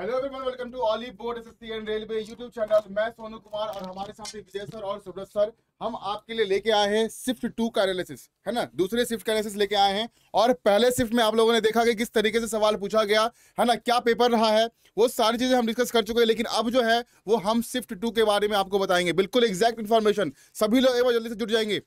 Hello everyone welcome to Oliveboard SSC and railway YouTube channel मैं सोनू कुमार और हमारे सामने विजय सर और सुब्रत सर हम आपके लिए लेके आए हैं शिफ्ट टू का एनालिसिस है ना दूसरे शिफ्ट का एनालिसिस लेके आए हैं और पहले शिफ्ट में आप लोगों ने देखा कि किस तरीके से सवाल पूछा गया है ना क्या पेपर रहा है वो सारी चीज़ें हम डिस्कस कर चुके हैं लेकिन अब जो है वो हम शिफ्ट टू के बारे में आपको बताएंगे बिल्कुल एग्जैक्ट इन्फॉर्मेशन सभी लोग एक बार जल्दी से जुट जाएंगे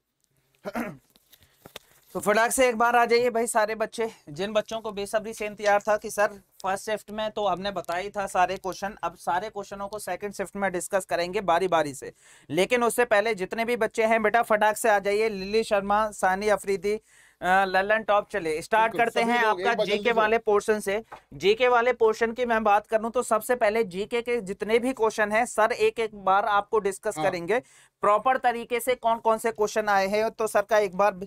तो फटाक से एक बार आ जाइए भाई सारे बच्चे जिन बच्चों को बेसब्री से इंतजार था कि सर फर्स्ट शिफ्ट में तो हमने बताया था सारे क्वेश्चन अब सारे क्वेश्चनों को सेकंड शिफ्ट में डिस्कस करेंगे बारी बारी से लेकिन उससे पहले जितने भी बच्चे हैं बेटा फटाक से आ जाइए लिली शर्मा सानी अफरीदी लल्लन टॉप चले स्टार्ट करते हैं आपका जीके वाले पोर्शन से जीके वाले पोर्शन की मैं बात करूं तो सबसे पहले जीके के जितने भी क्वेश्चन हैं सर एक एक बार आपको डिस्कस हाँ। करेंगे प्रॉपर तरीके से कौन कौन से क्वेश्चन आए हैं तो सर का एक बार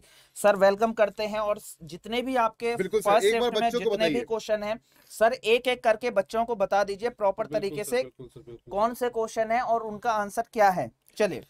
सर वेलकम करते हैं और जितने भी आपके फर्स्ट में जितने भी क्वेश्चन है सर एक एक करके बच्चों को बता दीजिए प्रॉपर तरीके से कौन से क्वेश्चन है और उनका आंसर क्या है चलिए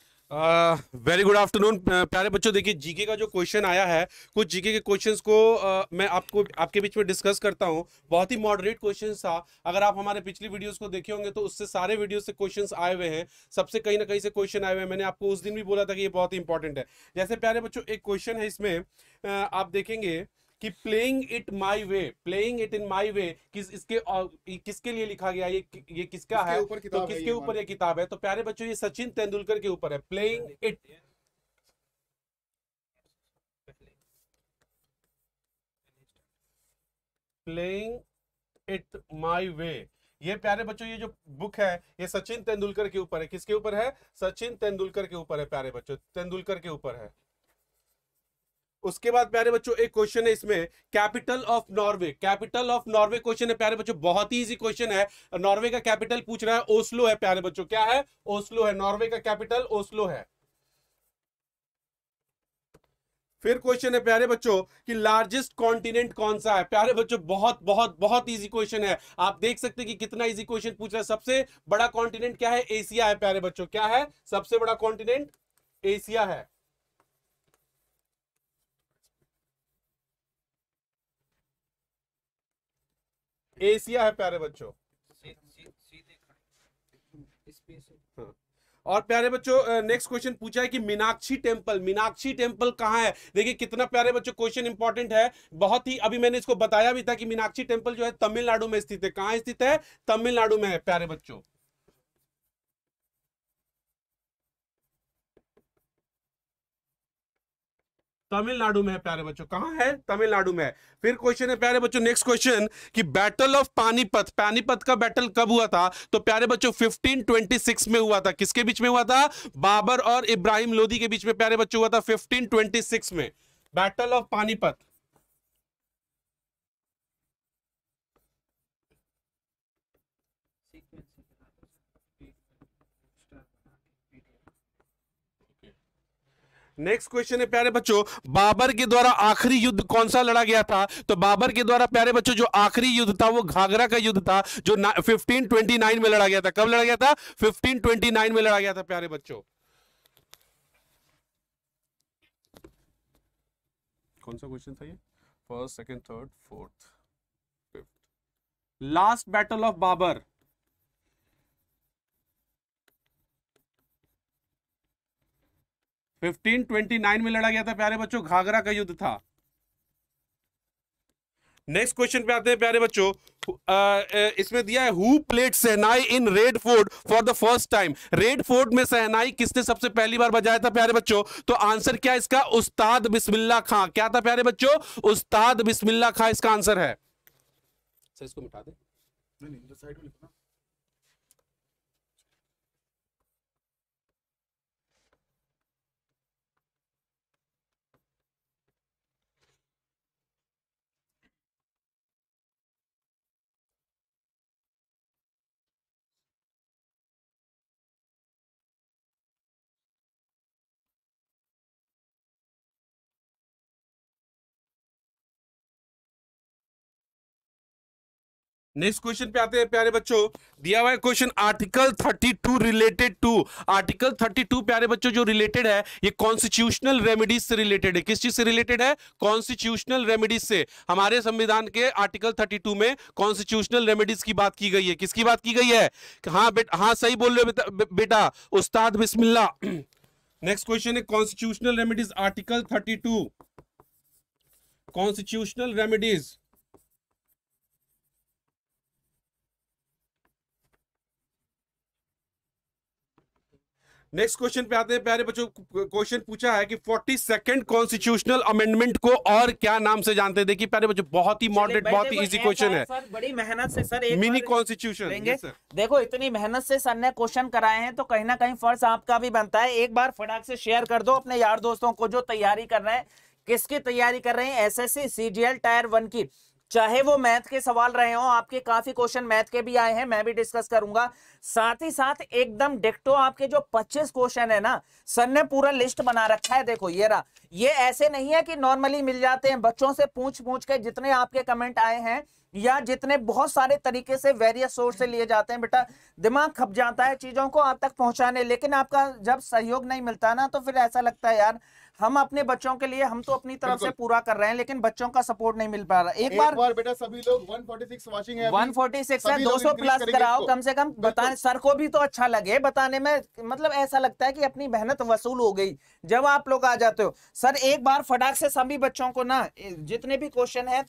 वेरी गुड आफ्टरनून प्यारे बच्चों देखिए जीके का जो क्वेश्चन आया है कुछ जीके के क्वेश्चंस को uh, मैं आपको आपके बीच में डिस्कस करता हूँ बहुत ही मॉडरेट क्वेश्चन था अगर आप हमारे पिछली वीडियोस को देखे होंगे तो उससे सारे वीडियो से क्वेश्चंस आए हुए हैं सबसे कहीं ना कहीं से क्वेश्चन आए हुए हैं मैंने आपको उस दिन भी बोला था कि ये बहुत ही इंपॉर्टेंट है जैसे प्यारे बच्चों एक क्वेश्चन है इसमें uh, आप देखेंगे कि playing it my way playing it in my way किस इसके किसके लिए लिखा गया ये ये किसका है तो किसके ऊपर ये किताब है तो प्यारे बच्चों ये सचिन तेंदुलकर के ऊपर है playing it playing it my way ये प्यारे बच्चों ये जो बुक है ये सचिन तेंदुलकर के ऊपर है किसके ऊपर है सचिन तेंदुलकर के ऊपर है प्यारे बच्चों तेंदुलकर के ऊपर है उसके बाद प्यारे बच्चों एक क्वेश्चन है इसमें capital of Norway capital of Norway question है प्यारे बच्चों बहुत ही इजी क्वेश्चन है नॉर्वे का कैपिटल पूछ रहा है ओस्लो है प्यारे बच्चों क्या है ओस्लो है नॉर्वे का कैपिटल ओस्लो है फिर क्वेश्चन है प्यारे बच्चों कि लार्जेस्ट कॉन्टिनेंट कौन सा है प्यारे बच्चों बहुत बहुत बहुत इजी क्वेश्चन है आप देख सकते हैं कि कितना इजी क्वेश्चन पूछ रहा है सबसे बड़ा कॉन्टिनेंट क्या है एशिया है प्यारे बच्चों क्या है सबसे बड़ा कॉन्टिनेंट एशिया है एशिया है प्यारे बच्चों हाँ। और प्यारे बच्चों नेक्स्ट क्वेश्चन पूछा है कि मीनाक्षी टेम्पल मीनाक्षी टेम्पल कहाँ है देखिए कितना प्यारे बच्चों क्वेश्चन इंपॉर्टेंट है बहुत ही अभी मैंने इसको बताया भी था कि मीनाक्षी टेम्पल जो है तमिलनाडु में स्थित है कहाँ स्थित है तमिलनाडु में है प्यारे बच्चों तमिलनाडु में है प्यारे बच्चों कहाँ है तमिलनाडु में है फिर क्वेश्चन है प्यारे बच्चों नेक्स्ट क्वेश्चन कि बैटल ऑफ पानीपत पानीपत का बैटल कब हुआ था तो प्यारे बच्चों 1526 में हुआ था किसके बीच में हुआ था बाबर और इब्राहिम लोधी के बीच में प्यारे बच्चों हुआ था 1526 में battle of Panipat next question है प्यारे बच्चों बाबर के द्वारा आखिरी युद्ध कौन सा लड़ा गया था तो बाबर के द्वारा प्यारे बच्चों जो आखिरी युद्ध था वो घाघरा का युद्ध था जो 1529 में लड़ा गया था कब लड़ा गया था 1529 में लड़ा गया था प्यारे बच्चों कौन सा क्वेश्चन था ये first second third fourth fifth last battle of Babur 1529 में लड़ा गया था प्यारे बच्चों घाघरा का युद्ध था नेक्स्ट क्वेश्चन पे आते हैं प्यारे बच्चों इसमें दिया है who played shehnai in Red Fort for the first time Red Fort में सहनाई किसने सबसे पहली बार बजाया था प्यारे बच्चों तो आंसर क्या इसका उस्ताद बिस्मिल्ला खां क्या था प्यारे बच्चों उस्ताद बिस्मिल्ला खां इसका आंसर है सर इसको मिटा दे नहीं, नहीं, नेक्स्ट क्वेश्चन पे आते हैं प्यारे बच्चों दिया हुआ है question article 32 related to article 32 प्यारे बच्चों जो रिलेटेड है ये कॉन्स्टिट्यूशनल रेमेडीज से रिलेटेड है किस चीज से रिलेटेड है कॉन्स्टिट्यूशनल रेमेडीज से हमारे संविधान के आर्टिकल 32 में कॉन्स्टिट्यूशनल रेमेडीज की बात की गई है किसकी बात की गई है हाँ बेटा हाँ सही बोल रहे हो बेटा, बेटा उस्ताद बिस्मिल्ला नेक्स्ट क्वेश्चन है constitutional remedies article thirty constitutional remedies next question पे आते हैं प्यारे बच्चों क्वेश्चन पूछा है कि फोर्टी सेकेंड कॉन्स्टिट्यूशनल अमेंडमेंट को और क्या नाम से जानते हैं देखिए प्यारे बच्चों बहुत ही मॉडरेट बहुत ही इजी क्वेश्चन है सर बड़ी मेहनत से सर एक मिनी कॉन्स्टिट्यूशन देखो इतनी मेहनत से सर ने क्वेश्चन कराए हैं तो कहीं ना कहीं फर्ज आपका भी बनता है एक बार फटाक से शेयर कर दो अपने यार दोस्तों को जो तैयारी कर रहे हैं किसकी तैयारी कर रहे हैं एसएससी सीजीएल टायर वन की चाहे वो मैथ के सवाल रहे हो आपके काफी क्वेश्चन मैथ के भी आए हैं मैं भी डिस्कस करूंगा साथ ही साथ एकदम डिक्टो आपके जो 25 क्वेश्चन है ना सर ने पूरा लिस्ट बना रखा है देखो ये रहा ये ऐसे नहीं है कि नॉर्मली मिल जाते हैं बच्चों से पूछ पूछ के जितने आपके कमेंट आए हैं या जितने बहुत सारे तरीके से वेरियस सोर्स से लिए जाते हैं बेटा दिमाग खप जाता है चीज़ों को आप तक पहुंचाने लेकिन आपका जब सहयोग नहीं मिलता ना तो फिर ऐसा लगता है यार हम अपने बच्चों के लिए हम तो अपनी तरफ से पूरा कर रहे हैं लेकिन बच्चों का सपोर्ट नहीं मिल पा रहा एक, एक बार, बार बेटा सभी लोग 146 वाचिंग है 146 है 200 प्लस कराओ तो- कम से कम बताने सर को भी तो अच्छा लगे बताने में मतलब ऐसा लगता है कि अपनी मेहनत वसूल हो गई जब आप लोग आ जाते हो सर एक बार फटाक से सभी बच्चों को ना जितने भी क्वेश्चन है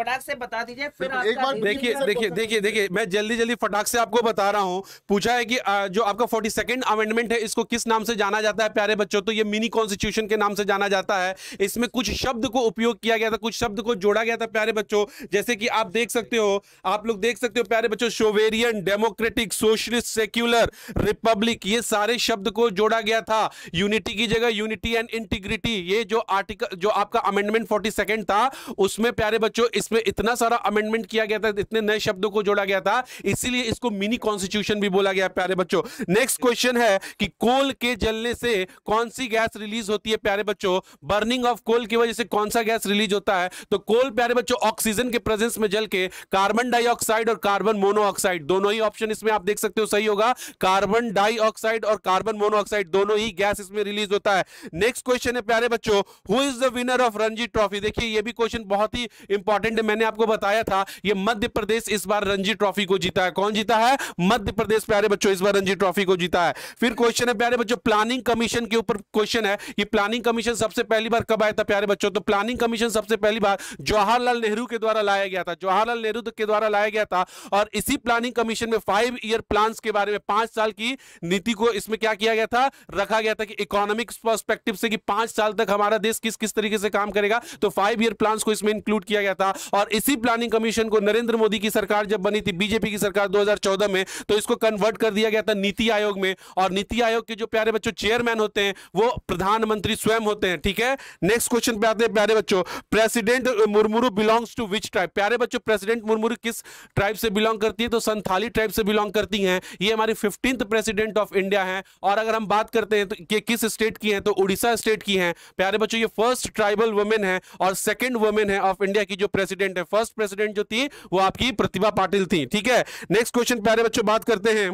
फटाक से बता दीजिए फिर एक बार देखिए देखिए देखिए देखिए मैं जल्दी जल्दी फटाक से आपको बता रहा हूँ पूछा है कि जो आपका फोर्टी सेकेंड अमेंडमेंट है इसको किस नाम से जाना जाता है प्यारे बच्चों तो ये मिनी कॉन्स्टिट्यूशन के नाम से जाना जाता है इसमें कुछ शब्द को उपयोग किया गया था कुछ शब्द को जोड़ा गया था प्यारे बच्चों जैसे कि आप देख सकते हो आप लोग देख सकते हो प्यारे बच्चों sovereign democratic socialist secular republic ये सारे शब्द को जोड़ा गया था यूनिटी की जगह यूनिटी एंड इंटीग्रिटी ये जो आर्टिकल जो आपका अमेंडमेंट फोर्टी था उसमें प्यारे बच्चों इस इसमें इतना सारा अमेंडमेंट किया गया था इतने नए शब्दों को जोड़ा गया था इसीलिए इसको मिनी कॉन्स्टिट्यूशन भी बोला गया प्यारे बच्चों नेक्स्ट क्वेश्चन है कि कोल के जलने से कौन सी गैस रिलीज होती है प्यारे बच्चों बर्निंग ऑफ कोल की वजह से कौन सा गैस रिलीज होता है तो कोल प्यारे बच्चों ऑक्सीजन के प्रेजेंस में जल के कार्बन डाइऑक्साइड और कार्बन मोनोऑक्साइड दोनों ही ऑप्शन इसमें आप देख सकते हो सही होगा कार्बन डाइऑक्साइड और कार्बन मोनोऑक्साइड दोनों ही गैस इसमें रिलीज होता है नेक्स्ट क्वेश्चन है प्यारे बच्चों who is the winner of Ranji trophy देखिए ये भी क्वेश्चन बहुत ही इंपॉर्टेंट खंड मैंने आपको बताया था ये मध्य प्रदेश इस बार रणजी ट्रॉफी को जीता है कौन जीता है मध्य प्रदेश प्यारे बच्चों इस बार रणजी ट्रॉफी को जीता है फिर क्वेश्चन है प्यारे बच्चों प्लानिंग कमीशन के ऊपर क्वेश्चन है ये प्लानिंग कमीशन सबसे पहली बार कब आया था प्यारे बच्चों तो प्लानिंग कमीशन सबसे पहली बार जवाहरलाल नेहरू के द्वारा लाया गया था जवाहरलाल नेहरू के द्वारा लाया गया था और इसी प्लानिंग कमीशन में फाइव ईयर प्लान के बारे में पांच साल की नीति को इसमें क्या किया गया था रखा गया था कि इकोनॉमिक पर्सपेक्टिव से कि पांच साल तक हमारा देश किस किस तरीके से काम करेगा तो फाइव ईयर प्लान को इसमें इंक्लूड किया गया था और इसी प्लानिंग कमीशन को नरेंद्र मोदी की सरकार जब बनी थी बीजेपी की सरकार 2014 में तो इसको कन्वर्ट कर दिया गया था नीति आयोग में और नीति आयोग के जो प्यारे बच्चों चेयरमैन होते हैं वो प्रधानमंत्री स्वयं होते हैं ठीक है नेक्स्ट क्वेश्चन पे आते हैं प्यारे बच्चों president Murmu belongs to which tribe प्यारे बच्चों प्रेसिडेंट मुरमुरु किस ट्राइब से बिलोंग करती है तो संथाली ट्राइब से बिलोंग करती है ये हमारी फिफ्टींथ प्रेसिडेंट ऑफ इंडिया है और अगर हम बात करते हैं तो ये किस स्टेट की है तो उड़ीसा स्टेट की है प्यारे बच्चों ये फर्स्ट ट्राइबल वुमेन है और सेकेंड वुमेन है ऑफ इंडिया की जो प्रेसिडेंट प्रेसिडेंट है फर्स्ट प्रेसिडेंट जो थी वो आपकी प्रतिभा पाटिल थी ठीक है नेक्स्ट क्वेश्चन प्यारे बच्चों बात करते हैं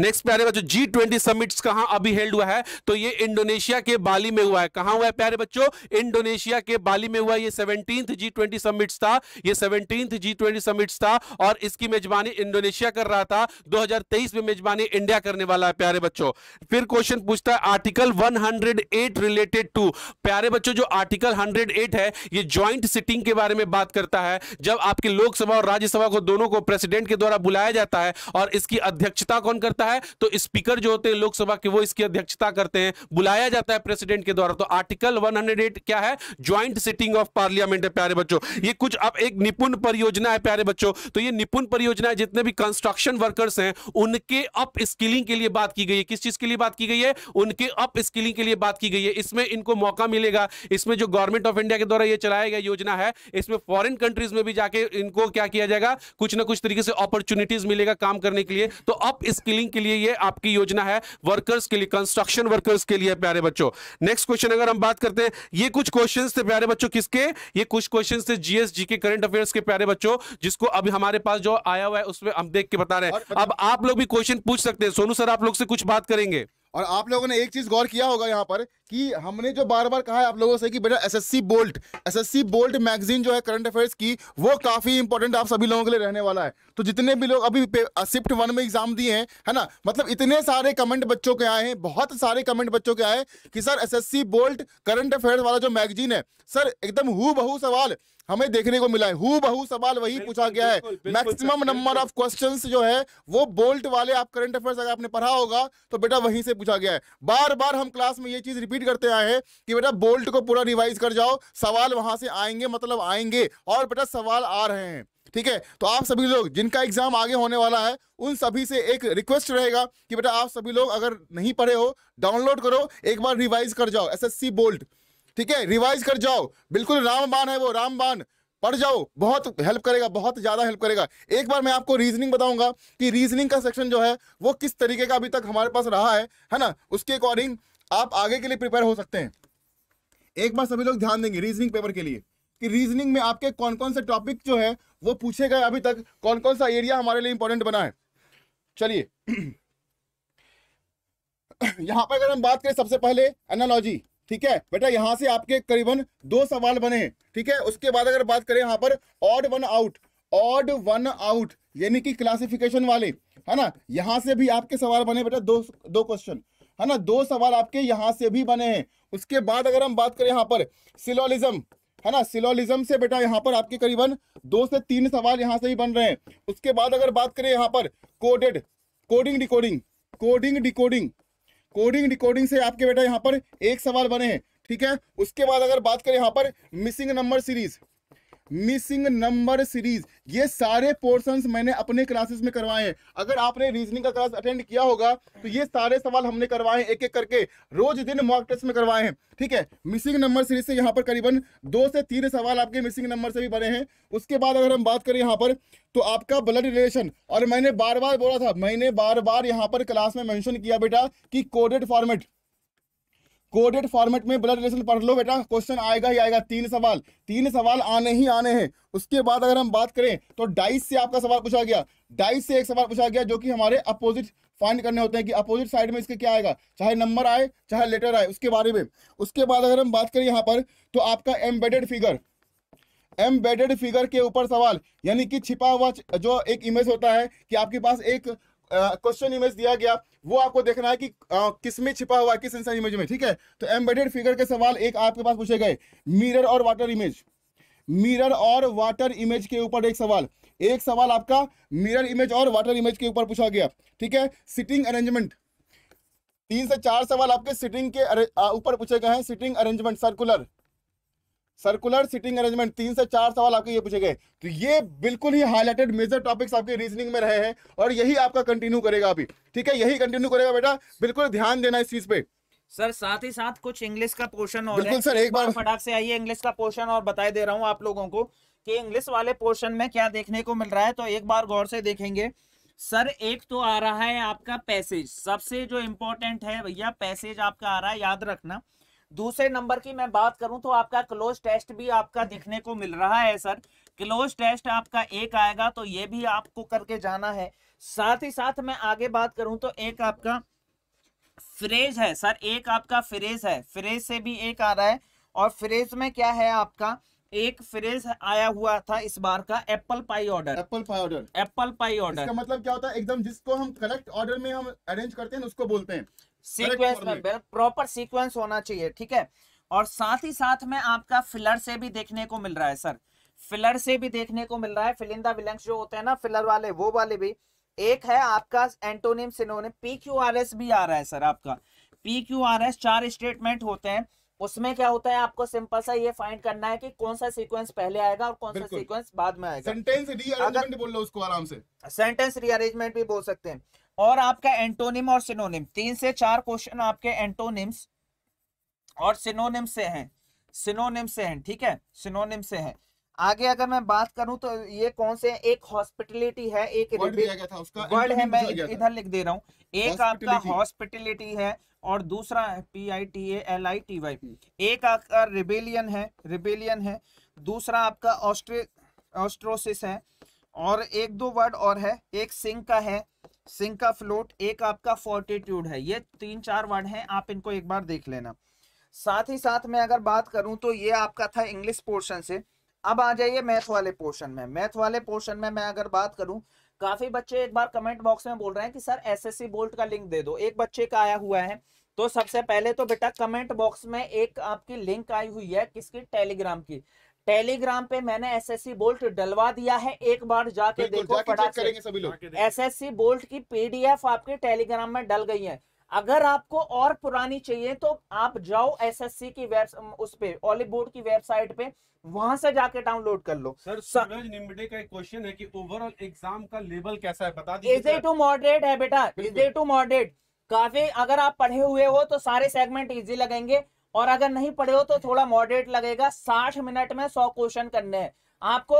नेक्स्ट प्यारे बच्चों जी ट्वेंटी समिट कहा अभी हेल्ड हुआ है तो ये इंडोनेशिया के बाली में हुआ है कहा हुआ है प्यारे बच्चों इंडोनेशिया के बाली में हुआ ये सेवनटींथ जी ट्वेंटी समिट था ये सेवनटींथ जी ट्वेंटी समिट था और इसकी मेजबानी इंडोनेशिया कर रहा था 2023 में मेजबानी इंडिया करने वाला है प्यारे बच्चों फिर क्वेश्चन पूछता है आर्टिकल वन रिलेटेड टू प्यारे बच्चों जो आर्टिकल हंड्रेड है ये ज्वाइंट सिटिंग के बारे में बात करता है जब आपके लोकसभा और राज्यसभा को दोनों को प्रेसिडेंट के द्वारा बुलाया जाता है और इसकी अध्यक्षता कौन काम करता है तो स्पीकर जो होते हैं लोकसभा के वो इसकी अध्यक्षता करते हैं बुलाया जाता है प्रेसिडेंट के द्वारा तो आर्टिकल 108 क्या है ज्वाइंट सिटिंग ऑफ पार्लियामेंट है प्यारे बच्चों ये कुछ अब एक निपुण परियोजना है प्यारे बच्चों तो ये निपुण परियोजना जितने भी कंस्ट्रक्शन वर्कर्स हैं उनके अप स्किलिंग के लिए बात की गई है किस चीज के लिए बात की गई है उनके अप स्किलिंग के लिए बात की गई है इसमें इनको मौका मिलेगा इसमें जो गवर्नमेंट ऑफ इंडिया के द्वारा ये चलाया गया योजना है इसमें फॉरेन कंट्रीज में भी जाके इनको क्या किया जाएगा कुछ ना कुछ तरीके से अपॉर्चुनिटीज मिलेगा काम करने के लिए तो अप स्किलिंग के लिए ये आपकी योजना है वर्कर्स के लिए कंस्ट्रक्शन वर्कर्स के लिए प्यारे बच्चों नेक्स्ट क्वेश्चन अगर हम बात करते हैं ये कुछ क्वेश्चन थे प्यारे बच्चों किसके ये कुछ क्वेश्चन थे जीएसजी के करंट अफेयर्स के प्यारे बच्चों जिसको अभी हमारे पास जो आया हुआ है उसमें हम देख के बता रहे हैं अब आप लोग भी क्वेश्चन पूछ सकते हैं सोनू सर आप लोग से कुछ बात करेंगे और आप लोगों ने एक चीज गौर किया होगा यहाँ पर कि हमने जो बार बार कहा है आप लोगों से कि बेटा SSC bolt SSC bolt magazine जो है करंट अफेयर्स की वो काफ़ी इंपॉर्टेंट आप सभी लोगों के लिए रहने वाला है तो जितने भी लोग अभी शिफ्ट वन में एग्जाम दिए हैं है ना मतलब इतने सारे कमेंट बच्चों के आए हैं बहुत सारे कमेंट बच्चों के आए कि sir S bolt current affairs वाला जो मैगजीन है सर एकदम हु बहु सवाल हमें देखने को मिला है हु बहु सवाल वही पूछा गया है मैक्सिमम नंबर ऑफ क्वेश्चंस जो है वो बोल्ट वाले आप करंट अफेयर्स अगर आपने पढ़ा होगा तो बेटा वहीं से पूछा गया है बार बार हम क्लास में ये चीज रिपीट रिपीट करते आए हैं कि बेटा बोल्ट को पूरा रिवाइज कर जाओ सवाल वहां से आएंगे मतलब आएंगे और बेटा सवाल आ रहे हैं ठीक है तो आप सभी लोग जिनका एग्जाम आगे होने वाला है उन सभी से एक रिक्वेस्ट रहेगा कि बेटा आप सभी लोग अगर नहीं पढ़े हो डाउनलोड करो एक बार रिवाइज कर जाओ एसएससी बोल्ट ठीक है रिवाइज कर जाओ बिल्कुल रामबान है वो रामबान पढ़ जाओ बहुत हेल्प करेगा बहुत ज़्यादा हेल्प करेगा एक बार मैं आपको रीजनिंग बताऊंगा कि रीजनिंग का सेक्शन जो है वो किस तरीके का अभी तक हमारे पास रहा है है ना उसके अकॉर्डिंग आप आगे के लिए प्रिपेयर हो सकते हैं एक बार सभी लोग ध्यान देंगे रीजनिंग पेपर के लिए कि रीजनिंग में आपके कौन कौन से टॉपिक जो है वो पूछे गए अभी तक कौन कौन सा एरिया हमारे लिए इंपॉर्टेंट बना है चलिए यहाँ पर अगर हम बात करें सबसे पहले एनालॉजी ठीक है बेटा यहाँ से आपके करीबन दो सवाल बने हैं ठीक है उसके बाद अगर बात करें यहां पर odd one out odd one out यानी कि क्लासिफिकेशन वाले है ना यहाँ से भी आपके सवाल बने बेटा दो दो क्वेश्चन है ना दो सवाल आपके यहाँ से भी बने हैं उसके बाद अगर हम बात करें यहाँ पर सिलोलिज्म है ना सिलोलिज्म से बेटा यहाँ पर आपके करीबन दो से तीन सवाल यहाँ से ही बन रहे हैं उसके बाद अगर बात करें यहाँ पर coded coding decoding coding decoding coding decoding से आपके बेटा यहाँ पर एक सवाल बने हैं ठीक है उसके बाद अगर बात करें यहाँ पर missing number series missing number series ये सारे पोर्शंस मैंने अपने क्लासेस में करवाए हैं अगर आपने रीजनिंग का क्लास अटेंड किया होगा तो ये सारे सवाल हमने करवाए हैं एक एक करके रोज दिन मॉक टेस्ट में करवाए हैं ठीक है मिसिंग नंबर सीरीज से यहाँ पर करीबन दो से तीन सवाल आपके मिसिंग नंबर से भी बने हैं उसके बाद अगर हम बात करें यहाँ पर तो आपका ब्लड रिलेशन और मैंने बार बार बोला था मैंने बार बार यहाँ पर क्लास में मैंशन किया बेटा कि कोडेड फॉर्मेट कोडेड फॉर्मेट में ब्लड रिलेशन पढ़ लो बेटा क्वेश्चन आएगा ही आएगा तीन सवाल तीन सवाल आने ही आने हैं उसके बाद अगर हम बात करें तो डाइस से आपका सवाल पूछा गया डाइस से एक सवाल पूछा गया जो कि हमारे अपोजिट फाइंड करने होते हैं कि अपोजिट साइड में इसके क्या आएगा चाहे नंबर आए चाहे लेटर आए उसके बारे में उसके बाद अगर हम बात करें यहाँ पर तो आपका एम्बेडेड फिगर एम्बेडेड फिगर के ऊपर सवाल यानी कि छिपा हुआ जो एक इमेज होता है कि आपके पास एक क्वेश्चन इमेज दिया गया वो आपको देखना है कि किसमें छिपा हुआ है किस इंसान इमेज में ठीक है तो एम्बेडेड फिगर के सवाल एक आपके पास पूछे गए मिरर और वाटर इमेज मिरर और वाटर इमेज के ऊपर एक सवाल एक सवाल आपका मिरर इमेज और वाटर इमेज के ऊपर पूछा गया ठीक है सिटिंग अरेंजमेंट तीन से चार सवाल आपके सिटिंग के ऊपर पूछे गए हैं sitting arrangement circular circular sitting arrangement तीन से चार सवाल आपके ये पूछे गए तो ये बिल्कुल ही हाईलाइटेड मेजर टॉपिक्स आपके रीजनिंग में रहे हैं और यही आपका कंटिन्यू करेगा अभी ठीक है यही कंटिन्यू करेगा बेटा बिल्कुल ध्यान देना इस चीज पे सर साथ ही साथ कुछ इंग्लिश का पोर्शन और बिल्कुल सर एक बार फटाक से आइए इंग्लिश का पोर्शन और बताए दे रहा हूँ आप लोगों को कि इंग्लिश वाले पोर्शन में क्या देखने को मिल रहा है तो एक बार गौर से देखेंगे सर एक तो आ रहा है आपका पैसेज सबसे जो इम्पोर्टेंट है भैया पैसेज आपका आ रहा है याद रखना दूसरे नंबर की मैं बात करूं तो आपका क्लोज टेस्ट भी आपका दिखने को मिल रहा है सर क्लोज टेस्ट आपका एक आएगा तो ये भी आपको करके जाना है साथ ही साथ मैं आगे बात करूं तो एक आपका फ्रेज है सर एक आपका फ्रेज है फ्रेज से भी एक आ रहा है और फ्रेज में क्या है आपका एक फ्रेज आया हुआ था इस बार का apple pie order apple pie order apple pie order मतलब क्या होता है एकदम जिसको हम करेक्ट ऑर्डर में हम अरेंज करते हैं उसको बोलते हैं सीक्वेंस में प्रॉपर सीक्वेंस होना चाहिए ठीक है और साथ ही साथ में आपका फिलर से भी देखने को मिल रहा है सर फिलर से भी देखने को मिल रहा है फिलिंदा विलंग्स जो होते हैं ना फिलर वाले वो वाले भी एक है आपका antonym synonym P Q R S भी आ रहा है सर आपका पी क्यू आर एस चार स्टेटमेंट होते हैं उसमें क्या होता है आपको सिंपल सा ये फाइंड करना है कि कौन सा सीक्वेंस पहले आएगा और कौन सा सीक्वेंस बाद में आएगा सेंटेंस रीअरेंजमेंट बोल लो उसको आराम से सेंटेंस रीअरेंजमेंट भी बोल सकते हैं और आपका एंटोनिम और सिनोनिम तीन से चार क्वेश्चन आपके एंटोनिम्स और सिनोनिम से हैं सिनोनिम से हैं ठीक है सिनोनिम से हैं आगे अगर मैं बात करूं तो ये कौन से है? एक हॉस्पिटलिटी है एक वर्ड है मैं इधर लिख दे रहा हूँ एक आपका हॉस्पिटलिटी है और दूसरा P I T L I T Y एक आपका रिबेलियन है रिबेलियन है दूसरा आपका ऑस्ट्रे ऑस्ट्रोसिस है और एक दो वर्ड और है एक सिंह का है सिंक का फ्लोट एक आपका फोर्टिट्यूड है ये तीन चार वर्ड हैं आप इनको एक बार देख लेना साथ ही साथ मैं अगर बात करूं तो ये आपका था इंग्लिश पोर्शन से अब आ जाइए मैथ वाले पोर्शन में मैथ वाले पोर्शन में मैं अगर बात करूं काफी बच्चे एक बार कमेंट बॉक्स में बोल रहे हैं कि सर एसएससी बोल्ट का लिंक दे दो एक बच्चे का आया हुआ है तो सबसे पहले तो बेटा कमेंट बॉक्स में एक आपकी लिंक आई हुई है किसकी टेलीग्राम की टेलीग्राम पे मैंने एसएससी बोल्ट डलवा दिया है एक बार जाके देखो फटाक सभी लोग एसएससी बोल्ट की पीडीएफ आपके टेलीग्राम में डल गई है अगर आपको और पुरानी चाहिए तो आप जाओ एसएससी की वेब उस पे बोर्ड की वेबसाइट पे वहां से जाके डाउनलोड कर लो सर सूरज निम्बडे का एक क्वेश्चन है कि ओवरऑल एग्जाम का लेवल कैसा है बता दीजिए इजी टू मॉडरेट है बेटा इजी टू मॉडरेट काफी अगर आप पढ़े हुए हो तो सारे सेगमेंट इजी लगेंगे और अगर नहीं पढ़े हो तो थोड़ा मॉडरेट लगेगा साठ मिनट में सौ क्वेश्चन करने हैं आपको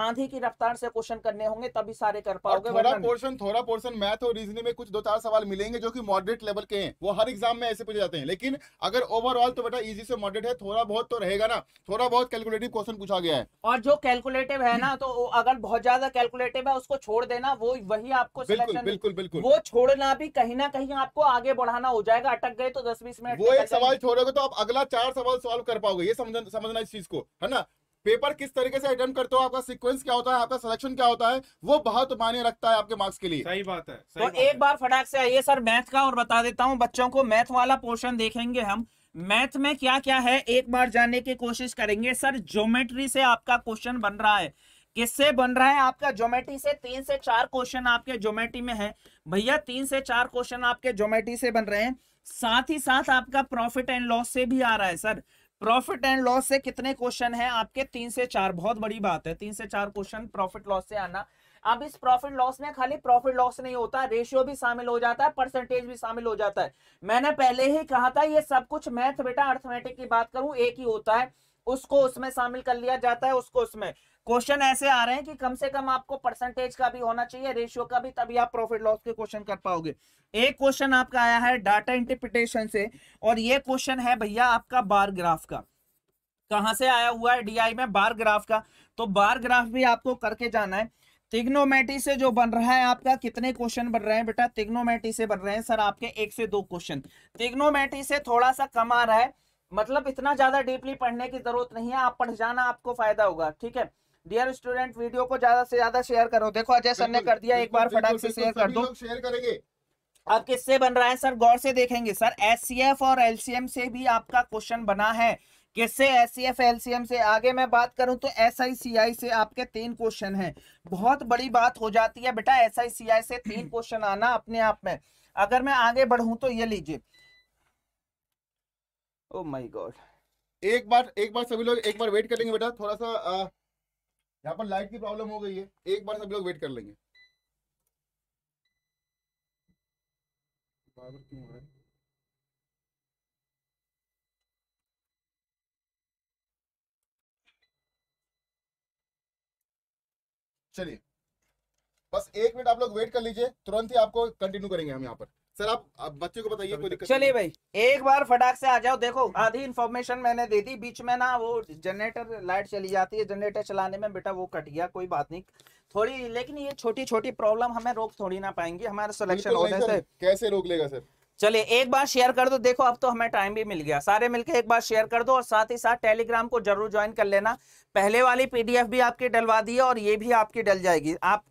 आंधी की रफ्तार से क्वेश्चन करने होंगे तभी सारे कर पाओगे थोड़ा पोर्शन थोड़ा पोर्शन मैथ और रीजनिंग में कुछ दो चार सवाल मिलेंगे जो कि मॉडरेट लेवल के हैं वो हर एग्जाम में ऐसे पूछे जाते हैं लेकिन अगर ओवरऑल तो बेटा इजी से मॉडरेट है थोड़ा बहुत तो रहेगा ना थोड़ा बहुत कैलकुलेटिव क्वेश्चन पूछा गया है और जो कैलकुलेटिव है ना तो अगर बहुत ज्यादा कैलकुलेटिव है उसको छोड़ देना वो वही आपको बिल्कुल बिल्कुल बिल्कुल वो छोड़ना भी कहीं ना कहीं आपको आगे बढ़ाना हो जाएगा अटक गए तो दस बीस मिनट वो एक सवाल छोड़ोगे तो आप अगला चार सवाल सोल्व कर पाओगे ये समझना इस चीज को है ना पेपर किस तरीके से अटेम्प्ट करते हो आपका सीक्वेंस क्या होता है आपका सिलेक्शन क्या होता है वो बहुत मायने रखता है आपके मार्क्स के लिए सही बात है सही तो बात एक है। बार फटाक से आइए सर मैथ का और बता देता हूँ बच्चों को मैथ वाला पोर्शन देखेंगे हम मैथ में क्या क्या है एक बार जानने की कोशिश करेंगे सर ज्योमेट्री से आपका क्वेश्चन बन रहा है किससे बन रहा है आपका ज्योमेट्री से तीन से चार क्वेश्चन आपके ज्योमेट्री में है भैया तीन से चार क्वेश्चन आपके ज्योमेट्री से बन रहे हैं साथ ही साथ आपका प्रॉफिट एंड लॉस से भी आ रहा है सर प्रॉफिट एंड लॉस से कितने क्वेश्चन हैं आपके तीन से चार बहुत बड़ी बात है तीन से चार क्वेश्चन प्रॉफिट लॉस से आना अब इस प्रॉफिट लॉस में खाली प्रॉफिट लॉस नहीं होता रेशियो भी शामिल हो जाता है परसेंटेज भी शामिल हो जाता है मैंने पहले ही कहा था ये सब कुछ मैथ बेटा अर्थमेटिक की बात करूं एक ही होता है उसको उसमें शामिल कर लिया जाता है उसको उसमें क्वेश्चन ऐसे आ रहे हैं कि कम से कम आपको परसेंटेज का भी होना चाहिए रेशियो का भी तभी आप प्रॉफिट लॉस के क्वेश्चन कर पाओगे एक क्वेश्चन आपका आया है डाटा इंटरप्रिटेशन से और ये क्वेश्चन है भैया आपका बार ग्राफ का कहां से आया हुआ है डीआई में बार ग्राफ का तो बार ग्राफ भी आपको करके जाना है तिग्नोमेटी से जो बन रहा है आपका कितने क्वेश्चन बन रहे हैं बेटा तिग्नोमेटी से बन रहे हैं सर आपके एक से दो क्वेश्चन तिग्नोमेटी से थोड़ा सा कम आ रहा है मतलब इतना ज्यादा डीपली पढ़ने की जरूरत नहीं है आप पढ़ जाना आपको फायदा होगा ठीक है डियर स्टूडेंट वीडियो को ज्यादा से ज्यादा शेयर करो देखो अजय सर ने कर दिया एक बार फटाक से शेयर कर दो शेयर करेंगे अब किससे बन रहा है सर गौर से देखेंगे सर एस और एलसीएम से भी आपका क्वेश्चन बना है किससे एस सी एलसीएम से आगे मैं बात करूं तो एस से आपके तीन क्वेश्चन हैं बहुत बड़ी बात हो जाती है बेटा एस से तीन क्वेश्चन आना अपने आप में अगर मैं आगे बढ़ूं तो ये लीजिए ओ माय गॉड एक बार एक बार सभी लोग एक बार वेट करेंगे बेटा थोड़ा सा आ... यहाँ पर लाइट की प्रॉब्लम हो गई है एक बार सभी लोग वेट कर लेंगे चलिए बस एक मिनट आप लोग वेट कर लीजिए तुरंत ही आपको कंटिन्यू करेंगे हम यहाँ पर सर आप, आप बच्चों को बताइए कोई दिक्कत चलिए भाई एक बार फटाक से आ जाओ देखो आधी इन्फॉर्मेशन मैंने दे दी बीच में ना वो जनरेटर लाइट चली जाती है जनरेटर चलाने में बेटा वो कट गया कोई बात नहीं थोड़ी लेकिन ये छोटी छोटी प्रॉब्लम हमें रोक थोड़ी ना पाएंगी हमारे सिलेक्शन होने से कैसे रोक लेगा सर चलिए एक बार शेयर कर दो देखो अब तो हमें टाइम भी मिल गया सारे मिलके एक बार शेयर कर दो और साथ ही साथ टेलीग्राम को जरूर ज्वाइन कर लेना पहले वाली पीडीएफ भी आपकी डलवा दी है और ये भी आपकी डल जाएगी आप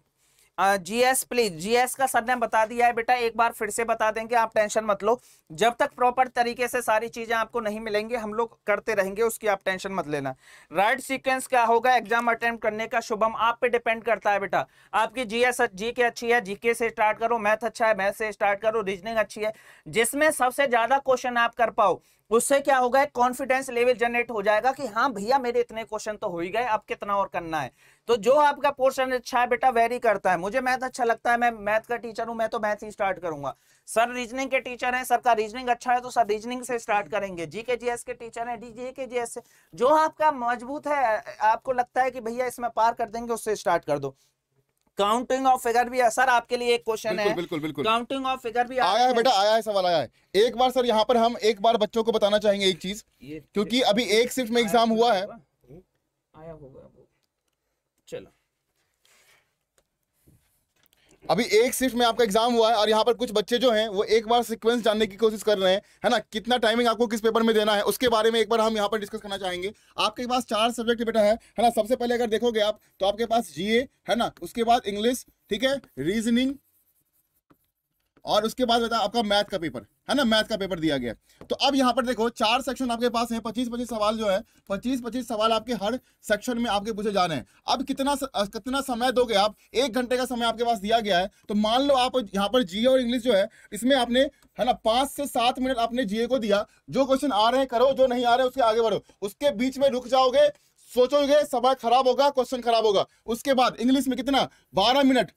जीएस प्लीज जीएस का सरनेम बता दिया है बेटा एक बार फिर से बता देंगे आप टेंशन मत लो जब तक प्रॉपर तरीके से सारी चीजें आपको नहीं मिलेंगी हम लोग करते रहेंगे उसकी आप टेंशन मत लेना राइट सीक्वेंस क्या होगा एग्जाम अटेम्प्ट करने का शुभम आप पे डिपेंड करता है बेटा आपकी जीएस जी के अच्छी है जीके से स्टार्ट करो मैथ अच्छा है मैथ से स्टार्ट करो रीजनिंग अच्छी है जिसमें सबसे ज्यादा क्वेश्चन आप कर पाओ उससे क्या होगा एक कॉन्फिडेंस लेवल जनरेट हो जाएगा कि हाँ भैया मेरे इतने क्वेश्चन तो हो ही गए अब कितना और करना है तो जो आपका पोर्शन अच्छा है बेटा वेरी करता है मुझे मैथ अच्छा लगता है मैं मैथ का टीचर हूं मैं तो मैथ ही स्टार्ट करूंगा सर रीजनिंग के टीचर हैं सर का रीजनिंग अच्छा है तो सर रीजनिंग से स्टार्ट करेंगे जीके के जी के टीचर हैं डी के जी एस से जो आपका मजबूत है आपको लगता है कि भैया इसमें पार कर देंगे उससे स्टार्ट कर दो काउंटिंग ऑफ फिगर भी है सर आपके लिए एक क्वेश्चन है बिल्कुल बिल्कुल काउंटिंग ऑफ फिगर भी आया है बेटा आया है सवाल आया है एक बार सर यहाँ पर हम एक बार बच्चों को बताना चाहेंगे एक चीज क्योंकि अभी एक शिफ्ट में एग्जाम तो हुआ है आया होगा चलो अभी एक शिफ्ट में आपका एग्जाम हुआ है और यहाँ पर कुछ बच्चे जो हैं वो एक बार सीक्वेंस जानने की कोशिश कर रहे हैं है ना कितना टाइमिंग आपको किस पेपर में देना है उसके बारे में एक बार हम यहाँ पर डिस्कस करना चाहेंगे आपके पास चार सब्जेक्ट बेटा है है ना सबसे पहले अगर देखोगे आप तो आपके पास जीए है ना उसके बाद इंग्लिश ठीक है रीजनिंग और उसके बाद बेटा आपका मैथ का पेपर है ना मैथ का पेपर दिया गया तो अब यहाँ पर देखो चार सेक्शन आपके पास है पच्चीस पच्चीस सवाल जो है पच्चीस पच्चीस सवाल आपके हर सेक्शन में आपके पूछे जाने हैं अब कितना कितना समय दोगे आप एक घंटे का समय आपके पास दिया गया है तो मान लो आप यहाँ पर जीए और इंग्लिश जो है इसमें आपने है ना पांच से सात मिनट आपने जीए को दिया जो क्वेश्चन आ रहे हैं करो जो नहीं आ रहे उसके आगे बढ़ो उसके बीच में रुक जाओगे सोचोगे समय खराब होगा क्वेश्चन खराब होगा उसके बाद इंग्लिश में कितना बारह मिनट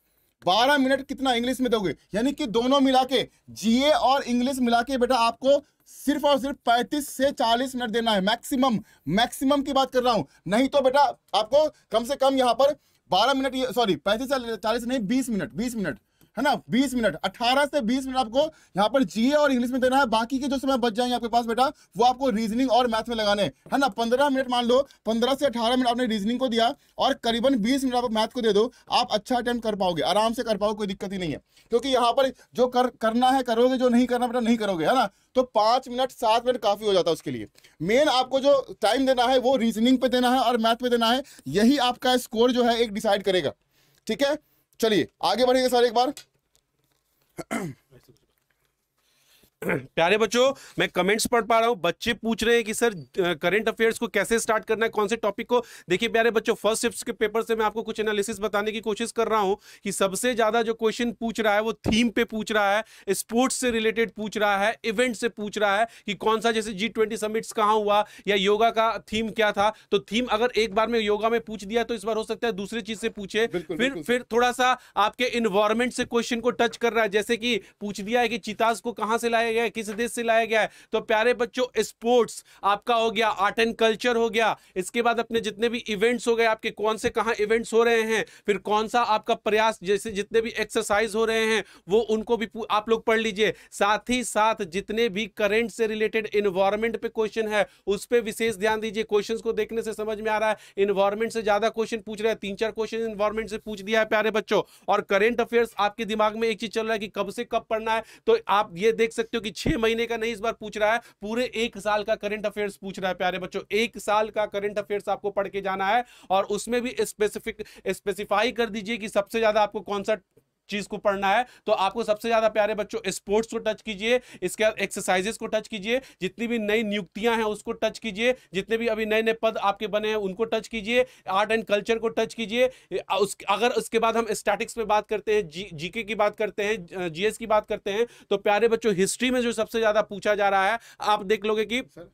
बारह मिनट कितना इंग्लिश में दोगे यानी कि दोनों मिला के जीए और इंग्लिश मिला के बेटा आपको सिर्फ और सिर्फ पैंतीस से चालीस मिनट देना है मैक्सिमम मैक्सिमम की बात कर रहा हूं नहीं तो बेटा आपको कम से कम यहां पर बारह मिनट सॉरी पैंतीस से चालीस नहीं बीस मिनट बीस मिनट है ना बीस मिनट अठारह से बीस मिनट आपको यहाँ पर जीए और इंग्लिश में देना है बाकी के जो समय बच जाएंगे आपके पास बेटा वो आपको रीजनिंग और मैथ में लगाने है ना पंद्रह मिनट मान लो पंद्रह से अठारह मिनट आपने रीजनिंग को दिया और करीबन बीस मिनट आप मैथ को दे दो आप अच्छा अटेम्प्ट कर पाओगे आराम से कर पाओगे कोई दिक्कत ही नहीं है क्योंकि यहाँ पर जो कर करना है करोगे जो नहीं करना बेटा नहीं करोगे है ना तो पांच मिनट सात मिनट काफ़ी हो जाता है उसके लिए मेन आपको जो टाइम देना है वो रीजनिंग पे देना है और मैथ पे देना है यही आपका स्कोर जो है एक डिसाइड करेगा ठीक है चलिए आगे बढ़ेंगे सर एक बार प्यारे बच्चों मैं कमेंट्स पढ़ पा रहा हूँ बच्चे पूछ रहे हैं कि सर करंट अफेयर्स को कैसे स्टार्ट करना है कौन से टॉपिक को देखिए प्यारे बच्चों फर्स्ट शिफ्ट के पेपर से मैं आपको कुछ एनालिसिस बताने की कोशिश कर रहा हूँ कि सबसे ज्यादा जो क्वेश्चन पूछ रहा है वो थीम पे पूछ रहा है स्पोर्ट्स से रिलेटेड पूछ रहा है इवेंट से पूछ रहा है कि कौन सा जैसे जी ट्वेंटी समिट्स कहाँ हुआ या योगा का थीम क्या था तो थीम अगर एक बार में योगा में पूछ दिया तो इस बार हो सकता है दूसरी चीज से पूछे फिर फिर थोड़ा सा आपके इन्वायरमेंट से क्वेश्चन को टच कर रहा है जैसे कि पूछ दिया है कि चिताज को कहाँ से लाया लाया गया है किस देश से लाया गया है तो प्यारे बच्चों स्पोर्ट्स आपका हो गया आर्ट एंड कल्चर हो गया इसके बाद अपने जितने भी इवेंट्स हो गए आपके कौन से कहाँ इवेंट्स हो रहे हैं फिर कौन सा आपका प्रयास जैसे जितने भी एक्सरसाइज हो रहे हैं वो उनको भी आप लोग पढ़ लीजिए साथ ही साथ जितने भी करेंट से रिलेटेड इन्वायरमेंट पे क्वेश्चन है उस पर विशेष ध्यान दीजिए क्वेश्चन को देखने से समझ में आ रहा है इन्वायरमेंट से ज्यादा क्वेश्चन पूछ रहे हैं तीन चार क्वेश्चन इन्वायरमेंट से पूछ दिया है प्यारे बच्चों और करेंट अफेयर्स आपके दिमाग में एक चीज चल रहा है कि कब से कब पढ़ना है तो आप ये देख सकते हो क्योंकि छह महीने का नहीं इस बार पूछ रहा है पूरे एक साल का करंट अफेयर्स पूछ रहा है प्यारे बच्चों एक साल का करंट अफेयर्स आपको पढ़ के जाना है और उसमें भी स्पेसिफिक स्पेसिफाई कर दीजिए कि सबसे ज्यादा आपको कौन सा चीज को पढ़ना है तो आपको सबसे ज्यादा प्यारे बच्चों स्पोर्ट्स को टच कीजिए इसके बाद एक्सरसाइजेस को टच कीजिए जितनी भी नई नियुक्तियां हैं उसको टच कीजिए जितने भी अभी नए नए पद आपके बने हैं उनको टच कीजिए आर्ट एंड कल्चर को टच कीजिए उस अगर उसके बाद हम स्टैटिक्स में बात करते हैं जी जीके की बात करते हैं जीएस की बात करते हैं तो प्यारे बच्चों हिस्ट्री में जो सबसे ज्यादा पूछा जा रहा है आप देख लोगे की सर?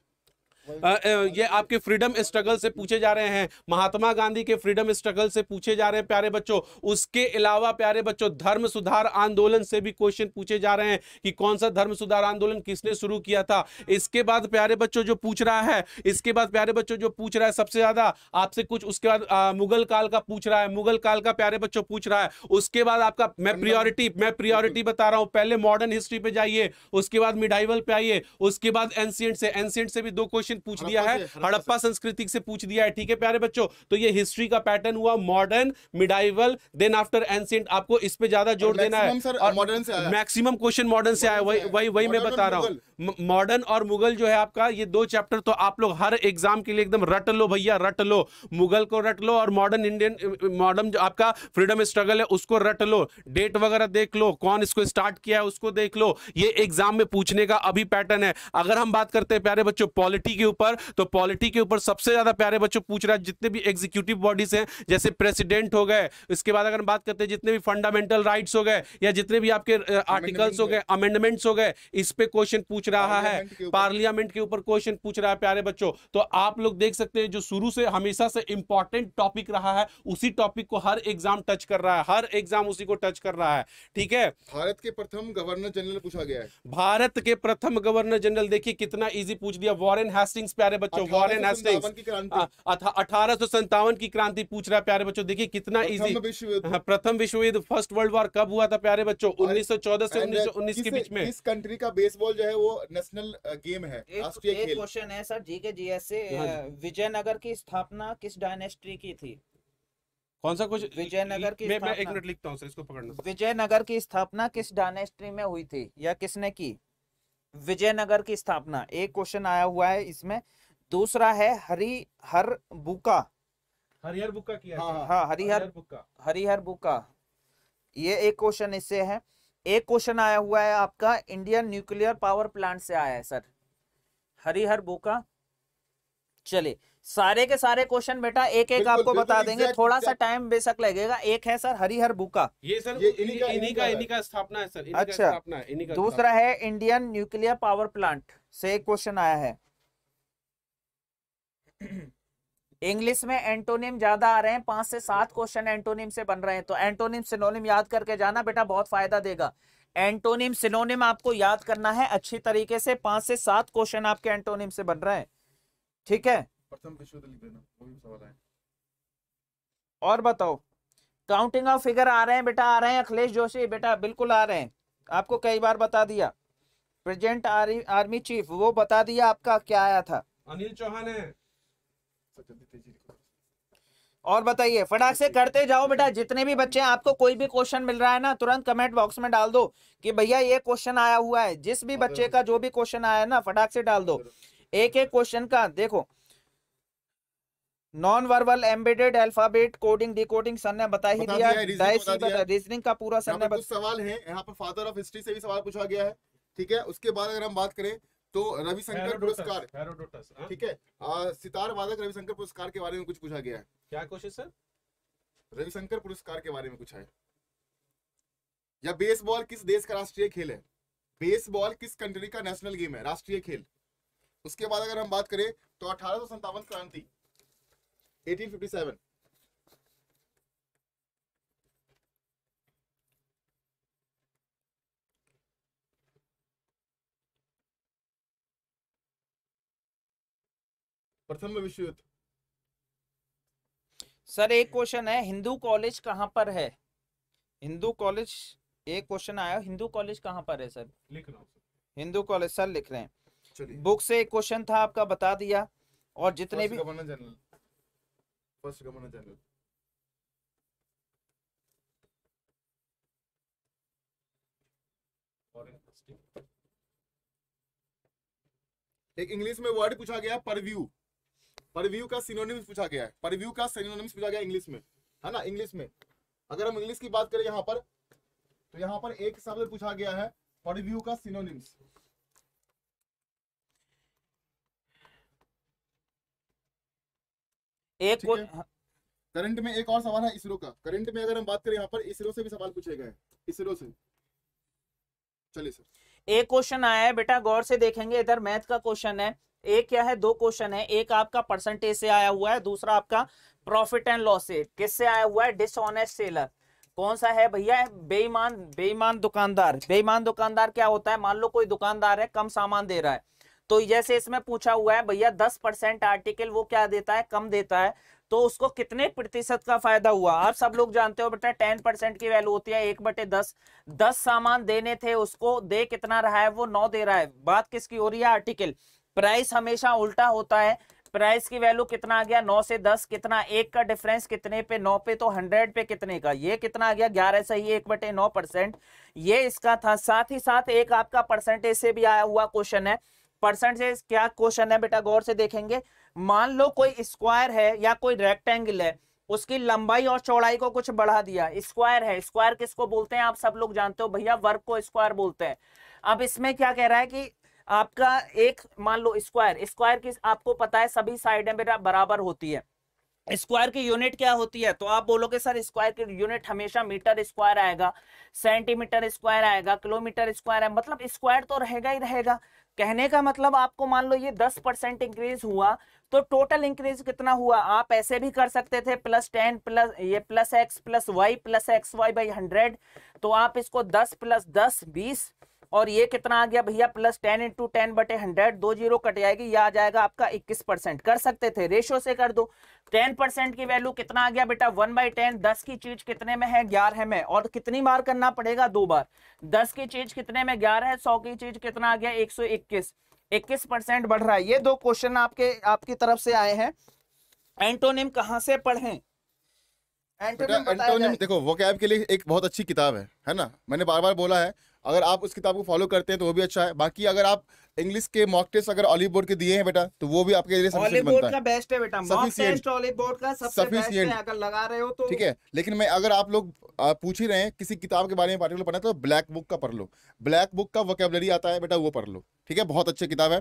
ये आपके फ्रीडम स्ट्रगल से पूछे जा रहे हैं महात्मा गांधी के फ्रीडम स्ट्रगल से पूछे जा रहे हैं प्यारे बच्चों उसके अलावा प्यारे बच्चों धर्म सुधार आंदोलन से भी क्वेश्चन पूछे जा रहे हैं कि कौन सा धर्म सुधार आंदोलन किसने शुरू किया था इसके बाद प्यारे बच्चों जो पूछ रहा है इसके बाद प्यारे बच्चों जो पूछ रहा है सबसे ज्यादा आपसे कुछ उसके बाद मुगल काल का पूछ रहा है मुगल काल का प्यारे बच्चों पूछ रहा है उसके बाद आपका मैं प्रियोरिटी मैं प्रियोरिटी बता रहा हूं पहले मॉडर्न हिस्ट्री पे जाइए उसके बाद मिडाइवल पे आइए उसके बाद एंशियंट से एंशियंट से भी दो क्वेश्चन पूछ दिया है हड़प्पा संस्कृति से पूछ दिया है ठीक है प्यारे बच्चों तो ये हिस्ट्री का पैटर्न हुआ modern medieval then after ancient आपको इस पे ज्यादा जोर देना है मैक्सिमम क्वेश्चन मॉडर्न से आया वही वही वही मैं बता रहा हूँ मॉडर्न और मुगल जो है आपका ये दो चैप्टर तो आप लोग हर एग्जाम के लिए एकदम रट लो भैया रट लो मुगल को रट लो और मॉडर्न इंडियन मॉडर्न जो आपका फ्रीडम स्ट्रगल है उसको रट लो डेट वगैरह देख लो कौन इसको स्टार्ट किया है उसको देख लो ये एग्जाम में पूछने का अभी पैटर्न है अगर हम बात करते हैं प्यारे बच्चों पॉलिटी के ऊपर तो पॉलिटी के ऊपर सबसे ज्यादा प्यारे बच्चों पूछ रहा है जितने भी एग्जीक्यूटिव बॉडीज हैं जैसे प्रेसिडेंट हो गए इसके बाद अगर बात करते हैं जितने भी फंडामेंटल राइट्स हो गए या जितने भी आपके आर्टिकल्स हो गए अमेंडमेंट्स हो गए इस पे क्वेश्चन पूछ रहा है पार्लियामेंट के ऊपर क्वेश्चन पूछ रहा है प्यारे बच्चों तो आप लोग देख सकते हैं जो शुरू से हमेशा से इंपॉर्टेंट टॉपिक रहा है उसी टॉपिक को हर एग्जाम टच कर रहा है हर एग्जाम उसी को टच कर रहा है ठीक है भारत के प्रथम गवर्नर जनरल पूछा गया है भारत के प्रथम गवर्नर जनरल देखिए कितना इजी पूछ दिया वॉरेन हैस्टिंग हेस्टिंग्स प्यारे बच्चों वॉरेन हेस्टिंग्स अठारह सौ संतावन हाँ, हाँ, की क्रांति पूछ रहा है प्यारे बच्चों देखिए कितना इजी प्रथम विश्व युद्ध फर्स्ट वर्ल्ड वॉर कब हुआ था प्यारे बच्चों 1914 से uh, उन्नीस के बीच में इस कंट्री का बेसबॉल जो है वो नेशनल गेम uh, है क्वेश्चन है सर हाँ जी के जीएस से विजयनगर की स्थापना किस डायनेस्ट्री की थी कौन सा कुछ विजयनगर की मैं, मैं एक मिनट लिखता हूँ इसको पकड़ना विजयनगर की स्थापना किस डायनेस्ट्री में हुई थी या किसने की विजयनगर की स्थापना एक क्वेश्चन आया हुआ है इसमें दूसरा है हरी हर बुका हरिहर बुका किया हाँ, हाँ हरिहर बुका हरिहर बुका ये एक क्वेश्चन इससे है एक क्वेश्चन आया हुआ है आपका इंडियन न्यूक्लियर पावर प्लांट से आया है सर हरिहर बुका चलिए सारे के सारे क्वेश्चन बेटा एक एक आपको बता देंगे थोड़ा सा टाइम बेशक लगेगा एक है सर हरिहर बुका ये सर ये इन्हीं का इन्हीं का स्थापना है सर अच्छा दूसरा है इंडियन न्यूक्लियर पावर प्लांट से एक क्वेश्चन आया है इंग्लिश में एंटोनिम ज्यादा आ रहे हैं पांच से सात क्वेश्चन एंटोनिम से बन रहे हैं तो एंटोनिम सिनोनिम याद करके जाना बेटा बहुत फायदा देगा एंटोनिम सिनोनिम आपको याद करना है अच्छी तरीके से पांच से सात क्वेश्चन आपके एंटोनिम से बन रहे हैं ठीक है प्रथम विश्व युद्ध लिख देना वो भी सवाल है और बताओ काउंटिंग ऑफ फिगर आ रहे हैं बेटा आ रहे हैं अखिलेश जोशी बेटा बिल्कुल आ रहे हैं आपको कई बार बता दिया प्रेजेंट आर्मी चीफ वो बता दिया आपका क्या आया था अनिल चौहान है और बताइए फटाक से करते जाओ बेटा जितने भी बच्चे हैं आपको कोई भी क्वेश्चन मिल रहा है ना तुरंत कमेंट बॉक्स में डाल दो कि भैया ये क्वेश्चन आया हुआ है जिस भी हाँ, बच्चे का जो भी क्वेश्चन आया है ना फटाक से डाल दो एक एक क्वेश्चन का देखो non verbal embedded alphabet coding decoding sir ने बता ही दिया रीजनिंग का पूरा सर ने सवाल है यहाँ पर फादर ऑफ हिस्ट्री से भी सवाल पूछा गया है ठीक है उसके बाद अगर हम बात करें तो रविशंकर पुरस्कार हाँ। ठीक है सितार वादक रविशंकर पुरस्कार के बारे में कुछ पूछा गया है क्या क्वेश्चन सर रविशंकर पुरस्कार के बारे में पूछा है या बेसबॉल किस देश का राष्ट्रीय खेल है बेसबॉल किस कंट्री का नेशनल गेम है राष्ट्रीय खेल उसके बाद अगर हम बात करें तो अठारह क्रांति प्रथम विश्व युद्ध सर एक क्वेश्चन है हिंदू कॉलेज कहाँ पर है हिंदू कॉलेज एक क्वेश्चन आया हिंदू कॉलेज कहाँ पर है सर लिख रहा हिंदू कॉलेज सर लिख रहे हैं बुक से एक क्वेश्चन था आपका बता दिया और जितने भी ఫస్ట్ general एक इंग्लिश में वर्ड पूछा गया परव्यू परव्यू का सिनोनिम्स पूछा गया है परव्यू का सिनोनिम्स पूछा गया इंग्लिश में है ना इंग्लिश में अगर हम इंग्लिश की बात करें यहाँ पर तो यहाँ पर एक शब्द पूछा गया है परव्यू का सिनोनिम्स एक करंट में एक और सवाल है इसरो का करंट में अगर हम बात करें यहाँ पर इसरो से भी सवाल पूछे गए इसरो से चलिए सर एक क्वेश्चन आया है बेटा गौर से देखेंगे इधर मैथ का क्वेश्चन है एक क्या है दो क्वेश्चन है एक आपका परसेंटेज से आया हुआ है दूसरा आपका प्रॉफिट एंड लॉस से किससे आया हुआ है डिसऑनेस्ट सेलर कौन सा है भैया बेईमान बेईमान दुकानदार बेईमान दुकानदार क्या होता है मान लो कोई दुकानदार है कम सामान दे रहा है तो जैसे इसमें पूछा हुआ है भैया दस परसेंट आर्टिकल वो क्या देता है कम देता है तो उसको कितने प्रतिशत का फायदा हुआ आप सब लोग जानते हो बेटा टेन परसेंट की वैल्यू होती है एक बटे दस दस सामान देने थे उसको दे कितना रहा है वो नौ दे रहा है बात किसकी हो रही है आर्टिकल प्राइस हमेशा उल्टा होता है प्राइस की वैल्यू कितना आ गया नौ से दस कितना एक का डिफरेंस कितने पे नौ पे तो हंड्रेड पे कितने का ये कितना आ गया ग्यारह से ही एक बटे नौ परसेंट ये इसका था साथ ही साथ एक आपका परसेंटेज से भी आया हुआ क्वेश्चन है परसेंटेज क्या क्वेश्चन है बेटा गौर से देखेंगे मान लो कोई स्क्वायर है या कोई रेक्टेंगल है उसकी लंबाई और चौड़ाई को कुछ बढ़ा दिया स्क्वायर है स्क्वायर किसको बोलते हैं आप सब लोग जानते हो भैया वर्ग को स्क्वायर बोलते हैं अब इसमें क्या कह रहा है कि आपका एक मान लो स्क्वायर स्क्वायर की आपको पता है सभी साइडें बेटा बराबर होती है स्क्वायर की यूनिट क्या होती है तो आप बोलोगे सर स्क्वायर की यूनिट हमेशा मीटर स्क्वायर आएगा सेंटीमीटर स्क्वायर आएगा किलोमीटर स्क्वायर है मतलब स्क्वायर तो रहेगा ही रहेगा कहने का मतलब आपको मान लो ये दस परसेंट इंक्रीज हुआ तो टोटल इंक्रीज कितना हुआ आप ऐसे भी कर सकते थे प्लस टेन प्लस ये plus X plus Y plus X Y by hundred तो आप इसको दस प्लस दस बीस और ये कितना आ गया भैया प्लस टेन इंटू टेन बटे हंड्रेड दो जीरो कट जाएगी या आ जाएगा आपका इक्कीस परसेंट कर सकते थे रेशियो से कर दो टेन परसेंट की वैल्यू कितना आ गया बेटा वन बाई टेन दस की चीज कितने में है ग्यारह में और कितनी बार करना पड़ेगा दो बार दस की चीज कितने में ग्यारह है सौ की चीज कितना आ गया एक सौ इक्कीस इक्कीस परसेंट बढ़ रहा है ये दो क्वेश्चन आपके आपकी तरफ से आए हैं एंटोनिम कहाँ से पढ़े एंटोनिम देखो वो के लिए एक बहुत अच्छी किताब है है ना मैंने बार बार बोला है अगर आप उस किताब को फॉलो करते हैं तो वो भी अच्छा है बाकी अगर आप इंग्लिश के मॉक टेस्ट अगर ऑलिव बोर्ड के दिए हैं बेटा तो वो भी आपके लिए ऑलिव का बेस्ट है बेटा मॉक टेस्ट बोर्ड का अगर लगा रहे हो तो ठीक है लेकिन मैं अगर आप लोग पूछ ही रहे हैं किसी किताब के बारे में पार्टिकुलर पढ़ना तो ब्लैक बुक का पढ़ लो ब्लैक बुक का वोकेबलरी आता है बेटा वो पढ़ लो ठीक है बहुत अच्छी किताब है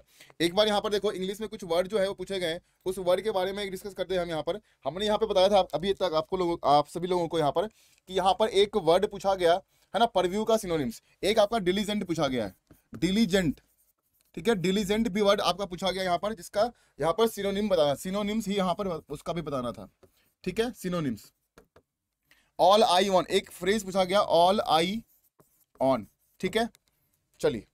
एक बार यहाँ पर देखो इंग्लिश में कुछ वर्ड जो है वो पूछे गए उस वर्ड के बारे में डिस्कस करते हैं हम यहाँ पर हमने यहाँ पे बताया था अभी तक आपको लोगों आप सभी लोगों को यहाँ पर कि यहाँ पर एक वर्ड पूछा गया है ना परव्यू का सिनोनिम्स एक आपका डिलीजेंट पूछा गया है डिलीजेंट ठीक है डिलीजेंट भी वर्ड आपका पूछा गया यहाँ पर जिसका यहाँ पर सिनोनिम बताना सिनोनिम्स ही यहाँ पर उसका भी बताना था ठीक है सिनोनिम्स ऑल आई ऑन एक फ्रेज पूछा गया ऑल आई ऑन ठीक है चलिए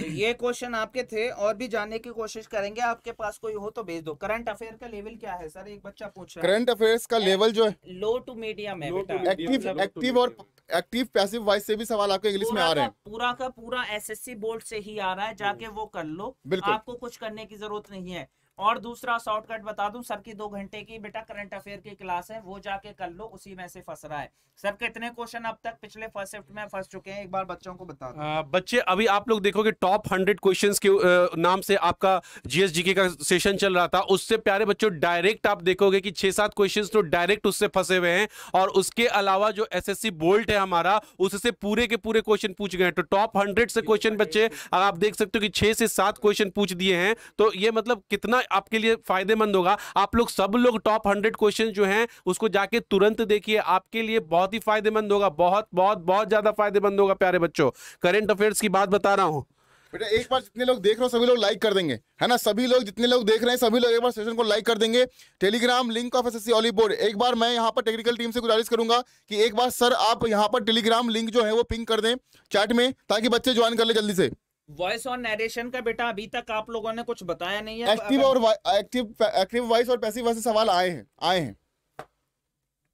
तो ये क्वेश्चन आपके थे और भी जानने की कोशिश करेंगे आपके पास कोई हो तो भेज दो करंट अफेयर का लेवल क्या है सर एक बच्चा पूछ रहा है करंट अफेयर्स का लेवल जो है लो टू मीडियम है एक्टिव एक्टिव और एक्टिव पैसिव वाइज से भी सवाल आपके इंग्लिश में आ रहे हैं पूरा का पूरा एसएससी बोर्ड से ही आ रहा है जाके वो कर लो आपको कुछ करने की जरूरत नहीं है और दूसरा शॉर्टकट बता दूं सर की दो घंटे की बेटा करंट अफेयर की क्लास है वो जाके कर लो उसी में से फंस रहा है सर कितने क्वेश्चन अब तक पिछले फर्स्ट शिफ्ट में फंस चुके हैं एक बार बच्चों को बता आ, बच्चे अभी आप लोग देखोगे टॉप हंड्रेड क्वेश्चंस के नाम से आपका जीएस जीके का सेशन चल रहा था उससे प्यारे बच्चों डायरेक्ट आप देखोगे की छह सात क्वेश्चन तो डायरेक्ट उससे फंसे हुए हैं और उसके अलावा जो एस एस बोल्ट है हमारा उससे पूरे के पूरे क्वेश्चन पूछ गए तो टॉप हंड्रेड से क्वेश्चन बच्चे आप देख सकते हो कि छह से सात क्वेश्चन पूछ दिए हैं तो ये मतलब कितना आपके लिए फायदेमंद होगा आप लोग सब लोग टॉप हंड्रेड क्वेश्चन जो हैं उसको जाके तुरंत देखिए आपके लिए बहुत ही फायदेमंद होगा बहुत बहुत बहुत ज्यादा फायदेमंद होगा प्यारे बच्चों करेंट अफेयर्स की बात बता रहा हूँ बेटा एक बार जितने लोग देख रहे हो सभी लोग लाइक कर देंगे है ना सभी लोग जितने लोग देख रहे हैं सभी लोग एक बार सेशन को लाइक कर देंगे Telegram link of SSC S Oliveboard एक बार मैं यहाँ पर टेक्निकल टीम से गुजारिश करूंगा कि एक बार सर आप यहाँ पर टेलीग्राम लिंक जो है वो पिंक कर दें चैट में ताकि बच्चे ज्वाइन कर ले जल्दी से वॉइस और नरेशन का बेटा अभी तक आप लोगों ने कुछ बताया नहीं है एक्टिव तो और एक्टिव एक्टिव वॉइस और पैसिव वॉइस सवाल आए हैं आए हैं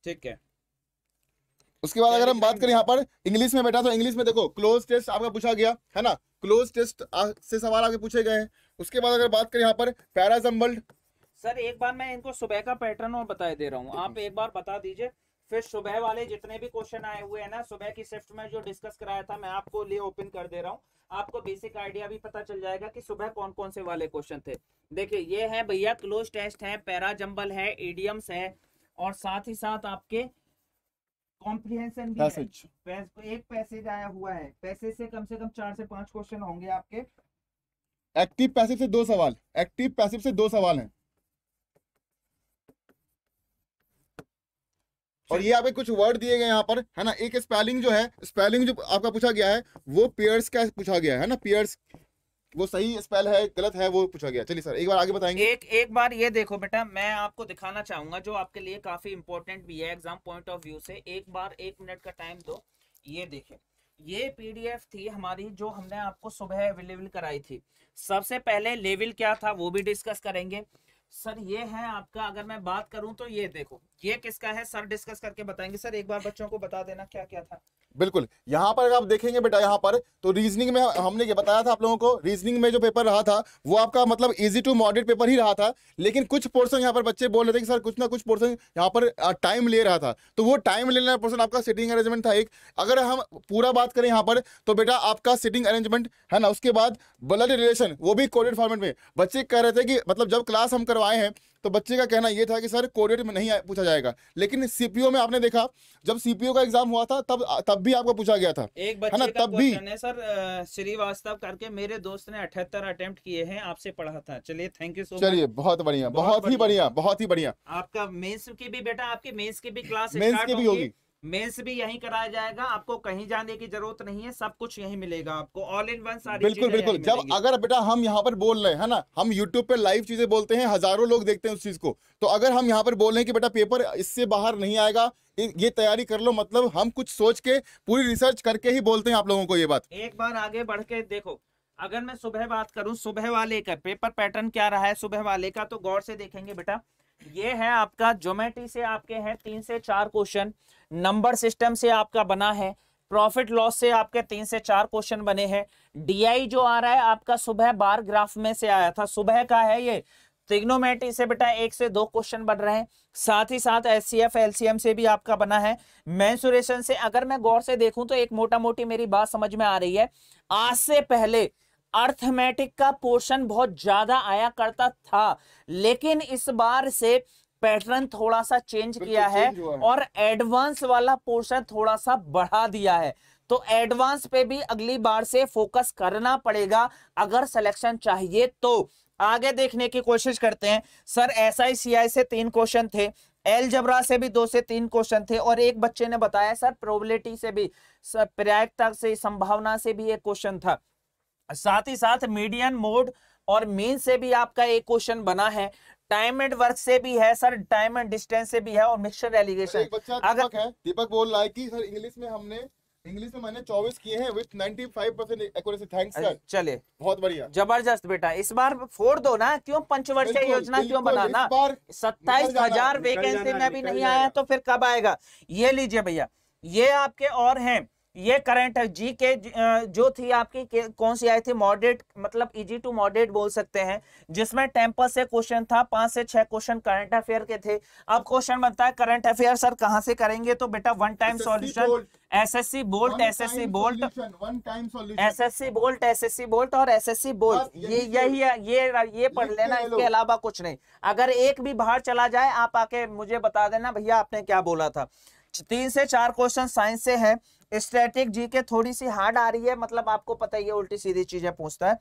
ठीक है उसके बाद अगर हम बात करें यहाँ पर इंग्लिश में बेटा तो इंग्लिश में देखो क्लोज टेस्ट आपका पूछा गया है ना क्लोज टेस्ट से सवाल आगे पूछे गए हैं उसके बाद अगर बात करें यहाँ पर पैराजम्बल्ड सर एक बार मैं इनको सुबह का पैटर्न और बताए दे रहा हूँ आप एक बार बता दीजिए फिर सुबह वाले जितने भी क्वेश्चन आए हुए हैं ना सुबह की शिफ्ट में जो डिस्कस कराया था मैं आपको लिए ओपन कर दे रहा हूँ आपको बेसिक आइडिया भी पता चल जाएगा कि सुबह कौन कौन से वाले क्वेश्चन थे देखिए ये है भैया क्लोज टेस्ट है पैरा जम्बल है एडियम्स है और साथ ही साथ आपके कॉम्प्रिहेंशन भी एक पैसेज आया हुआ है पैसेज से कम से कम चार से पांच क्वेश्चन होंगे आपके एक्टिव पैसिव से दो सवाल एक्टिव पैसिव से दो सवाल हैं और ये आपके कुछ वर्ड दिए गए यहाँ पर है ना एक स्पेलिंग जो है स्पेलिंग जो आपका पूछा गया है वो पेयर्स का पूछा गया है ना पेयर्स वो सही स्पेल है गलत है वो पूछा गया चलिए सर एक बार आगे बताएंगे एक एक बार ये देखो बेटा मैं आपको दिखाना चाहूंगा जो आपके लिए काफी इंपॉर्टेंट भी है एग्जाम पॉइंट ऑफ व्यू से एक बार एक मिनट का टाइम दो ये देखे ये पीडीएफ थी हमारी जो हमने आपको सुबह अवेलेबल कराई थी सबसे पहले लेवल क्या था वो भी डिस्कस करेंगे सर ये है आपका अगर मैं बात करूं तो ये देखो ये किसका है सर डिस्कस करके बताएंगे सर एक बार बच्चों को बता देना क्या क्या था बिल्कुल यहाँ पर अगर आप देखेंगे बेटा यहाँ पर तो रीजनिंग में हमने ये बताया था आप लोगों को रीजनिंग में जो पेपर रहा था वो आपका मतलब इजी टू मॉडरेट पेपर ही रहा था लेकिन कुछ पोर्सन यहाँ पर बच्चे बोल रहे थे कि सर कुछ ना कुछ पोर्सन यहाँ पर टाइम ले रहा था तो वो टाइम लेने वाला पोर्सन आपका सिटिंग अरेंजमेंट था एक अगर हम पूरा बात करें यहाँ पर तो बेटा आपका सिटिंग अरेंजमेंट है ना उसके बाद ब्लड रिलेशन वो भी कोडेड फॉर्मेट में बच्चे कह रहे थे कि मतलब जब क्लास हम करवाए हैं तो बच्चे का कहना यह था कि सर कोरियर में नहीं पूछा जाएगा लेकिन सीपीओ में आपने देखा जब सीपीओ का एग्जाम हुआ था तब तब भी आपको पूछा गया था एक बच्चे ना, तब भी है सर श्रीवास्तव करके मेरे दोस्त ने अठहत्तर अटेम्प्ट किए हैं आपसे पढ़ा था चलिए थैंक यू सो चलिए बहुत बढ़िया बहुत ही बढ़िया बहुत ही बढ़िया आपका मेन्स की भी बेटा आपकी मेन्स की भी क्लास मेन्स की भी होगी मेंस भी यहीं कराया जाएगा आपको कहीं जाने की जरूरत नहीं है सब कुछ यहीं मिलेगा आपको ऑल इन वन सारी बिल्कुल बिल्कुल जब अगर बेटा हम यहाँ पर बोल रहे हैं है ना हम यूट्यूब पे लाइव चीजें बोलते हैं हजारों लोग देखते हैं उस चीज को तो अगर हम यहाँ पर बोल रहे हैं कि बेटा पेपर इससे बाहर नहीं आएगा ये तैयारी कर लो मतलब हम कुछ सोच के पूरी रिसर्च करके ही बोलते हैं आप लोगों को ये बात एक बार आगे बढ़ के देखो अगर मैं सुबह बात करूं सुबह वाले का पेपर पैटर्न क्या रहा है सुबह वाले का तो गौर से देखेंगे बेटा ये है आपका ज्योमेट्री से आपके हैं तीन से चार क्वेश्चन नंबर सिस्टम से आपका बना है प्रॉफिट लॉस से आपके तीन से चार क्वेश्चन बने हैं डीआई जो आ रहा है आपका सुबह बार ग्राफ में से आया था सुबह का है ये ट्रिग्नोमेट्री से बेटा एक से दो क्वेश्चन बन रहे हैं साथ ही साथ एस एलसीएम से भी आपका बना है मैंसुरेशन से अगर मैं गौर से देखूं तो एक मोटा मोटी मेरी बात समझ में आ रही है आज से पहले अर्थमेटिक का पोर्शन बहुत ज्यादा आया करता था लेकिन इस बार से पैटर्न थोड़ा सा चेंज किया है और एडवांस वाला पोर्शन थोड़ा सा बढ़ा दिया है तो एडवांस पे भी अगली बार से फोकस करना पड़ेगा अगर सिलेक्शन चाहिए तो आगे देखने की कोशिश करते हैं सर एस आई सी आई से तीन क्वेश्चन थे एल जबरा से भी दो से तीन क्वेश्चन थे और एक बच्चे ने बताया सर प्रोबेबिलिटी से भी सर प्रायिकता से संभावना से भी एक क्वेश्चन था साथ ही साथ मीडियन मोड और मीन से भी आपका एक क्वेश्चन बना है टाइम एंड वर्क से भी है सर टाइम एंड डिस्टेंस से भी है और मिक्सर एलिगेशन अगर दीपक बोल रहा है की सर इंग्लिश में हमने इंग्लिश में मैंने चौबीस किए हैं विथ 95 परसेंट थैंक्स सर चले बहुत बढ़िया जबरदस्त बेटा इस बार फोड़ दो ना क्यों पंचवर्षीय योजना क्यों बनाना सत्ताईस हजार वैकेंसी में भी नहीं आया तो फिर कब आएगा ये लीजिए भैया ये आपके और हैं ये करंट है जी के जो थी आपकी कौन सी आई थी मॉडरेट मतलब इजी टू मॉडरेट बोल सकते हैं जिसमें टेम्पल से क्वेश्चन था पांच से छह क्वेश्चन करंट अफेयर के थे अब क्वेश्चन बनता है करंट अफेयर सर कहां से करेंगे तो बेटा one time solution SSC bolt SSC bolt SSC bolt SSC bolt और एसएससी बोल्ट ये यही ये ये पढ़ लेना इसके अलावा कुछ नहीं अगर एक भी बाहर चला जाए आप आके मुझे बता देना भैया आपने क्या बोला था तीन से चार क्वेश्चन साइंस से है स्टैटिक जी के थोड़ी सी हार्ड आ रही है मतलब आपको पता ही है उल्टी सीधी चीजें पूछता है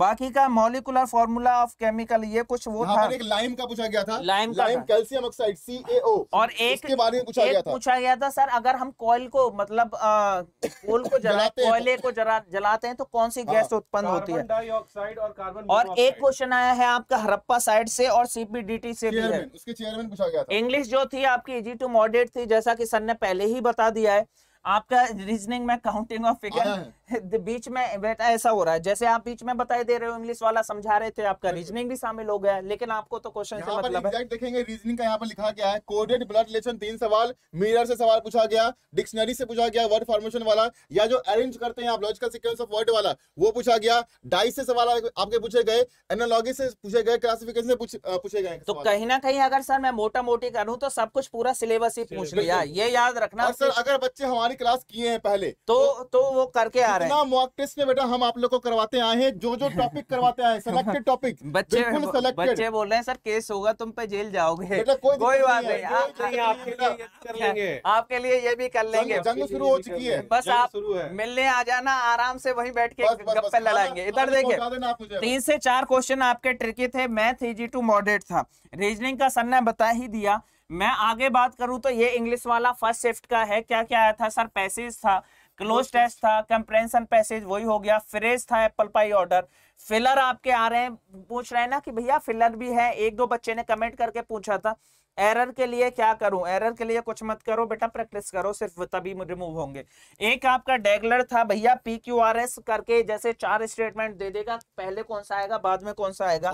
बाकी का मोलिकुलर फॉर्मूला ऑफ केमिकल ये कुछ वो था एक लाइम का पूछा गया था lime lime calcium oxide CaO और एक के बारे में पूछा गया था पूछा गया था सर अगर हम कॉयल को मतलब कोल को जला कोयले तो। को जला जलाते हैं तो कौन सी गैस हाँ। उत्पन्न होती है डाइऑक्साइड और कार्बन और एक क्वेश्चन आया है आपका हरप्पा साइड से और सीपीडीटी से भी है उसके चेयरमैन पूछा गया था इंग्लिश जो थी आपकी इजी टू मॉडरेट थी जैसा की सर ने पहले ही बता दिया है आपका रीजनिंग में काउंटिंग ऑफ फिगर बीच में बेटा ऐसा हो रहा है जैसे आप बीच में बताए दे रहे हो इंग्लिश वाला समझा रहे थे आपका रीजनिंग भी शामिल हो गया लेकिन आपको तो क्वेश्चन से मतलब है देखेंगे रीजनिंग का यहाँ पर लिखा गया है कोडेड ब्लड रिलेशन तीन सवाल मिरर से सवाल पूछा गया डिक्शनरी से पूछा गया वर्ड फॉर्मेशन वाला या जो अरेंज करते हैं आप लॉजिकल सिक्वेंस ऑफ वर्ड वाला वो पूछा गया डाइस से सवाल आपके पूछे गए एनालॉजी से पूछे गए क्लासिफिकेशन से पूछे गए तो कहीं ना कहीं अगर सर मैं मोटा मोटी करूँ तो सब कुछ पूरा सिलेबस ही पूछ लिया ये याद रखना सर अगर बच्चे हमारी क्लास किए हैं पहले तो तो, तो वो करके आ रहे रहे हैं मॉक टेस्ट में बेटा हम आप लोग को करवाते आए हैं जो जो टॉपिक करवाते आए सिलेक्टेड टॉपिक बच्चे बच्चे बोल रहे हैं सर केस होगा तुम पे जेल जाओगे कोई बात नहीं आपके लिए ये भी कर लेंगे जंग शुरू हो चुकी है बस आप मिलने आ जाना आराम से वही बैठ के गप्पे लड़ाएंगे इधर देखे तीन से चार क्वेश्चन आपके ट्रिकी थे मैथ इजी टू मॉडरेट था रीजनिंग का सर ने बता ही दिया मैं आगे बात करूं तो ये इंग्लिश वाला फर्स्ट शिफ्ट का है क्या क्या आया था सर पैसेज था क्लोज टेस्ट था कंप्रेंशन पैसेज वही हो गया फ्रेज था एप्पल पाई ऑर्डर फिलर आपके आ रहे हैं पूछ रहे हैं ना कि भैया फिलर भी है एक दो बच्चे ने कमेंट करके पूछा था एरर के लिए क्या करूं एरर के लिए कुछ मत करो बेटा प्रैक्टिस करो सिर्फ तभी रिमूव होंगे एक आपका डेगलर था भैया पी क्यू आर एस करके जैसे चार स्टेटमेंट दे देगा पहले कौन सा आएगा बाद में कौन सा आएगा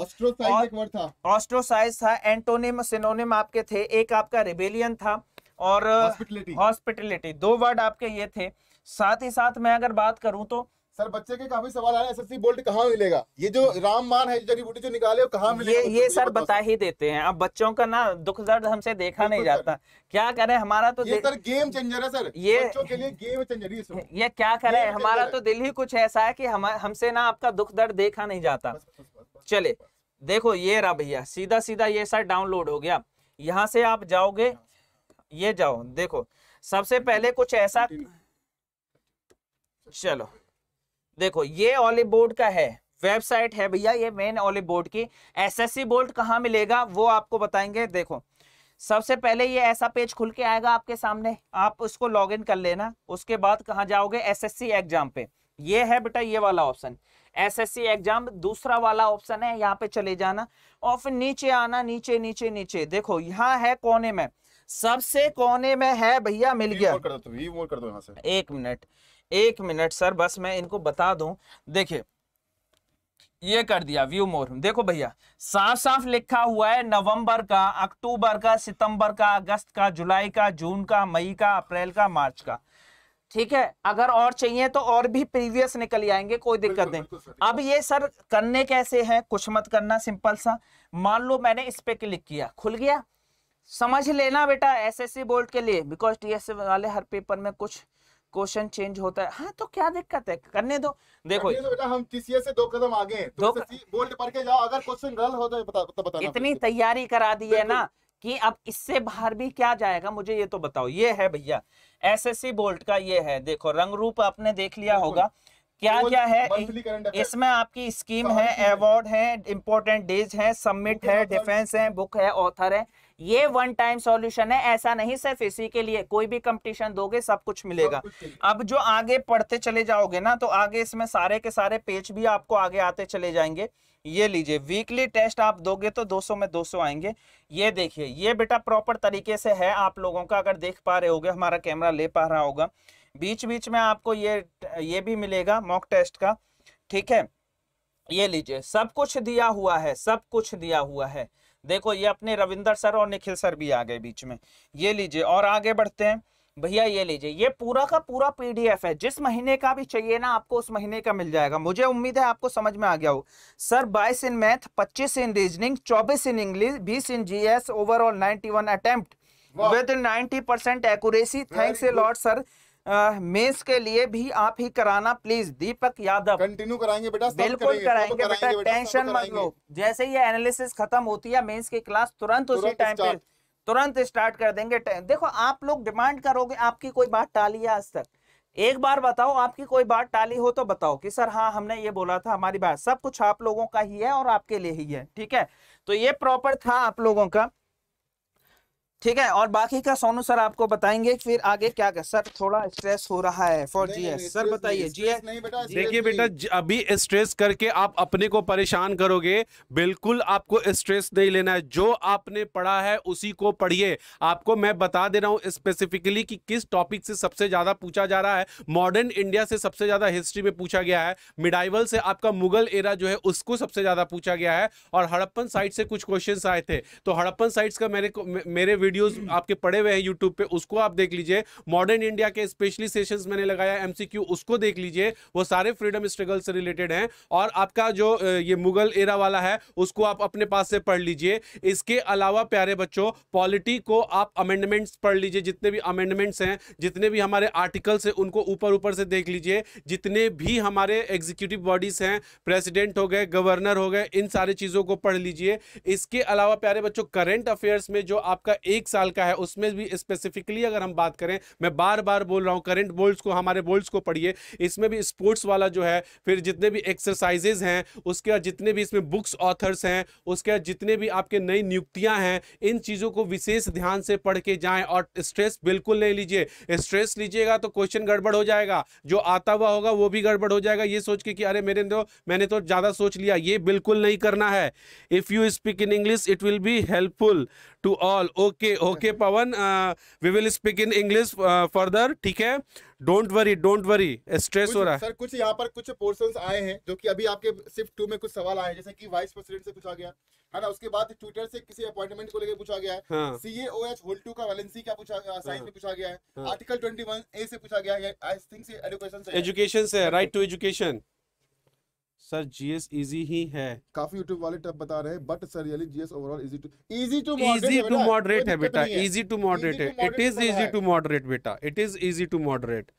ऑस्ट्रोसाइज था एंटोनिम सिनोनिम आपके थे एक आपका रिबेलियन था और हॉस्पिटलिटी दो वर्ड आपके ये थे साथ ही साथ मैं अगर बात करूं तो सर बच्चे के काफी सवाल आ रहे हैं एसएससी बोल्ट कहाँ मिलेगा ये जो राम मान है जड़ी बूटी जो निकाले कहाँ मिलेगा ये तो ये सर बता ही देते हैं अब बच्चों का ना दुख दर्द हमसे देखा नहीं जाता क्या करें हमारा तो ये सर गेम चेंजर है सर ये बच्चों के लिए गेम चेंजर है ये क्या करें हमारा तो दिल ही कुछ ऐसा है की हमसे ना आपका दुख दर्द देखा नहीं जाता चले देखो ये रहा भैया सीधा सीधा ये सर डाउनलोड हो गया यहाँ से आप जाओगे हाँ। ये जाओ देखो सबसे पहले कुछ ऐसा चलो देखो ये ऑलिव बोर्ड का है वेबसाइट है भैया ये मेन ऑलिव बोर्ड की एसएससी बोल्ट कहाँ मिलेगा वो आपको बताएंगे देखो सबसे पहले ये ऐसा पेज खुल के आएगा आपके सामने आप उसको लॉगिन कर लेना उसके बाद कहाँ जाओगे एसएससी एग्जाम पे ये है बेटा ये वाला ऑप्शन एसएससी एग्जाम दूसरा वाला ऑप्शन है यहाँ पे चले जाना और फिर नीचे आना नीचे नीचे नीचे देखो यहाँ है कोने में सबसे कोने में है भैया मिल गया कर दो से एक मिनट एक मिनट सर बस मैं इनको बता दूं देखिए ये कर दिया व्यू मोर देखो भैया साफ साफ लिखा हुआ है नवंबर का अक्टूबर का सितंबर का अगस्त का जुलाई का जून का मई का अप्रैल का मार्च का ठीक है अगर और चाहिए तो और भी प्रीवियस निकल आएंगे कोई दिक्कत नहीं अब ये सर करने कैसे हैं कुछ मत करना सिंपल सा मान लो मैंने इस पे क्लिक किया खुल गया समझ लेना बेटा एसएससी बोर्ड के लिए बिकॉज टीएससी वाले हर पेपर में कुछ क्वेश्चन चेंज होता है हाँ तो क्या दिक्कत है करने दो देखो करने दो बेटा हम टीसीएस से दो कदम आगे दो बोर्ड पढ़ के जाओ अगर क्वेश्चन गलत हो तो बता, तो इतनी तैयारी करा दी है ना कि अब इससे बाहर भी क्या जाएगा मुझे ये तो बताओ ये है भैया एसएससी बोल्ट का ये है देखो रंग रूप आपने देख लिया होगा क्या क्या है इसमें आपकी स्कीम है अवार्ड है इम्पोर्टेंट डेज है सबमिट है डिफेंस है बुक है ऑथर है ये वन टाइम सॉल्यूशन है ऐसा नहीं सिर्फ इसी के लिए कोई भी कंपटीशन दोगे सब कुछ मिलेगा सब कुछ अब जो आगे पढ़ते चले जाओगे ना तो आगे इसमें सारे के सारे पेज भी आपको आगे आते चले जाएंगे ये लीजिए वीकली टेस्ट आप दोगे तो 200 में 200 आएंगे ये देखिए ये बेटा प्रॉपर तरीके से है आप लोगों का अगर देख पा रहे होगे हमारा कैमरा ले पा रहा होगा बीच बीच में आपको ये ये भी मिलेगा मॉक टेस्ट का ठीक है ये लीजिए सब कुछ दिया हुआ है सब कुछ दिया हुआ है देखो ये अपने रविंदर सर और निखिल सर भी आ गए बीच में ये लीजिए और आगे बढ़ते हैं भैया ये लीजिए ये पूरा का पूरा पीडीएफ है जिस महीने का भी चाहिए ना आपको उस महीने का मिल जाएगा मुझे उम्मीद है आपको समझ में आ गया हो सर बाईस इन मैथ पच्चीस इन रीजनिंग चौबीस इन इंग्लिश बीस in GS overall 91 attempt with 90 percent accuracy thanks a lot sir mains के लिए भी आप ही कराना प्लीज दीपक यादव कंटिन्यू कराएंगे बेटा बिल्कुल कराएंगे, बेटा टेंशन मत लो जैसे ही एनालिसिस खत्म होती है मेंस की क्लास तुरंत उसी टाइम पे तुरंत स्टार्ट कर देंगे देखो आप लोग डिमांड करोगे आपकी कोई बात टाली है आज तक एक बार बताओ आपकी कोई बात टाली हो तो बताओ कि सर हाँ हमने ये बोला था हमारी बात सब कुछ आप लोगों का ही है और आपके लिए ही है ठीक है तो ये प्रॉपर था आप लोगों का ठीक है और बाकी का सोनू सर आपको बताएंगे फिर आगे क्या कर सर थोड़ा स्ट्रेस हो रहा है फॉर जी एस सर बताइए जी एस देखिए बेटा अभी स्ट्रेस करके आप अपने को परेशान करोगे बिल्कुल आपको स्ट्रेस नहीं लेना है जो आपने पढ़ा है उसी को पढ़िए आपको मैं बता दे रहा हूँ स्पेसिफिकली कि किस टॉपिक से सबसे ज्यादा पूछा जा रहा है मॉडर्न इंडिया से सबसे ज्यादा हिस्ट्री में पूछा गया है मिडाइवल से आपका मुगल एरा जो है उसको सबसे ज्यादा पूछा गया है और हड़प्पन साइड से कुछ क्वेश्चन आए थे तो हड़प्पन साइड का मेरे मेरे वीडियोस आपके पड़े हुए हैं यूट्यूब पे उसको आप देख लीजिए मॉडर्न इंडिया के स्पेशली सेशंस मैंने लगाया एमसीक्यू उसको देख लीजिए वो सारे फ्रीडम स्ट्रगल से रिलेटेड हैं और आपका जो ये मुगल एरा वाला है उसको आप अपने पास से पढ़ लीजिए इसके अलावा प्यारे बच्चों पॉलिटी को आप अमेंडमेंट्स पढ़ लीजिए जितने भी अमेंडमेंट्स हैं जितने भी हमारे आर्टिकल्स हैं उनको ऊपर ऊपर से देख लीजिए जितने भी हमारे एग्जीक्यूटिव बॉडीज हैं प्रेसिडेंट हो गए गवर्नर हो गए इन सारी चीज़ों को पढ़ लीजिए इसके अलावा प्यारे बच्चों करेंट अफेयर्स में जो आपका एक एक साल का है उसमें भी स्पेसिफिकली अगर हम बात करें मैं बार बार बोल रहा हूँ करंट बोल्ड्स को हमारे बोल्ड्स को पढ़िए इसमें भी स्पोर्ट्स वाला जो है फिर जितने भी एक्सरसाइजेज हैं उसके बाद जितने भी इसमें बुक्स ऑथर्स हैं उसके बाद जितने भी आपके नई नियुक्तियाँ हैं इन चीज़ों को विशेष ध्यान से पढ़ के जाएँ और स्ट्रेस बिल्कुल नहीं लीजिए स्ट्रेस लीजिएगा तो क्वेश्चन गड़बड़ हो जाएगा जो आता हुआ होगा वो भी गड़बड़ हो जाएगा ये सोच के कि अरे मेरे दो तो, मैंने तो ज़्यादा सोच लिया ये बिल्कुल नहीं करना है if you speak in English it will be helpful to all okay okay okay Pavan we will speak in English further ठीक है don't worry don't worry stress हो रहा है सर कुछ यहाँ पर कुछ पोर्शंस आए हैं जो कि अभी आपके सिर्फ टू में कुछ सवाल आए हैं जैसे कि वाइस प्रेसिडेंट से पूछा गया है ना उसके बाद ट्विटर से किसी अपॉइंटमेंट को लेकर पूछा गया है हाँ। होल टू का वैलेंसी क्या पूछा गया हाँ। साइंस में पूछा गया है आर्टिकल ट्वेंटी वन ए से पूछा गया है आई थिंक से एजुकेशन से एजुकेशन से right to education sir GS easy ही है काफी यूट्यूब वाले टफ बता रहे हैं but sir really GS overall easy to easy to easy to moderate है बेटा इजी टू मॉडरेट है it is easy to moderate बेटा it is easy to moderate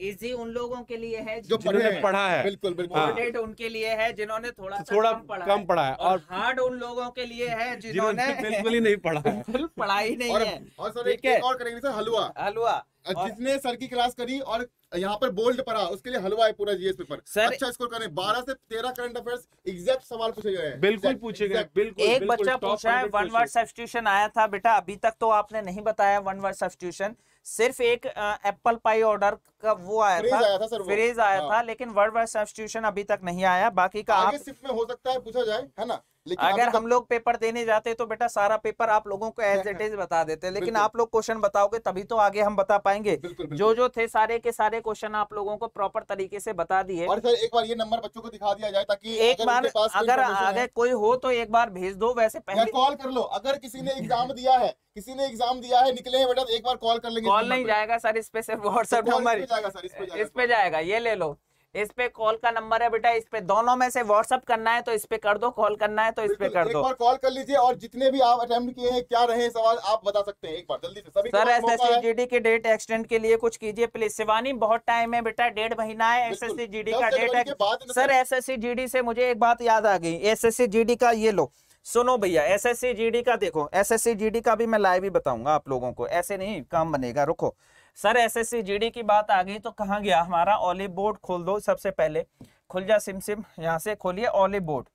easy उन लोगों के लिए है जो पढ़े पढ़ा है बिल्कुल बिल्कुल हाँ। उनके लिए है जिन्होंने थोड़ा थोड़ा कम पढ़ा, कम पढ़ा है और हार्ड उन लोगों के लिए है जिन्होंने बिल्कुल ही नहीं पढ़ा है पढ़ाई नहीं है और सर एक, और करेंगे सर हलवा हलवा जिसने सर की क्लास करी और यहाँ पर बोल्ड पढ़ा उसके लिए हलवा है पूरा जीएस पेपर सर अच्छा स्कोर करें बारह से तेरह करंट अफेयर्स एग्जैक्ट सवाल पूछे गए हैं बिल्कुल पूछे गए बिल्कुल एक बच्चा पूछा है वन वर्ड सब्सटीट्यूशन आया था बेटा अभी तक तो आपने नहीं बताया वन वर्ड सब्सटीट्यूशन सिर्फ एक एप्पल पाई ऑर्डर का वो आया था आया था सर फ्रेज आया हाँ। था लेकिन वर्ड वर्ड सब्सटीट्यूशन अभी तक नहीं आया बाकी का आगे आप... में हो सकता है पूछा जाए है ना लेकिन अगर हम लोग पेपर देने जाते तो बेटा सारा पेपर आप लोगों को एज इट इज बता देते लेकिन आप लोग क्वेश्चन बताओगे तभी तो आगे हम बता पाएंगे बिल्कुल, बिल्कुल। जो जो थे सारे के सारे क्वेश्चन आप लोगों को प्रॉपर तरीके से बता दिए और सर एक बार ये नंबर बच्चों को दिखा दिया जाए ताकि एक बार अगर अगर कोई हो तो एक बार भेज दो वैसे पहले कॉल कर लो अगर किसी ने एग्जाम दिया है किसी ने एग्जाम दिया है निकले हैं बेटा तो एक बार कॉल कर लेंगे कॉल नहीं जाएगा सर इस पे सिर्फ व्हाट्सएप नंबर इस पे जाएगा ये ले लो इस पे कॉल का नंबर है बेटा इस पे दोनों में से व्हाट्सअप करना है तो इस पे कर दो कॉल करना है तो इस पे कर दो एक बार कॉल कर लीजिए और जितने भी आप अटेम्प्ट किए हैं क्या रहे सवाल आप बता सकते हैं एक बार जल्दी से सभी sir S S C G D के डेट एक्सटेंड के लिए कुछ कीजिए प्लीज शिवानी बहुत टाइम है बेटा डेढ़ महीना है S S C G D का date sir S S C G D से मुझे एक बात याद आ गई S S C G D का ये लो सुनो भैया S S C G D का देखो S S C G D का भी मैं लाइव ही बताऊंगा आप लोगों को ऐसे नहीं काम बनेगा रुको सर एसएससी जीडी की बात आ गई तो कहाँ गया हमारा ऑलिव बोर्ड खोल दो सबसे पहले खुल जा सिम सिम यहाँ से खोलिए ऑलिव बोर्ड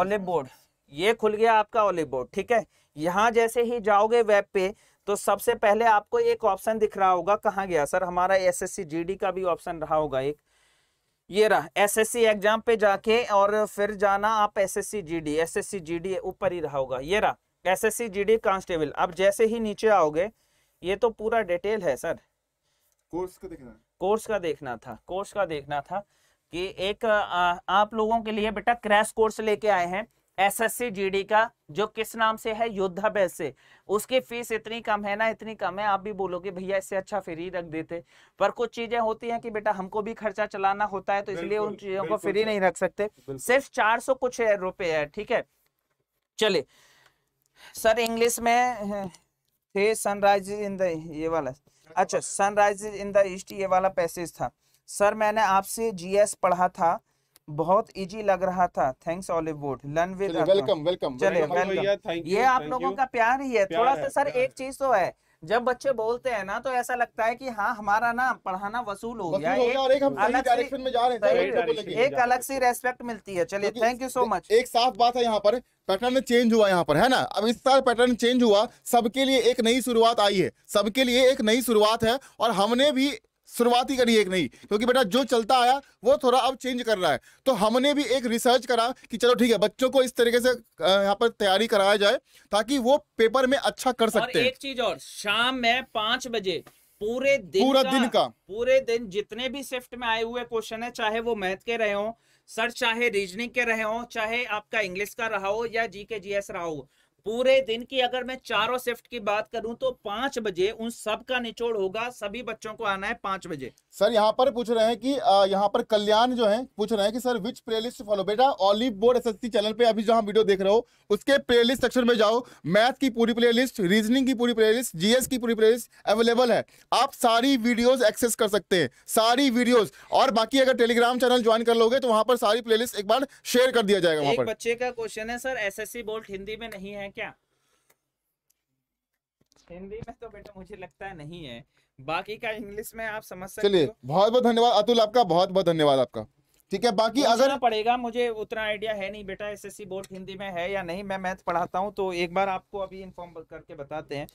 ऑलिव बोर्ड ये खुल गया आपका ऑलिव बोर्ड ठीक है यहाँ जैसे ही जाओगे वेब पे तो सबसे पहले आपको एक ऑप्शन दिख रहा होगा कहाँ गया सर हमारा एस जीडी का भी ऑप्शन रहा होगा एक ये रहा एस एग्जाम पे जाके और फिर जाना आप S S GD G GD ऊपर ही रहा होगा ये रहा जी डी कांस्टेबल अब जैसे ही नीचे आओगे ये तो पूरा डिटेल है सर कोर्स का देखना कोर्स का देखना था कोर्स का देखना था कि एक आ, आप लोगों के लिए बेटा क्रैश कोर्स लेके आए हैं एसएससी जीडी का जो किस नाम से है योद्धा बैच से उसकी फीस इतनी कम है ना इतनी कम है आप भी बोलोगे भैया इससे अच्छा फ्री रख देते पर कुछ चीजें होती हैं कि बेटा हमको भी खर्चा चलाना होता है तो इसलिए उन चीजों को फ्री नहीं रख सकते सिर्फ चार सौ कुछ रुपए है ठीक है चले सर इंग्लिश में थे सनराइजेज इन द ये वाला अच्छा सनराइजेज इन द ईस्ट ये वाला पैसेज था सर मैंने आपसे जीएस पढ़ा था बहुत इजी लग रहा था thanks all board learn with welcome welcome चलिए वेलकम ये आप लोगों का प्यार ही है थोड़ा सा सर एक चीज तो है जब बच्चे बोलते हैं ना तो ऐसा लगता है कि हाँ हमारा ना पढ़ाना वसूल हो गया एक, अलग सी रेस्पेक्ट मिलती है चलिए थैंक यू सो मच एक साफ बात है यहाँ पर पैटर्न चेंज हुआ यहाँ पर है ना अब इस साल पैटर्न चेंज हुआ सबके लिए एक नई शुरुआत आई है सबके लिए एक नई शुरुआत है और हमने भी शुरुआत ही करी एक नहीं क्योंकि बेटा जो चलता आया वो थोड़ा अब चेंज कर रहा है तो हमने भी एक रिसर्च करा कि चलो ठीक है बच्चों को इस तरीके से यहाँ पर तैयारी कराया जाए ताकि वो पेपर में अच्छा कर सकते हैं एक चीज और शाम में पांच बजे पूरे दिन पूरा का, दिन का पूरे दिन जितने भी शिफ्ट में आए हुए क्वेश्चन है चाहे वो मैथ के रहे हो सर चाहे रीजनिंग के रहे हो चाहे आपका इंग्लिश का रहा हो या जी के जी एस रहा हो पूरे दिन की अगर मैं चारों शिफ्ट की बात करूं तो पांच बजे उन सब का निचोड़ होगा सभी बच्चों को आना है पांच बजे सर यहाँ पर पूछ रहे हैं कि यहाँ पर कल्याण जो है पूछ रहे हैं कि sir which playlist follow बेटा ऑलिव बोर्ड एस चैनल पे अभी जो हम वीडियो देख रहे हो उसके प्ले लिस्ट सेक्शन में जाओ मैथ की पूरी प्ले लिस्ट रीजनिंग की पूरी प्ले लिस्ट जीएस की पूरी प्ले लिस्ट अवेलेबल है आप सारी वीडियो एक्सेस कर सकते हैं सारी वीडियो और बाकी अगर टेलीग्राम चैनल ज्वाइन कर लोगे तो वहां पर सारी प्ले एक बार शेयर कर दिया जाएगा बच्चे का क्वेश्चन है सर एस बोर्ड हिंदी में नहीं है क्या हिंदी में तो बेटा मुझे लगता है नहीं है बाकी का इंग्लिश में आप समझ सकते चलिए बहुत बहुत धन्यवाद अतुल आपका बहुत बहुत धन्यवाद आपका ठीक है बाकी अगर पड़ेगा मुझे उतना आइडिया है नहीं बेटा एसएससी बोर्ड हिंदी में है या नहीं मैं मैथ पढ़ाता हूँ तो एक बार आपको अभी इन्फॉर्म करके बताते हैं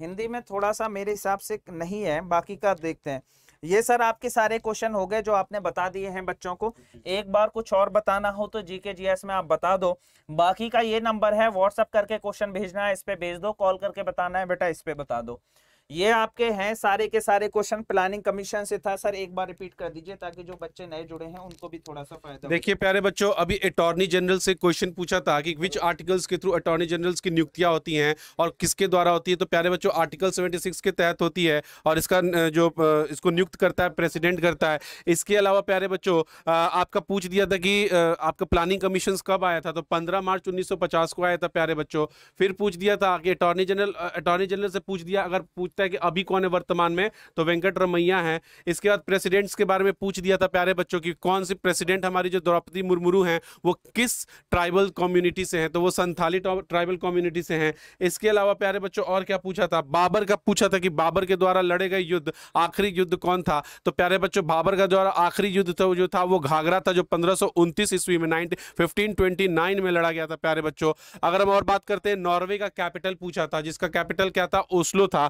हिंदी में थोड़ा सा मेरे हिसाब से नहीं है बाकी का देखते हैं ये सर आपके सारे क्वेश्चन हो गए जो आपने बता दिए हैं बच्चों को एक बार कुछ और बताना हो तो जीके जी एस में आप बता दो बाकी का ये नंबर है व्हाट्सअप करके क्वेश्चन भेजना है इस पर भेज दो कॉल करके बताना है बेटा इस पर बता दो ये आपके हैं सारे के सारे क्वेश्चन प्लानिंग कमीशन से था सर एक बार रिपीट कर दीजिए ताकि जो बच्चे नए जुड़े हैं उनको भी थोड़ा सा फायदा देखिए प्यारे बच्चों अभी अटॉर्नी जनरल से क्वेश्चन पूछा था कि विच आर्टिकल्स हाँ। के थ्रू अटॉर्नी जनरल्स की नियुक्तियां होती हैं और किसके द्वारा होती है तो प्यारे बच्चों आर्टिकल सेवेंटी के तहत होती है और इसका जो इसको नियुक्त करता है प्रेसिडेंट करता है इसके अलावा प्यारे बच्चों आपका पूछ दिया था कि आपका प्लानिंग कमीशन कब आया था तो पंद्रह मार्च उन्नीस को आया था प्यारे बच्चों फिर पूछ दिया था कि अटॉर्नी जनरल अटॉर्नी जनरल से पूछ दिया अगर पूछता सकता है कि अभी कौन है वर्तमान में तो वेंकट रमैया है इसके बाद प्रेसिडेंट्स के बारे में पूछ दिया था प्यारे बच्चों की कौन सी प्रेसिडेंट हमारी जो द्रौपदी मुर्मू हैं वो किस ट्राइबल कम्युनिटी से हैं तो वो संथाली ट्राइबल कम्युनिटी से हैं इसके अलावा प्यारे बच्चों और क्या पूछा था बाबर का पूछा था कि बाबर के द्वारा लड़े गए युद्ध आखिरी युद्ध कौन था तो प्यारे बच्चों बाबर का द्वारा आखिरी युद्ध था तो जो था वो घाघरा था जो पंद्रह ईस्वी में नाइनटीन में लड़ा गया था प्यारे बच्चों अगर हम और बात करते हैं नॉर्वे का कैपिटल पूछा था जिसका कैपिटल क्या था ओस्लो था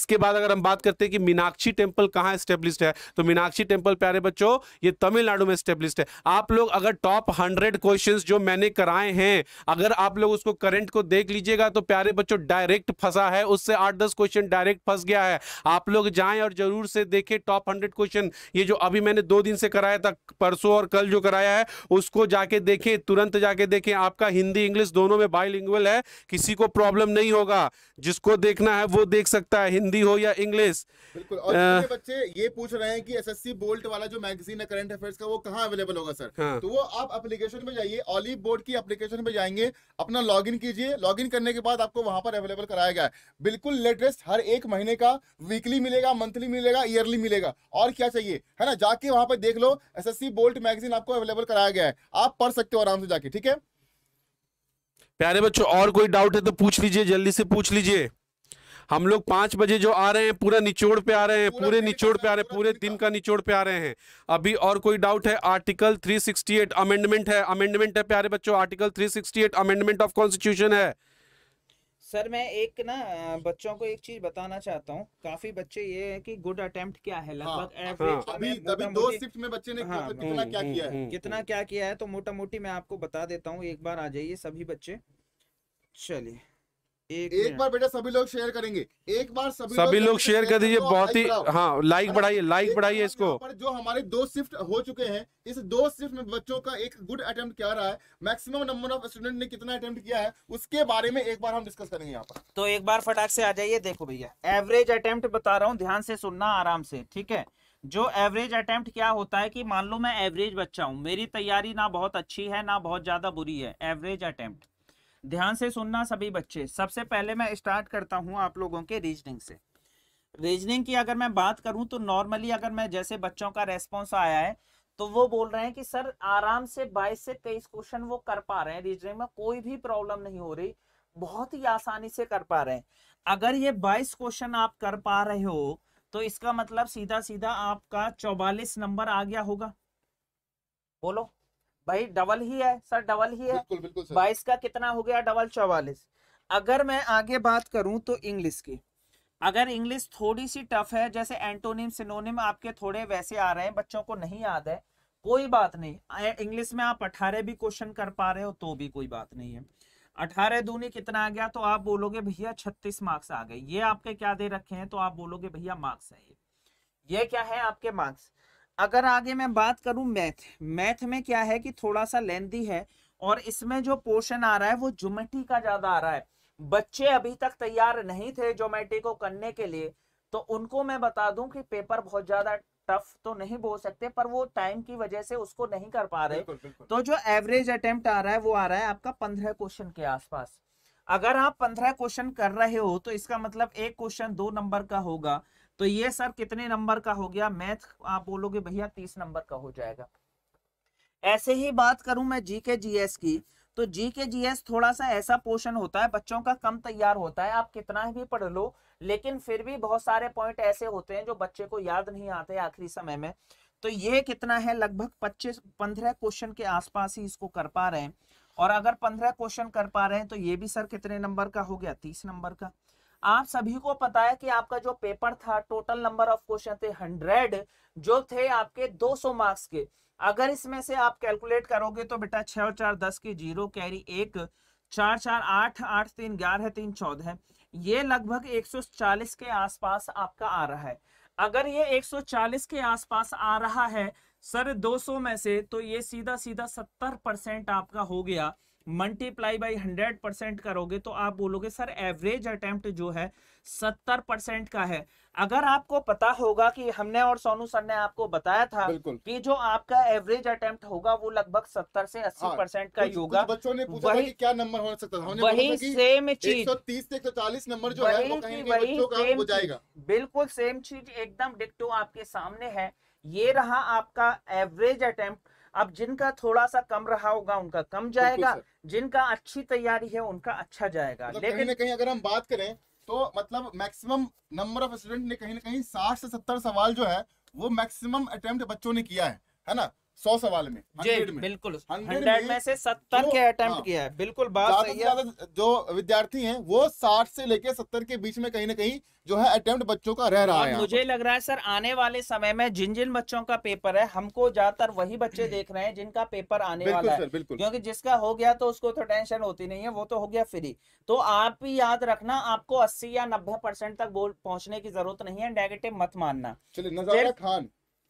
इसके बाद अगर हम बात करते हैं कि मीनाक्षी टेम्पल कहाँ स्टेब्लिश है तो मीनाक्षी टेम्पल प्यारे बच्चों ये तमिलनाडु में स्टेब्लिश है आप लोग अगर टॉप हंड्रेड क्वेश्चन जो मैंने कराए हैं अगर आप लोग उसको करेंट को देख लीजिएगा तो प्यारे बच्चों डायरेक्ट फंसा है उससे आठ दस क्वेश्चन डायरेक्ट फंस गया है आप लोग जाएं और जरूर से देखें टॉप हंड्रेड क्वेश्चन ये जो अभी मैंने दो दिन से कराया था परसों और कल जो कराया है उसको जाके देखें तुरंत जाके देखें आपका हिंदी इंग्लिश दोनों में बाइलिंगुअल है किसी को प्रॉब्लम नहीं होगा जिसको देखना है वो देख सकता है हिंदी हो या इंग्लिश बच्चे ये पूछ रहे हैं कि एसएससी बोल्ट वाला जो मैगजीन है करंट अफेयर्स का वो कहाँ अवेलेबल होगा सर हाँ। तो वो आप एप्लीकेशन में जाइए ऑलिव बोर्ड की एप्लीकेशन में जाएंगे अपना लॉग कीजिए लॉग करने के बाद आपको वहां पर अवेलेबल कराया गया है बिल्कुल लेटेस्ट हर एक महीने का वीकली मिलेगा मंथली मिलेगा ईयरली मिलेगा और क्या चाहिए है ना जाके वहां पर देख लो एस बोल्ट मैगजीन आपको अवेलेबल कराया गया है आप पढ़ सकते हो आराम से जाके ठीक है प्यारे बच्चों और कोई डाउट है तो पूछ लीजिए जल्दी से पूछ लीजिए हम लोग पांच बजे जो आ रहे हैं पूरा निचोड़ पे आ रहे हैं पूरे निचोड़ पे आ रहे हैं पूरे दिन का निचोड़ पे आ रहे हैं अभी और कोई डाउट है आर्टिकल 368 अमेंडमेंट है अमेंडमेंट है प्यारे बच्चों आर्टिकल 368 अमेंडमेंट ऑफ कॉन्स्टिट्यूशन है सर मैं एक ना बच्चों को एक चीज बताना चाहता हूँ काफी बच्चे ये है कि गुड अटेम्प्ट क्या है हाँ। लगभग हाँ, हाँ, अभी, अभी दो बच्चे ने हाँ, कितना हम्म, क्या किया है हम्म, कितना हम्म। क्या किया है तो मोटा मोटी मैं आपको बता देता हूँ एक बार आ जाइए सभी बच्चे चलिए एक, एक बार बेटा सभी लोग शेयर करेंगे एक बार सभी, सभी लोग, लोग शेयर कर दीजिए बहुत ही हाँ लाइक बढ़ाइए लाइक बढ़ाइए इसको जो हमारे दो शिफ्ट हो चुके हैं इस दो शिफ्ट में बच्चों का एक गुड अटेम्प्ट क्या रहा है मैक्सिमम नंबर ऑफ स्टूडेंट ने कितना अटेम्प्ट किया है उसके बारे में एक बार हम डिस्कस करेंगे यहाँ पर तो एक बार फटाक से आ जाइए देखो भैया एवरेज अटेम्प्ट बता रहा हूँ ध्यान से सुनना आराम से ठीक है जो एवरेज अटेम्प्ट क्या होता है कि मान लो मैं एवरेज बच्चा हूँ मेरी तैयारी ना बहुत अच्छी है ना बहुत ज्यादा बुरी है एवरेज अटेम्प्ट ध्यान से सुनना सभी बच्चे सबसे पहले मैं स्टार्ट करता हूँ आप लोगों के रीजनिंग से रीजनिंग की अगर मैं बात करूं तो नॉर्मली अगर मैं जैसे बच्चों का रेस्पॉन्स आया है तो वो बोल रहे हैं कि सर आराम से 22 से 23 क्वेश्चन वो कर पा रहे हैं रीजनिंग में कोई भी प्रॉब्लम नहीं हो रही बहुत ही आसानी से कर पा रहे हैं अगर ये 22 क्वेश्चन आप कर पा रहे हो तो इसका मतलब सीधा सीधा आपका 44 नंबर आ गया होगा बोलो भाई डबल ही है सर डबल ही है बाईस का कितना हो गया डबल चौवालीस अगर मैं आगे बात करूं तो इंग्लिश की अगर इंग्लिश थोड़ी सी टफ है जैसे एंटोनिम सिनोनिम आपके थोड़े वैसे आ रहे हैं बच्चों को नहीं याद है कोई बात नहीं इंग्लिश में आप अठारह भी क्वेश्चन कर पा रहे हो तो भी कोई बात नहीं है अठारह दूनी कितना आ गया तो आप बोलोगे भैया छत्तीस मार्क्स आ गए ये आपके क्या दे रखे हैं तो आप बोलोगे भैया मार्क्स है ये ये क्या है आपके मार्क्स अगर आगे मैं बात करूं मैथ मैथ में क्या है कि थोड़ा सा लेंदी है और इसमें जो पोर्शन आ रहा है वो ज्योमेट्री का ज्यादा आ रहा है बच्चे अभी तक तैयार नहीं थे ज्योमेट्री को करने के लिए तो उनको मैं बता दूं कि पेपर बहुत ज्यादा टफ तो नहीं बोल सकते पर वो टाइम की वजह से उसको नहीं कर पा रहे बिल्कुल, बिल्कुल। तो जो एवरेज अटेम्प्ट आ रहा है वो आ रहा है आपका पंद्रह क्वेश्चन के आसपास अगर आप पंद्रह क्वेश्चन कर रहे हो तो इसका मतलब एक क्वेश्चन दो नंबर का होगा तो ये सर कितने नंबर का हो गया मैथ आप बोलोगे भैया तीस नंबर का हो जाएगा ऐसे ही बात करूं मैं जीके जीएस की तो जीके जीएस जी एस थोड़ा सा ऐसा पोर्शन होता है बच्चों का कम तैयार होता है आप कितना भी पढ़ लो लेकिन फिर भी बहुत सारे पॉइंट ऐसे होते हैं जो बच्चे को याद नहीं आते आखिरी समय में तो ये कितना है लगभग पच्चीस पंद्रह क्वेश्चन के आसपास ही इसको कर पा रहे हैं और अगर पंद्रह क्वेश्चन कर पा रहे हैं तो ये भी सर कितने नंबर का हो गया तीस नंबर का आप सभी को पता है कि आपका जो पेपर था टोटल नंबर ऑफ क्वेश्चन थे हंड्रेड जो थे आपके दो सौ मार्क्स के अगर इसमें से आप कैलकुलेट करोगे तो बेटा छह और चार दस की जीरो कैरी एक चार चार आठ आठ तीन ग्यारह तीन चौदह ये लगभग एक सौ चालीस के आसपास आपका आ रहा है अगर ये एक सौ चालीस के आसपास आ रहा है सर दो सौ में से तो ये सीधा सीधा सत्तर परसेंट आपका हो गया मल्टीप्लाई बाई हंड्रेड परसेंट करोगे तो आप बोलोगे सर एवरेज अटेम्प्ट जो है सत्तर परसेंट का है अगर आपको पता होगा कि हमने और सोनू सर ने आपको बताया था कि जो आपका एवरेज अटेम्प्ट होगा वो लगभग सत्तर से अस्सी परसेंट का हाँ, ही होगा बच्चों ने पूछा वही, कि क्या नंबर होना सकता था वही सेम चीज तीस से एक सौ चालीस नंबर जो है वही सेम हो जाएगा बिल्कुल सेम चीज एकदम डिक्टो आपके सामने है ये रहा आपका एवरेज अटेम्प्ट अब जिनका थोड़ा सा कम रहा होगा उनका कम जाएगा जिनका अच्छी तैयारी है उनका अच्छा जाएगा मतलब लेकिन कहीं, कहीं अगर हम बात करें तो मतलब मैक्सिमम नंबर ऑफ स्टूडेंट ने कहीं ना कहीं साठ से सत्तर सवाल जो है वो मैक्सिमम अटेम्प्ट बच्चों ने किया है है ना सौ सवाल में बिल्कुल हंड्रेड में से सत्तर के अटेम्प्ट हाँ। किया है बिल्कुल बात सही है जो विद्यार्थी हैं वो साठ से लेके सत्तर के बीच में कहीं ना कहीं जो है अटेम्प्ट बच्चों का रह रहा है मुझे लग रहा है सर आने वाले समय में जिन जिन बच्चों का पेपर है हमको ज्यादातर वही बच्चे देख रहे हैं जिनका पेपर आने वाला है क्योंकि जिसका हो गया तो उसको तो टेंशन होती नहीं है वो तो हो गया फ्री तो आप भी याद रखना आपको अस्सी या नब्बे परसेंट तक बोल पहुंचने की जरूरत नहीं है नेगेटिव मत मानना चलिए नजारा खान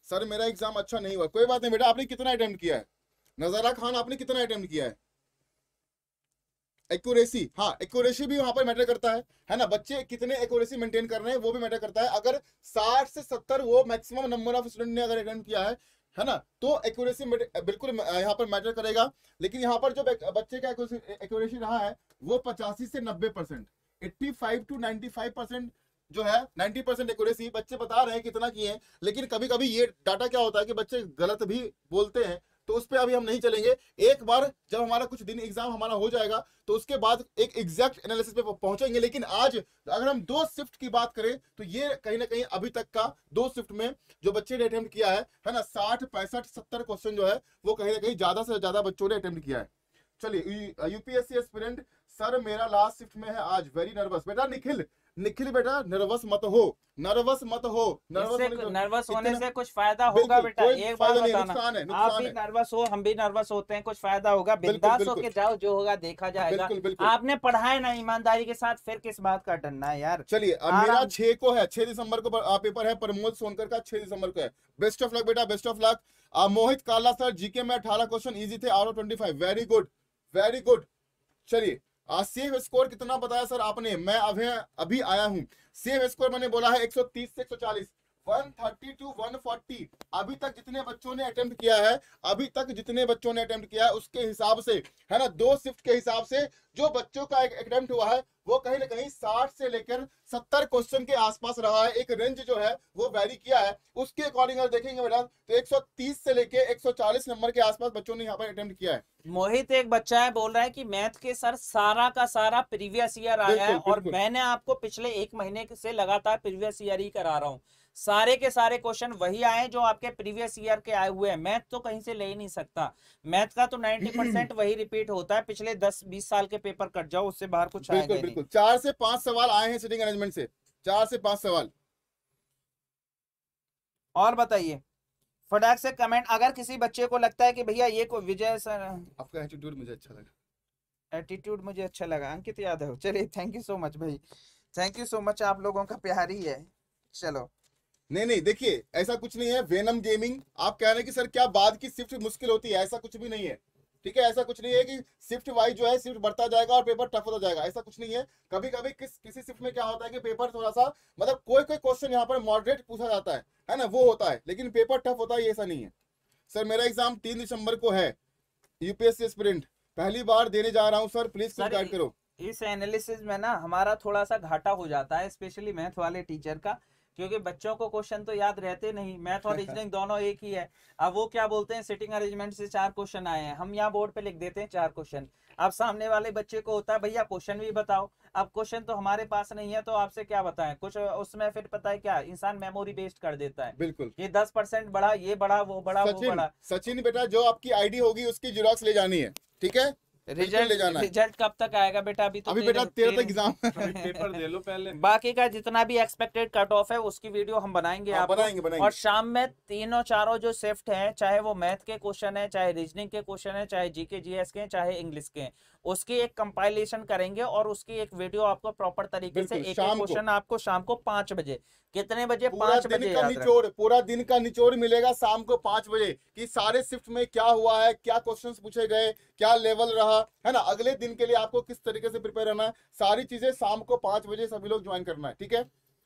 सर मेरा एग्जाम अच्छा नहीं हुआ कोई बात नहीं बेटा आपने कितना अटेम्प्ट किया है नजारा खान आपने कितना अटेम्प्ट किया है एक्यूरेसी हाँ एक्यूरेसी भी वहां पर मैटर करता है है ना बच्चे कितने एक्यूरेसी मेंटेन कर रहे हैं वो भी मैटर करता है अगर 60 से 70 वो मैक्सिमम नंबर ऑफ स्टूडेंट ने अगर अटेम्प्ट किया है है ना तो एक्यूरेसी बिल्कुल यहाँ पर मैटर करेगा लेकिन यहाँ पर जो बच्चे का एक्यूरेसी रहा है वो पचासी से नब्बे percent eighty five to ninety five percent जो है 90 परसेंट एक्यूरेसी बच्चे बता रहे हैं कितना किए हैं लेकिन कभी कभी ये डाटा क्या होता है कि बच्चे गलत भी बोलते हैं तो उस पर अभी हम नहीं चलेंगे एक बार जब हमारा कुछ दिन एग्जाम हमारा हो जाएगा तो उसके बाद एक एग्जैक्ट एनालिसिस पे पहुंचेंगे लेकिन आज अगर हम दो शिफ्ट की बात करें तो ये कहीं ना कहीं अभी तक का दो शिफ्ट में जो बच्चे ने अटेम्प्ट किया है है ना साठ पैंसठ सत्तर क्वेश्चन जो है वो कहीं ना कहीं ज्यादा से ज्यादा बच्चों ने अटेम्प्ट किया है चलिए यूपीएससी स्टूडेंट सर मेरा लास्ट शिफ्ट में है आज वेरी नर्वस बेटा निखिल निखिल बेटा नर्वस मत हो नर्वस मत हो नर्वस नर्वस होने से कुछ फायदा होगा बेटा एक बात बताना आप भी नर्वस हो हम भी नर्वस होते हैं कुछ फायदा होगा बिंदास होके जाओ जो होगा देखा जाएगा बिल्कुल, बिल्कुल। आपने पढ़ाया ना ईमानदारी के साथ फिर किस बात का डरना है यार चलिए मेरा छे को है छह दिसंबर को पेपर है प्रमोद सोनकर का छह दिसंबर को है बेस्ट ऑफ लक बेटा best of luck Mohit Kala sir GK में अठारह क्वेश्चन इजी थे are twenty five very good very good चलिए सेव स्कोर कितना बताया सर आपने मैं अभी अभी आया हूँ सेव स्कोर मैंने बोला है 130 से 140 130 टू 140 अभी तक जितने बच्चों ने अटेम्प्ट किया है अभी तक जितने बच्चों ने अटेम्प्ट किया है उसके हिसाब से है ना दो शिफ्ट के हिसाब से जो बच्चों का एक अटेम्प्ट हुआ है वो कहीं ना कहीं 60 से लेकर 70 क्वेश्चन के आसपास रहा है एक रेंज जो है वो वैरी किया है उसके अकॉर्डिंग अगर देखेंगे मैडम तो 130 से लेके 140 नंबर के आसपास बच्चों ने यहाँ पर अटेम्प्ट किया है मोहित एक बच्चा है बोल रहा है कि मैथ के सर सारा का सारा प्रीवियस ईयर आया है और मैंने आपको पिछले एक महीने से लगातार प्रीवियस ईयर ही करा रहा हूँ सारे के सारे क्वेश्चन वही आए जो आपके प्रीवियस ईयर के आए हुए हैं मैथ तो कहीं से ले ही नहीं सकता मैथ का तो 90 परसेंट वही रिपीट होता है पिछले 10-20 साल के पे पेपर कट जाओ उससे बाहर कुछ बिल्कुल बिल्कुल चार से पांच सवाल आए हैं सिटिंग अरेंजमेंट से चार से पांच सवाल और बताइए फटाक से कमेंट अगर किसी बच्चे को लगता है कि भैया ये को विजय सर आपका एटीट्यूड मुझे अच्छा लगा एटीट्यूड मुझे अच्छा लगा अंकित यादव चलिए थैंक यू सो मच भाई थैंक यू सो मच आप लोगों का प्यार ही है चलो नहीं नहीं देखिए ऐसा कुछ नहीं है वेनम गेमिंग आप कह रहे हैं कि सर क्या बाद की शिफ्ट मुश्किल होती है ऐसा कुछ भी नहीं है ठीक है ऐसा कुछ नहीं है कि शिफ्ट वाइज जो है शिफ्ट बढ़ता जाएगा और पेपर टफ होता जाएगा ऐसा कुछ नहीं है कभी कभी किस किसी शिफ्ट में क्या होता है कि पेपर थोड़ा सा मतलब कोई कोई क्वेश्चन यहाँ पर मॉडरेट पूछा जाता है है ना वो होता है लेकिन पेपर टफ होता है ऐसा नहीं है सर मेरा एग्जाम तीन दिसंबर को है यूपीएससी स्प्रिंट पहली बार देने जा रहा हूँ सर प्लीज करो इस एनालिसिस में ना हमारा थोड़ा सा घाटा हो जाता है स्पेशली मैथ वाले टीचर का क्योंकि बच्चों को क्वेश्चन तो याद रहते नहीं मैथ और रीजनिंग दोनों एक ही है अब वो क्या बोलते हैं सिटिंग अरेंजमेंट से चार क्वेश्चन आए हैं हम यहाँ बोर्ड पे लिख देते हैं चार क्वेश्चन अब सामने वाले बच्चे को होता है भैया क्वेश्चन भी बताओ अब क्वेश्चन तो हमारे पास नहीं है तो आपसे क्या बताएं कुछ उसमें फिर पता है क्या इंसान मेमोरी बेस्ड कर देता है बिल्कुल ये दस परसेंट बढ़ा ये बढ़ा वो बढ़ा वो बढ़ा सचिन बेटा जो आपकी आईडी होगी उसकी जुराक्स ले जानी है ठीक है रिजल्ट रिजल्ट कब तक आएगा बेटा अभी तो अभी बेटा तेरह तक एग्जाम पेपर दे लो पहले बाकी का जितना भी एक्सपेक्टेड कट ऑफ है उसकी वीडियो हम बनाएंगे हाँ, आप बनाएंगे बनाएंगे और शाम में तीनों चारों जो शिफ्ट है चाहे वो मैथ के क्वेश्चन है चाहे रीजनिंग के क्वेश्चन है चाहे जीके जीएस के चाहे इंग्लिश के उसकी एक कंपाइलेशन करेंगे और उसकी एक वीडियो आपको प्रॉपर तरीके से एक क्वेश्चन आपको शाम को पांच बजे कितने बजे पांच बजे का निचोड़ पूरा दिन का निचोड़ मिलेगा शाम को पांच बजे कि सारे शिफ्ट में क्या हुआ है क्या क्वेश्चंस पूछे गए क्या लेवल रहा है ना अगले दिन के लिए आपको किस तरीके से प्रिपेयर रहना है सारी चीजें शाम को पांच बजे सभी लोग ज्वाइन करना है ठीक है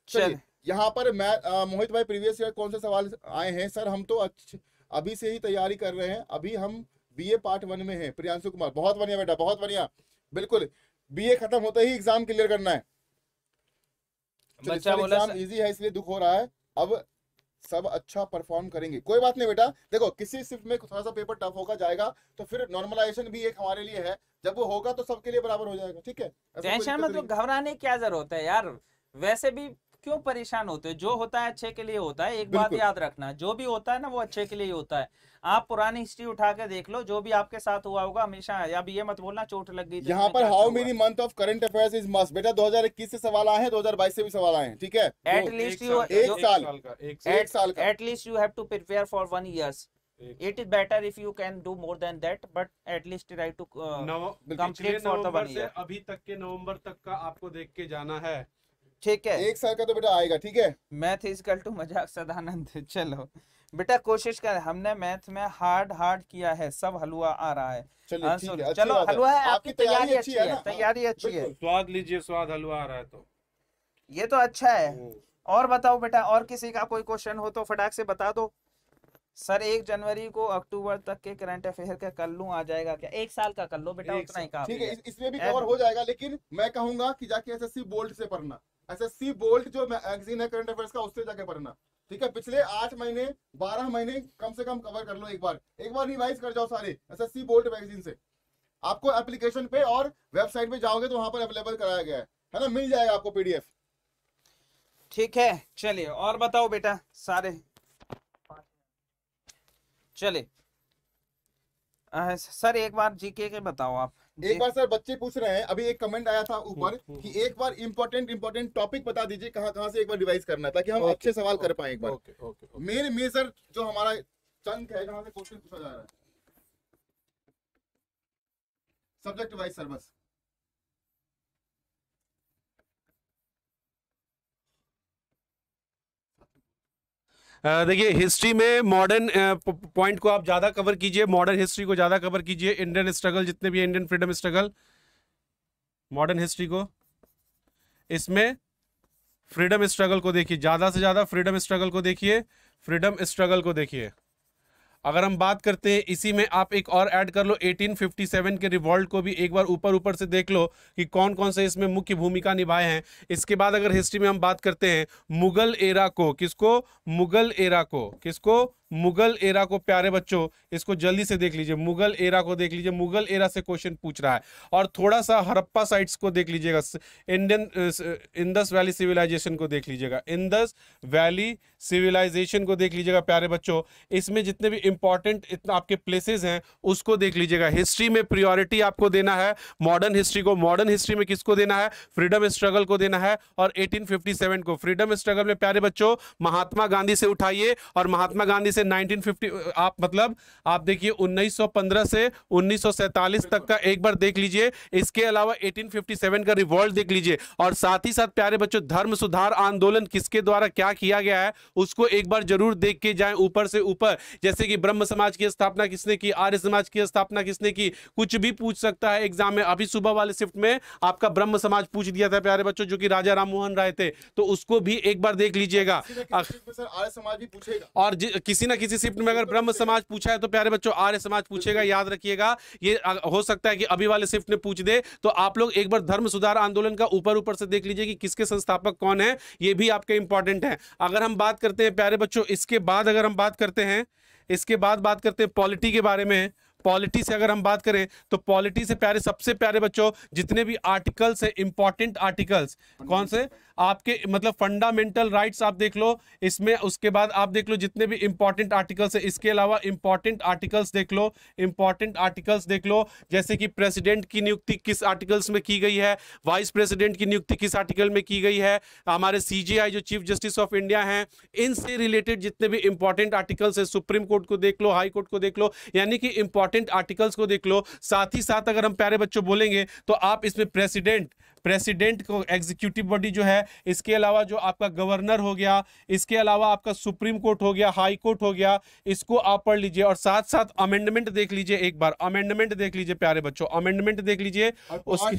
चलिए यहाँ पर मैं मोहित भाई प्रीवियस ईयर कौन से सवाल आए हैं सर हम तो अच्छे अभी से ही तैयारी कर रहे हैं अभी हम बी ए पार्ट वन में है प्रियांशु कुमार बहुत बढ़िया बेटा बहुत बढ़िया बिल्कुल बी ए खत्म होते ही एग्जाम क्लियर करना है बच्चा इजी है इसलिए दुख हो रहा है अब सब अच्छा परफॉर्म करेंगे कोई बात नहीं बेटा देखो किसी शिफ्ट में थोड़ा सा पेपर टफ होगा जाएगा तो फिर नॉर्मलाइजेशन भी एक हमारे लिए है जब वो होगा तो सबके लिए बराबर हो जाएगा ठीक है टेंशन तो मतलब घबराने क्या जरूरत है यार वैसे भी क्यों परेशान होते हो जो होता है अच्छे के लिए होता है एक बात याद रखना जो भी होता है ना वो अच्छे के लिए होता है आप पुरानी हिस्ट्री उठा के देख लो जो भी आपके साथ हुआ होगा हमेशा अब ये मत बोलना चोट लग गई तो यहाँ पर how many month of current affairs is must बेटा 2021 से सवाल आए हैं 2022 से भी सवाल आए हैं ठीक है तो एटलीस्ट यू एक साल एक साल at least you have to prepare for one years it is better if you can do more than that but at least try to uh, complete for the one year abhi tak ke november tak ka aapko dekh ke jana hai ठीक है एक साल का तो बेटा आएगा ठीक है मैथ इज कल टू मजाक सदानंद चलो बेटा कोशिश कर हमने मैथ में हार्ड हार्ड किया है सब हलवा आ रहा है हाँ, चलो चलो हलवा है आपकी तैयारी अच्छी है तैयारी अच्छी है स्वाद लीजिए स्वाद हलवा आ रहा है तो ये तो अच्छा है और बताओ बेटा और किसी का कोई क्वेश्चन हो तो फटाक से बता दो सर एक जनवरी को अक्टूबर तक के करंट अफेयर का कर लू आ जाएगा क्या एक साल का कर लो बेटा उतना ही ठीक है इसमें भी कवर तो हो जाएगा लेकिन मैं कहूंगा कि जाके एसएससी बोल्ड से पढ़ना ऐसा सी बोल्ट जो मैगजीन है करंट अफेयर्स का उससे जाके पढ़ना ठीक है पिछले आठ महीने बारह महीने कम से कम कवर कर लो एक बार एक बार रिवाइज कर जाओ सारे ऐसा सी बोल्ट मैगजीन से आपको एप्लीकेशन पे और वेबसाइट पे जाओगे तो वहां पर अवेलेबल कराया गया है है ना मिल जाएगा आपको पीडीएफ ठीक है चलिए और बताओ बेटा सारे चलिए सर एक बार जीके के बताओ आप एक बार सर बच्चे पूछ रहे हैं अभी एक कमेंट आया था ऊपर हम्म, हम्म। कि एक बार इम्पोर्टेंट इम्पोर्टेंट टॉपिक बता दीजिए कहाँ कहाँ से एक बार रिवाइज करना ताकि हम अच्छे सवाल कर पाए एक बार मेन मेजर जो हमारा चंक है जहाँ से क्वेश्चन पूछा जा रहा है सब्जेक्ट वाइज सर बस देखिए हिस्ट्री में मॉडर्न पॉइंट को आप ज़्यादा कवर कीजिए मॉडर्न हिस्ट्री को ज़्यादा कवर कीजिए इंडियन स्ट्रगल जितने भी Indian freedom struggle modern history को इसमें फ्रीडम स्ट्रगल को देखिए ज़्यादा से ज़्यादा फ्रीडम स्ट्रगल को देखिए फ्रीडम स्ट्रगल को देखिए अगर हम बात करते हैं इसी में आप एक और ऐड कर लो 1857 के रिवॉल्ट को भी एक बार ऊपर ऊपर से देख लो कि कौन कौन से इसमें मुख्य भूमिका निभाए हैं इसके बाद अगर हिस्ट्री में हम बात करते हैं मुगल एरा को किसको मुगल एरा को किसको मुगल एरा को प्यारे बच्चों इसको जल्दी से देख लीजिए मुगल एरा को देख लीजिए मुगल एरा से क्वेश्चन पूछ रहा है और थोड़ा सा हरप्पा साइट्स को देख लीजिएगा इंडियन इंदस वैली सिविलाइजेशन को देख लीजिएगा इंदस वैली सिविलाइजेशन को देख लीजिएगा प्यारे बच्चों इसमें जितने भी इंपॉर्टेंट इतना आपके प्लेसेस हैं उसको देख लीजिएगा हिस्ट्री में प्रियोरिटी आपको देना है मॉडर्न हिस्ट्री को मॉडर्न हिस्ट्री में किसको देना है फ्रीडम स्ट्रगल को देना है और 1857 को फ्रीडम स्ट्रगल में प्यारे बच्चों महात्मा गांधी से उठाइए और महात्मा गांधी से 1950 आप मतलब आप देखिए 1915 से 1947 तक का एक बार देख लीजिए इसके अलावा 1857 का रिवॉल्ट देख लीजिए और साथ ही साथ प्यारे बच्चों धर्म सुधार आंदोलन किसके द्वारा क्या किया गया है उसको एक बार जरूर देख के जाए ऊपर से ऊपर जैसे कि ब्रह्म समाज की स्थापना किसने की आर्य समाज की स्थापना किसने की कुछ भी पूछ सकता है एग्जाम में अभी सुबह वाले शिफ्ट में आपका ब्रह्म समाज पूछ दिया था प्यारे बच्चों जो कि राजा राम मोहन राय थे तो उसको भी एक बार देख लीजिएगा और किसी ना किसी शिफ्ट में अगर ब्रह्म समाज पूछा है तो प्यारे बच्चों आर्य समाज पूछेगा याद रखिएगा ये हो सकता है कि अभी वाले शिफ्ट में पूछ दे तो आप लोग एक बार धर्म सुधार आंदोलन का ऊपर ऊपर से देख लीजिए कि किसके संस्थापक कौन है ये भी आपके इंपॉर्टेंट है अगर हम बात करते हैं प्यारे बच्चों इसके बाद अगर हम बात करते हैं इसके बाद बात करते हैं पॉलिटी के बारे में पॉलिटी से अगर हम बात करें तो पॉलिटी से प्यारे सबसे प्यारे बच्चों जितने भी आर्टिकल्स है इंपॉर्टेंट आर्टिकल्स कौन से आपके मतलब फंडामेंटल राइट्स आप देख लो इसमें उसके बाद आप देख लो जितने भी इंपॉर्टेंट आर्टिकल्स है इसके अलावा इंपॉर्टेंट आर्टिकल्स देख लो इंपॉर्टेंट आर्टिकल्स देख लो जैसे कि प्रेसिडेंट की नियुक्ति किस आर्टिकल्स में की गई है वाइस प्रेसिडेंट की नियुक्ति किस आर्टिकल में की गई है हमारे सीजीआई जो चीफ जस्टिस ऑफ इंडिया है इनसे रिलेटेड जितने भी इंपॉर्टेंट आर्टिकल्स है सुप्रीम कोर्ट को देख लो हाई कोर्ट को देख लो यानी कि इंपॉर्टेंट इंपॉर्टेंट आर्टिकल्स को देख लो साथ ही साथ अगर हम प्यारे बच्चों बोलेंगे तो आप इसमें प्रेसिडेंट प्रेसिडेंट को एग्जीक्यूटिव बॉडी जो है इसके अलावा जो आपका गवर्नर हो गया इसके अलावा आपका सुप्रीम कोर्ट हो गया हाई कोर्ट हो गया इसको आप पढ़ लीजिए और साथ साथ अमेंडमेंट देख लीजिए एक बार अमेंडमेंट देख लीजिए प्यारे बच्चों अमेंडमेंट देख लीजिए उसके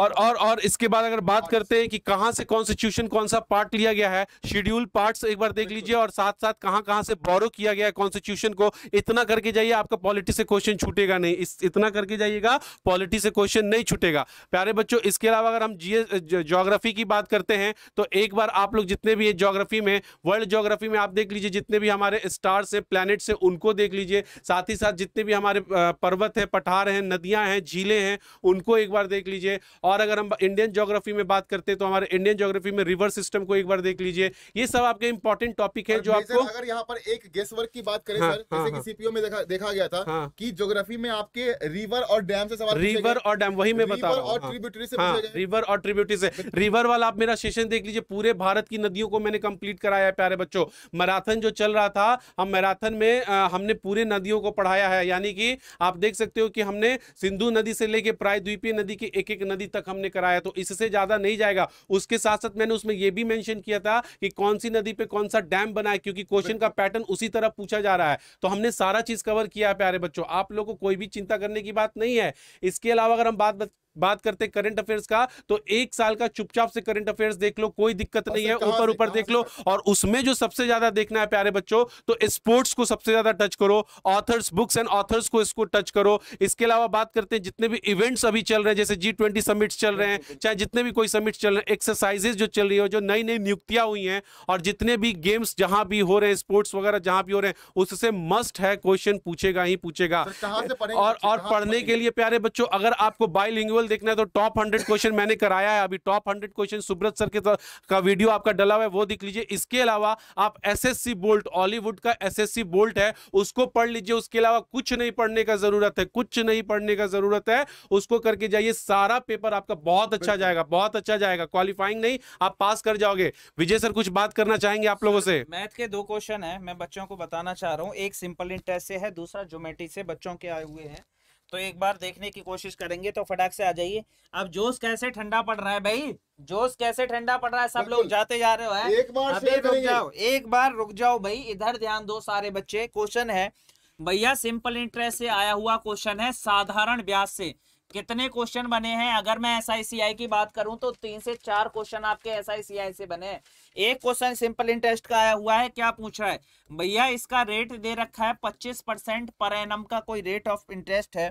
और और और इसके बाद अगर बात करते हैं कि कहाँ से कॉन्स्टिट्यूशन कौन सा पार्ट लिया गया है शेड्यूल पार्ट एक बार देख लीजिए और साथ साथ कहाँ कहाँ से बोरो किया गया है कॉन्स्टिट्यूशन को इतना करके जाइए आपका पॉलिटी से क्वेश्चन छूटेगा नहीं इस, इतना करके जाइएगा पॉलिटी से क्वेश्चन नहीं छूटेगा प्यारे बच्चों इस इसके अलावा अगर हम जी जोग्राफी की बात करते हैं तो एक बार आप लोग जितने भी जोग्राफी में वर्ल्ड जोग्राफी में आप देख लीजिए जितने भी हमारे स्टार्स हैं प्लैनेट्स हैं उनको देख लीजिए साथ ही साथ जितने भी हमारे पर्वत हैं पठार हैं नदियाँ हैं झीलें हैं उनको एक बार देख लीजिए और अगर हम इंडियन जोग्राफी में बात करते हैं तो हमारे इंडियन जोग्राफी में रिवर सिस्टम को एक बार देख लीजिए ये सब आपके इंपॉर्टेंट टॉपिक है जो आपको अगर यहाँ पर एक गेस वर्क की बात करें हाँ, सर, हाँ, जैसे सीपीओ हाँ। में देखा, देखा गया था हाँ, कि ज्योग्राफी में आपके रिवर और डैम से सवाल रिवर और डैम वही मैं बता रहा हूँ और ट्रिब्यूटरी हाँ। से हाँ, हाँ रिवर हाँ, और ट्रिब्यूटरी से रिवर वाला आप मेरा सेशन देख लीजिए पूरे भारत की नदियों को मैंने कंप्लीट कराया है प्यारे बच्चों मैराथन जो चल रहा था हम मैराथन में हमने पूरे नदियों को पढ़ाया है यानी कि आप देख सकते हो कि हमने सिंधु नदी से लेके प्रायद्वीपीय नदी की एक एक नदी तक हमने कराया तो इससे ज्यादा नहीं जाएगा उसके साथ साथ मैंने उसमें यह भी मैंशन किया था कि कौन सी नदी पे कौन सा डैम बना है क्योंकि क्वेश्चन का पैटर्न उसी तरह पूछा जा रहा है तो हमने सारा चीज कवर किया है प्यारे बच्चों आप लोग को कोई भी चिंता करने की बात नहीं है इसके अलावा अगर हम बात बात करते हैं करंट अफेयर्स का तो एक साल का चुपचाप से करंट अफेयर्स देख लो कोई दिक्कत नहीं है ऊपर ऊपर देख लो और उसमें जो सबसे ज्यादा देखना है प्यारे बच्चों तो स्पोर्ट्स को सबसे ज्यादा टच करो ऑथर्स बुक्स एंड ऑथर्स को इसको टच करो इसके अलावा बात करते हैं जितने भी इवेंट्स अभी चल रहे हैं जैसे जी ट्वेंटी चल रहे हैं चाहे जितने भी कोई समिट चल रहे हैं एक्सरसाइजेज जो चल रही है जो नई नई नियुक्तियां हुई हैं और जितने भी गेम्स जहां भी हो रहे हैं स्पोर्ट्स वगैरह जहां भी हो रहे हैं उससे मस्ट है क्वेश्चन पूछेगा ही पूछेगा और पढ़ने के लिए प्यारे बच्चों अगर आपको बाई केवल देखना है तो टॉप हंड्रेड क्वेश्चन मैंने कराया है अभी top hundred question Subrat sir के तो, का वीडियो आपका डला हुआ है वो देख लीजिए इसके अलावा आप एसएससी बोल्ट हॉलीवुड का एसएससी बोल्ट है उसको पढ़ लीजिए उसके अलावा कुछ नहीं पढ़ने का जरूरत है कुछ नहीं पढ़ने का जरूरत है उसको करके जाइए सारा पेपर आपका बहुत अच्छा जाएगा बहुत अच्छा जाएगा क्वालिफाइंग नहीं आप पास कर जाओगे विजय सर कुछ बात करना चाहेंगे आप लोगों से मैथ के दो क्वेश्चन है मैं बच्चों को बताना चाह रहा हूँ एक सिंपल इंटरेस्ट से है दूसरा ज्योमेट्री से बच्चों के आए हुए हैं तो एक बार देखने की कोशिश करेंगे तो फटाक से आ जाइए अब जोश कैसे ठंडा पड़ रहा है भाई जोश कैसे ठंडा पड़ रहा है सब लोग जाते जा रहे हो है एक बार अभी रुक जाओ एक बार रुक जाओ भाई इधर ध्यान दो सारे बच्चे क्वेश्चन है भैया सिंपल इंटरेस्ट से आया हुआ क्वेश्चन है साधारण ब्याज से कितने क्वेश्चन बने हैं अगर मैं एस आई सी आई की बात करूं तो तीन से चार क्वेश्चन आपके एस आई सी आई से बने हैं एक क्वेश्चन सिंपल इंटरेस्ट का आया हुआ है क्या पूछ रहा है भैया इसका रेट दे रखा है पच्चीस परसेंट पर एनम का कोई रेट ऑफ इंटरेस्ट है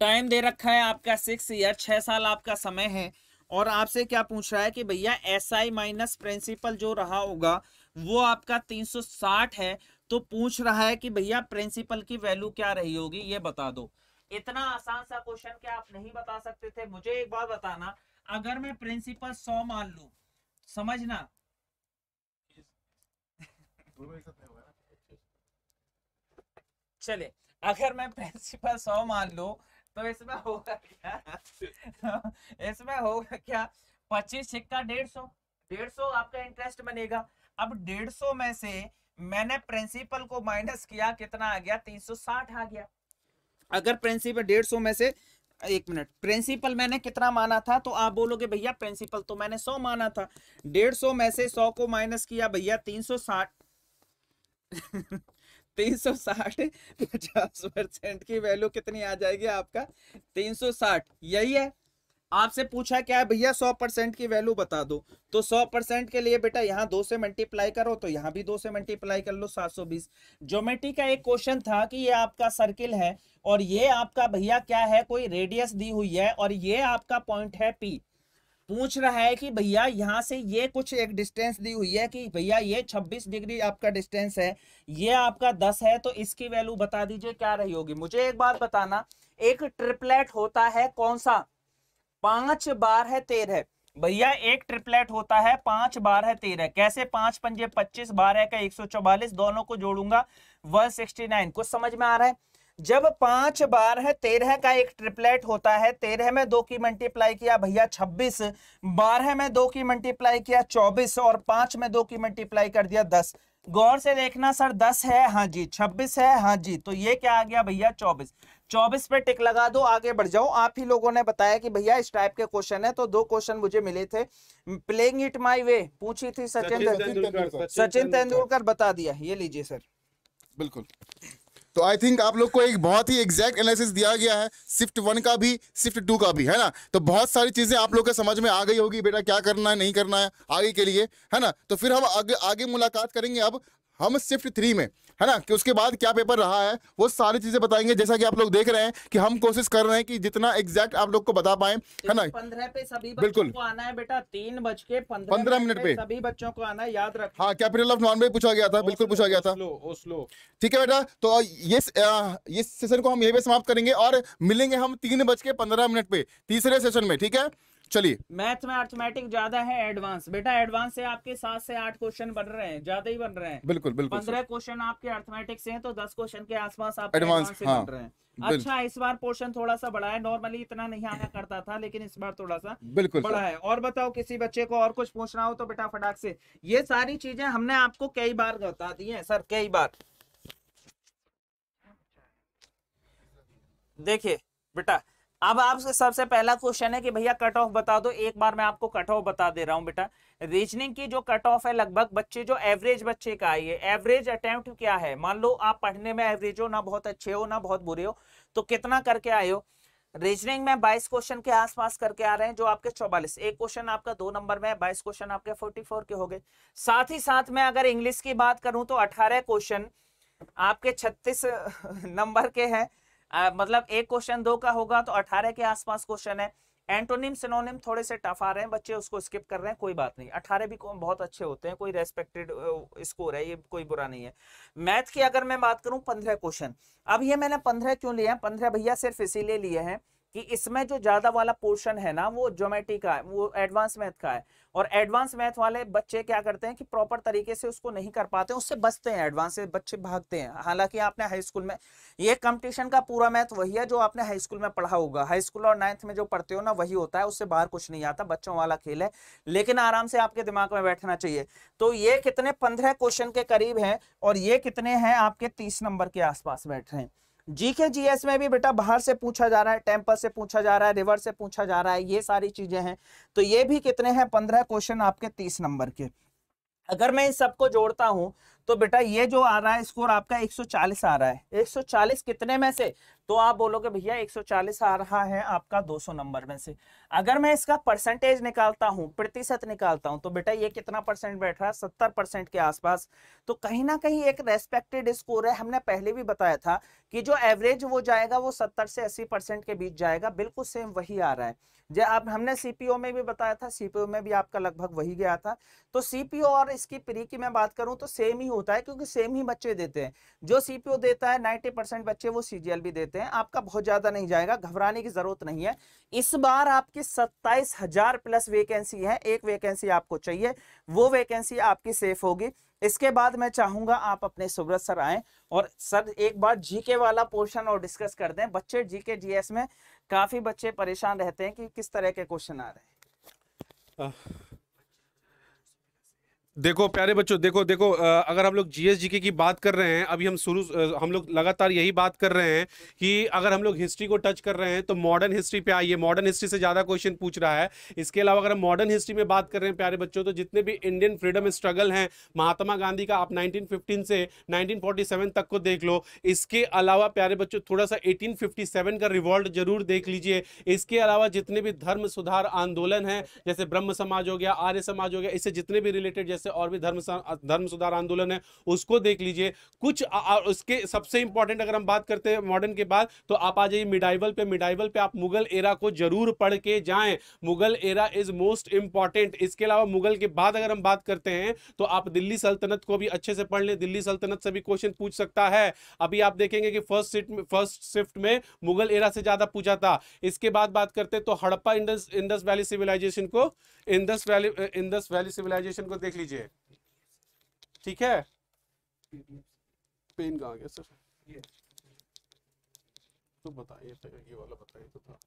टाइम दे रखा है आपका सिक्स ईयर छह साल आपका समय है और आपसे क्या पूछ रहा है कि भैया एस आई माइनस प्रिंसिपल जो रहा होगा वो आपका तीन सौ साठ है तो पूछ रहा है कि भैया प्रिंसिपल की वैल्यू क्या रही होगी ये बता दो इतना आसान सा क्वेश्चन क्या आप नहीं बता सकते थे मुझे एक बार बताना अगर मैं प्रिंसिपल सौ मान लू समझना चले अगर मैं प्रिंसिपल सौ मान लू तो इसमें होगा क्या इसमें होगा क्या पच्चीस सिक्का डेढ़ सौ डेढ़ सौ आपका इंटरेस्ट बनेगा अब डेढ़ सौ में से मैंने प्रिंसिपल को माइनस किया कितना आ गया तीन सौ साठ आ गया अगर प्रिंसिपल डेढ़ सौ में से एक मिनट प्रिंसिपल मैंने कितना माना था तो आप बोलोगे भैया प्रिंसिपल तो मैंने सौ माना था डेढ़ सौ में से सौ को माइनस किया भैया तीन सौ साठ तीन सौ साठ पचास परसेंट की वैल्यू कितनी आ जाएगी आपका तीन सौ साठ यही है आपसे पूछा क्या है भैया सौ परसेंट की वैल्यू बता दो तो सौ परसेंट के लिए बेटा यहाँ दो से मल्टीप्लाई करो तो यहाँ भी दो से मल्टीप्लाई कर लो सात सौ बीस ज्योमेट्री का एक क्वेश्चन था कि ये आपका सर्किल है और ये आपका भैया क्या है कोई रेडियस दी हुई है और ये आपका पॉइंट है पी पूछ रहा है कि भैया यहाँ से ये कुछ एक डिस्टेंस दी हुई है कि भैया ये छब्बीस डिग्री आपका डिस्टेंस है ये आपका दस है तो इसकी वैल्यू बता दीजिए क्या रही होगी मुझे एक बात बताना एक ट्रिपलेट होता है कौन सा पांच बार है तेरह भैया एक ट्रिपलेट होता है पांच बार है तेरह कैसे पांच पंजे पच्चीस बारह का एक सौ चौवालीस दोनों को जोड़ूंगा वन सिक्सटी नाइन कुछ समझ में आ रहा है जब पांच बार है तेरह का एक ट्रिपलेट होता है तेरह में दो की मल्टीप्लाई किया भैया छब्बीस बारह में दो की मल्टीप्लाई किया चौबीस और पांच में दो की मल्टीप्लाई कर दिया दस गौर से देखना सर दस है हाँ जी छब्बीस है हाँ जी तो ये क्या आ गया भैया चौबीस चौबीस पे टिक लगा दो आगे बढ़ जाओ आप ही लोगों ने बताया कि भैया इस टाइप के क्वेश्चन है तो दो क्वेश्चन मुझे मिले थे प्लेइंग इट माय वे पूछी थी सचिन सचिन तेंदुलकर बता दिया ये लीजिए सर बिल्कुल तो आई थिंक आप लोग को एक बहुत ही एग्जैक्ट एनालिसिस दिया गया है शिफ्ट वन का भी शिफ्ट टू का भी है ना तो बहुत सारी चीजें आप लोग के समझ में आ गई होगी बेटा क्या करना है नहीं करना है आगे के लिए है ना तो फिर हम आगे आगे मुलाकात करेंगे अब हम शिफ्ट थ्री में है ना कि उसके बाद क्या पेपर रहा है वो सारी चीजें बताएंगे जैसा कि आप लोग देख रहे हैं कि हम कोशिश कर रहे हैं कि जितना एग्जैक्ट आप लोग को बता पाए है ना पंद्रह पे सभी बिल्कुल को आना है बेटा तीन बज के पंद्रह मिनट पे सभी बच्चों को आना याद रख हाँ कैपिटल ऑफ नॉन पूछा गया था बिल्कुल पूछा गया था ठीक है बेटा तो ये ये सेशन को हम यही पे समाप्त करेंगे और मिलेंगे हम तीन बज के पंद्रह मिनट पे तीसरे सेशन में ठीक है चलिए मैथ में अर्थमेटिक ज्यादा है एडवांस बेटा एडवांस से आपके सात से आठ क्वेश्चन बन रहे हैं ज्यादा ही बन रहे हैं बिल्कुल बिल्कुल पंद्रह क्वेश्चन आपके अर्थमेटिक से हैं तो दस क्वेश्चन के आसपास आप एडवांस से हाँ, बन रहे हैं अच्छा इस बार पोर्शन थोड़ा सा बढ़ा है नॉर्मली इतना नहीं आना करता था लेकिन इस बार थोड़ा सा बिल्कुल बड़ा है और बताओ किसी बच्चे को और कुछ पूछना हो तो बेटा फटाक से ये सारी चीजें हमने आपको कई बार बता दी है सर कई बार देखिए बेटा अब आपसे सबसे पहला क्वेश्चन है कि भैया कट ऑफ बता दो एक बार मैं आपको कट ऑफ बता दे रहा हूं बेटा रीजनिंग की जो कट ऑफ है लगभग बच्चे जो एवरेज बच्चे का आई है एवरेज अटेम्प्ट क्या है मान लो आप पढ़ने में एवरेज हो ना बहुत अच्छे हो ना बहुत बुरे हो तो कितना करके आए हो रीजनिंग में 22 क्वेश्चन के आसपास करके आ रहे हैं जो आपके 44 एक क्वेश्चन आपका दो नंबर में है 22 क्वेश्चन आपके 44 के हो गए साथ ही साथ में अगर इंग्लिश की बात करूं तो 18 क्वेश्चन आपके 36 नंबर के हैं आ, मतलब एक क्वेश्चन दो का होगा तो अठारह के आसपास क्वेश्चन है एंटोनिम सिनोनिम थोड़े से टफ आ रहे हैं बच्चे उसको स्किप कर रहे हैं कोई बात नहीं अठारह भी बहुत अच्छे होते हैं कोई रेस्पेक्टेड स्कोर है ये कोई बुरा नहीं है मैथ की अगर मैं बात करूं पंद्रह क्वेश्चन अब ये मैंने पंद्रह क्यों लिए हैं पंद्रह भैया सिर्फ इसीलिए लिए हैं कि इसमें जो ज़्यादा वाला पोर्शन है ना वो ज्योमेट्री का है वो एडवांस मैथ का है और एडवांस मैथ वाले बच्चे क्या करते हैं कि प्रॉपर तरीके से उसको नहीं कर पाते उससे बचते हैं एडवांस से बच्चे भागते हैं हालांकि आपने हाई स्कूल में ये कंपटीशन का पूरा मैथ वही है जो आपने हाई स्कूल में पढ़ा होगा हाई स्कूल और नाइन्थ में जो पढ़ते हो ना वही होता है उससे बाहर कुछ नहीं आता बच्चों वाला खेल है लेकिन आराम से आपके दिमाग में बैठना चाहिए तो ये कितने पंद्रह क्वेश्चन के करीब है और ये कितने हैं आपके तीस नंबर के आसपास बैठ रहे हैं जीके जीएस में भी बेटा बाहर से पूछा जा रहा है टेम्पल से पूछा जा रहा है रिवर से पूछा जा रहा है ये सारी चीजें हैं तो ये भी कितने हैं पंद्रह क्वेश्चन आपके तीस नंबर के अगर मैं इन सबको जोड़ता हूं तो बेटा ये जो आ रहा है स्कोर आपका 140 आ रहा है 140 कितने में से तो आप बोलोगे भैया 140 आ रहा है आपका 200 नंबर में से अगर मैं इसका परसेंटेज निकालता हूँ प्रतिशत निकालता हूँ तो बेटा ये कितना परसेंट बैठ रहा है सत्तर परसेंट के आसपास तो कहीं ना कहीं एक रेस्पेक्टेड स्कोर है हमने पहले भी बताया था कि जो एवरेज वो जाएगा वो सत्तर से अस्सी परसेंट के बीच जाएगा बिल्कुल सेम वही आ रहा है जब आप हमने सीपीओ में भी बताया था सीपीओ में भी आपका लगभग वही गया था तो सीपीओ और इसकी प्री की मैं बात करूं तो सेम ही होता है क्योंकि सेम ही बच्चे देते हैं जो सीपीओ देता है 90 परसेंट बच्चे वो सीजीएल भी देते हैं आपका बहुत ज्यादा नहीं जाएगा घबराने की जरूरत नहीं है इस बार आपकी सत्ताईस हजार प्लस वैकेंसी है एक वैकेंसी आपको चाहिए वो वैकेंसी आपकी सेफ होगी इसके बाद मैं चाहूंगा आप अपने सुब्रत सर आए और सर एक बार जीके वाला पोर्शन और डिस्कस कर दें बच्चे जीके जीएस में काफी बच्चे परेशान रहते हैं कि किस तरह के क्वेश्चन आ रहे हैं देखो प्यारे बच्चों देखो देखो अगर हम लोग जीएसजीके की बात कर रहे हैं अभी हम शुरू हम लोग लगातार यही बात कर रहे हैं कि अगर हम लोग हिस्ट्री को टच कर रहे हैं तो मॉडर्न हिस्ट्री पे आइए मॉडर्न हिस्ट्री से ज़्यादा क्वेश्चन पूछ रहा है इसके अलावा अगर हम मॉडर्न हिस्ट्री में बात कर रहे हैं प्यारे बच्चों तो जितने भी इंडियन फ्रीडम स्ट्रगल हैं महात्मा गांधी का आप नाइनटीन से नाइनटीन तक को देख लो इसके अलावा प्यारे बच्चों थोड़ा सा एटीन का रिवॉल्ट जरूर देख लीजिए इसके अलावा जितने भी धर्म सुधार आंदोलन हैं जैसे ब्रह्म समाज हो गया आर्य समाज हो गया इससे जितने भी रिलेटेड जैसे और भी धर्म धर्म सुधार आंदोलन है उसको देख लीजिए कुछ आ, उसके सबसे इंपॉर्टेंट अगर हम बात करते हैं मॉडर्न के बाद तो आप आ जाइए मिडाइवल पे मिडाइवल पे आप मुगल एरा को जरूर पढ़ के जाए Mughal era is most important इसके अलावा मुगल के बाद अगर हम बात करते हैं तो आप दिल्ली सल्तनत को भी अच्छे से पढ़ लें दिल्ली सल्तनत से भी क्वेश्चन पूछ सकता है अभी आप देखेंगे कि फर्स्ट सीट फर्स्ट शिफ्ट में मुगल एरा से ज्यादा पूछा था इसके बाद बात करते हैं तो Harappa Indus Indus Valley Civilization को Indus Valley Indus Valley Civilization को देख लीजिए लीजिए ठीक है पेन कहा गया सर ये तो बताइए ये वाला बताइए तो था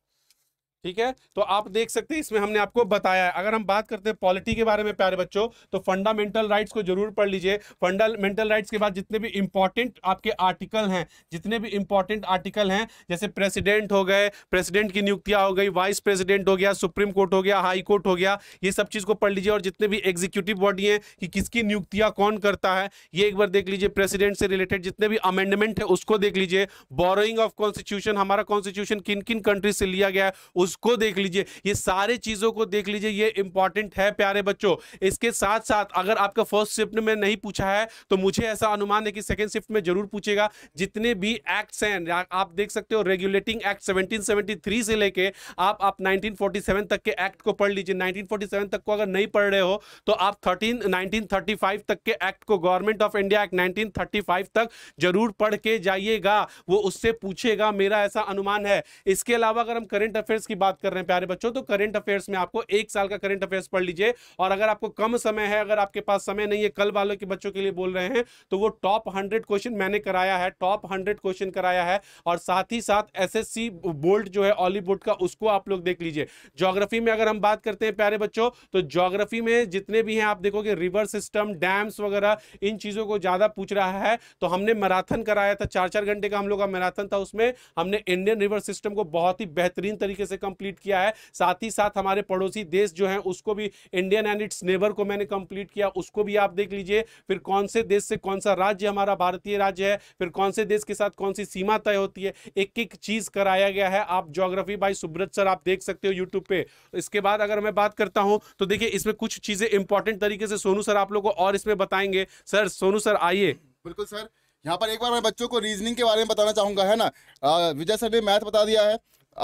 ठीक है तो आप देख सकते हैं इसमें हमने आपको बताया है अगर हम बात करते हैं पॉलिटी के बारे में प्यारे बच्चों तो फंडामेंटल राइट्स को जरूर पढ़ लीजिए फंडामेंटल राइट्स के बाद जितने भी इंपॉर्टेंट आपके आर्टिकल हैं जितने भी इंपॉर्टेंट आर्टिकल हैं जैसे प्रेसिडेंट हो गए प्रेसिडेंट की नियुक्तियां हो गई वाइस प्रेसिडेंट हो गया सुप्रीम कोर्ट हो गया हाई कोर्ट हो गया ये सब चीज़ को पढ़ लीजिए और जितने भी एग्जीक्यूटिव बॉडी है कि किसकी नियुक्तियाँ कौन करता है ये एक बार देख लीजिए प्रेसिडेंट से रिलेटेड जितने भी अमेंडमेंट है उसको देख लीजिए बोरोइंग ऑफ कॉन्स्टिट्यूशन हमारा कॉन्स्टिट्यूशन किन किन कंट्रीज से लिया गया है उस उसको देख लीजिए ये सारे चीज़ों को देख लीजिए ये इंपॉर्टेंट है प्यारे बच्चों इसके साथ साथ अगर आपका फर्स्ट शिफ्ट में नहीं पूछा है तो मुझे ऐसा अनुमान है कि सेकेंड शिफ्ट में जरूर पूछेगा जितने भी एक्ट्स हैं आप देख सकते हो रेगुलेटिंग एक्ट सेवनटीन से लेके आप नाइनटीन तक के एक्ट को पढ़ लीजिए नाइनटीन तक को अगर नहीं पढ़ रहे हो तो आप थर्टीन नाइनटीन तक के एक्ट को Government of India Act nineteen तक जरूर पढ़ के जाइएगा वो उससे पूछेगा मेरा ऐसा अनुमान है इसके अलावा अगर हम करेंट अफेयर्स की बात कर रहे हैं प्यारे बच्चों तो करंट अफेयर्स में आपको एक साल का करंट अफेयर्स पढ़ लीजिए और अगर आपको कम समय है अगर आपके पास समय नहीं है कल वालों के बच्चों के लिए बोल रहे हैं तो वो टॉप हंड्रेड क्वेश्चन मैंने कराया है टॉप हंड्रेड क्वेश्चन कराया है और साथ ही साथ एस बोल्ट जो है ऑलीवुड का उसको आप लोग देख लीजिए जोग्राफी में अगर हम बात करते हैं प्यारे बच्चों तो जोग्राफी में जितने भी हैं आप देखोगे रिवर सिस्टम डैम्स वगैरह इन चीज़ों को ज़्यादा पूछ रहा है तो हमने मैराथन कराया था चार चार घंटे का हम लोग का मैराथन था उसमें हमने इंडियन रिवर सिस्टम को बहुत ही बेहतरीन तरीके से कंप्लीट किया है साथ ही साथ हमारे पड़ोसी देश जो है उसको भी इंडियन एंड इट्स नेबर को मैंने कंप्लीट किया उसको भी आप देख लीजिए फिर कौन से देश से कौन सा राज्य हमारा भारतीय राज्य है फिर कौन से देश के साथ कौन सी सीमा तय होती है एक एक चीज कराया गया है आप ज्योग्राफी बाई सुब्रत सर आप देख सकते हो यूट्यूब पे इसके बाद अगर मैं बात करता हूं तो देखिए इसमें कुछ चीजें इंपॉर्टेंट तरीके से सोनू सर आप लोगों को और इसमें बताएंगे सर सोनू सर आइए बिल्कुल सर यहाँ पर एक बार मैं बच्चों को रीजनिंग के बारे में बताना चाहूंगा है ना विजय सर ने मैथ बता दिया है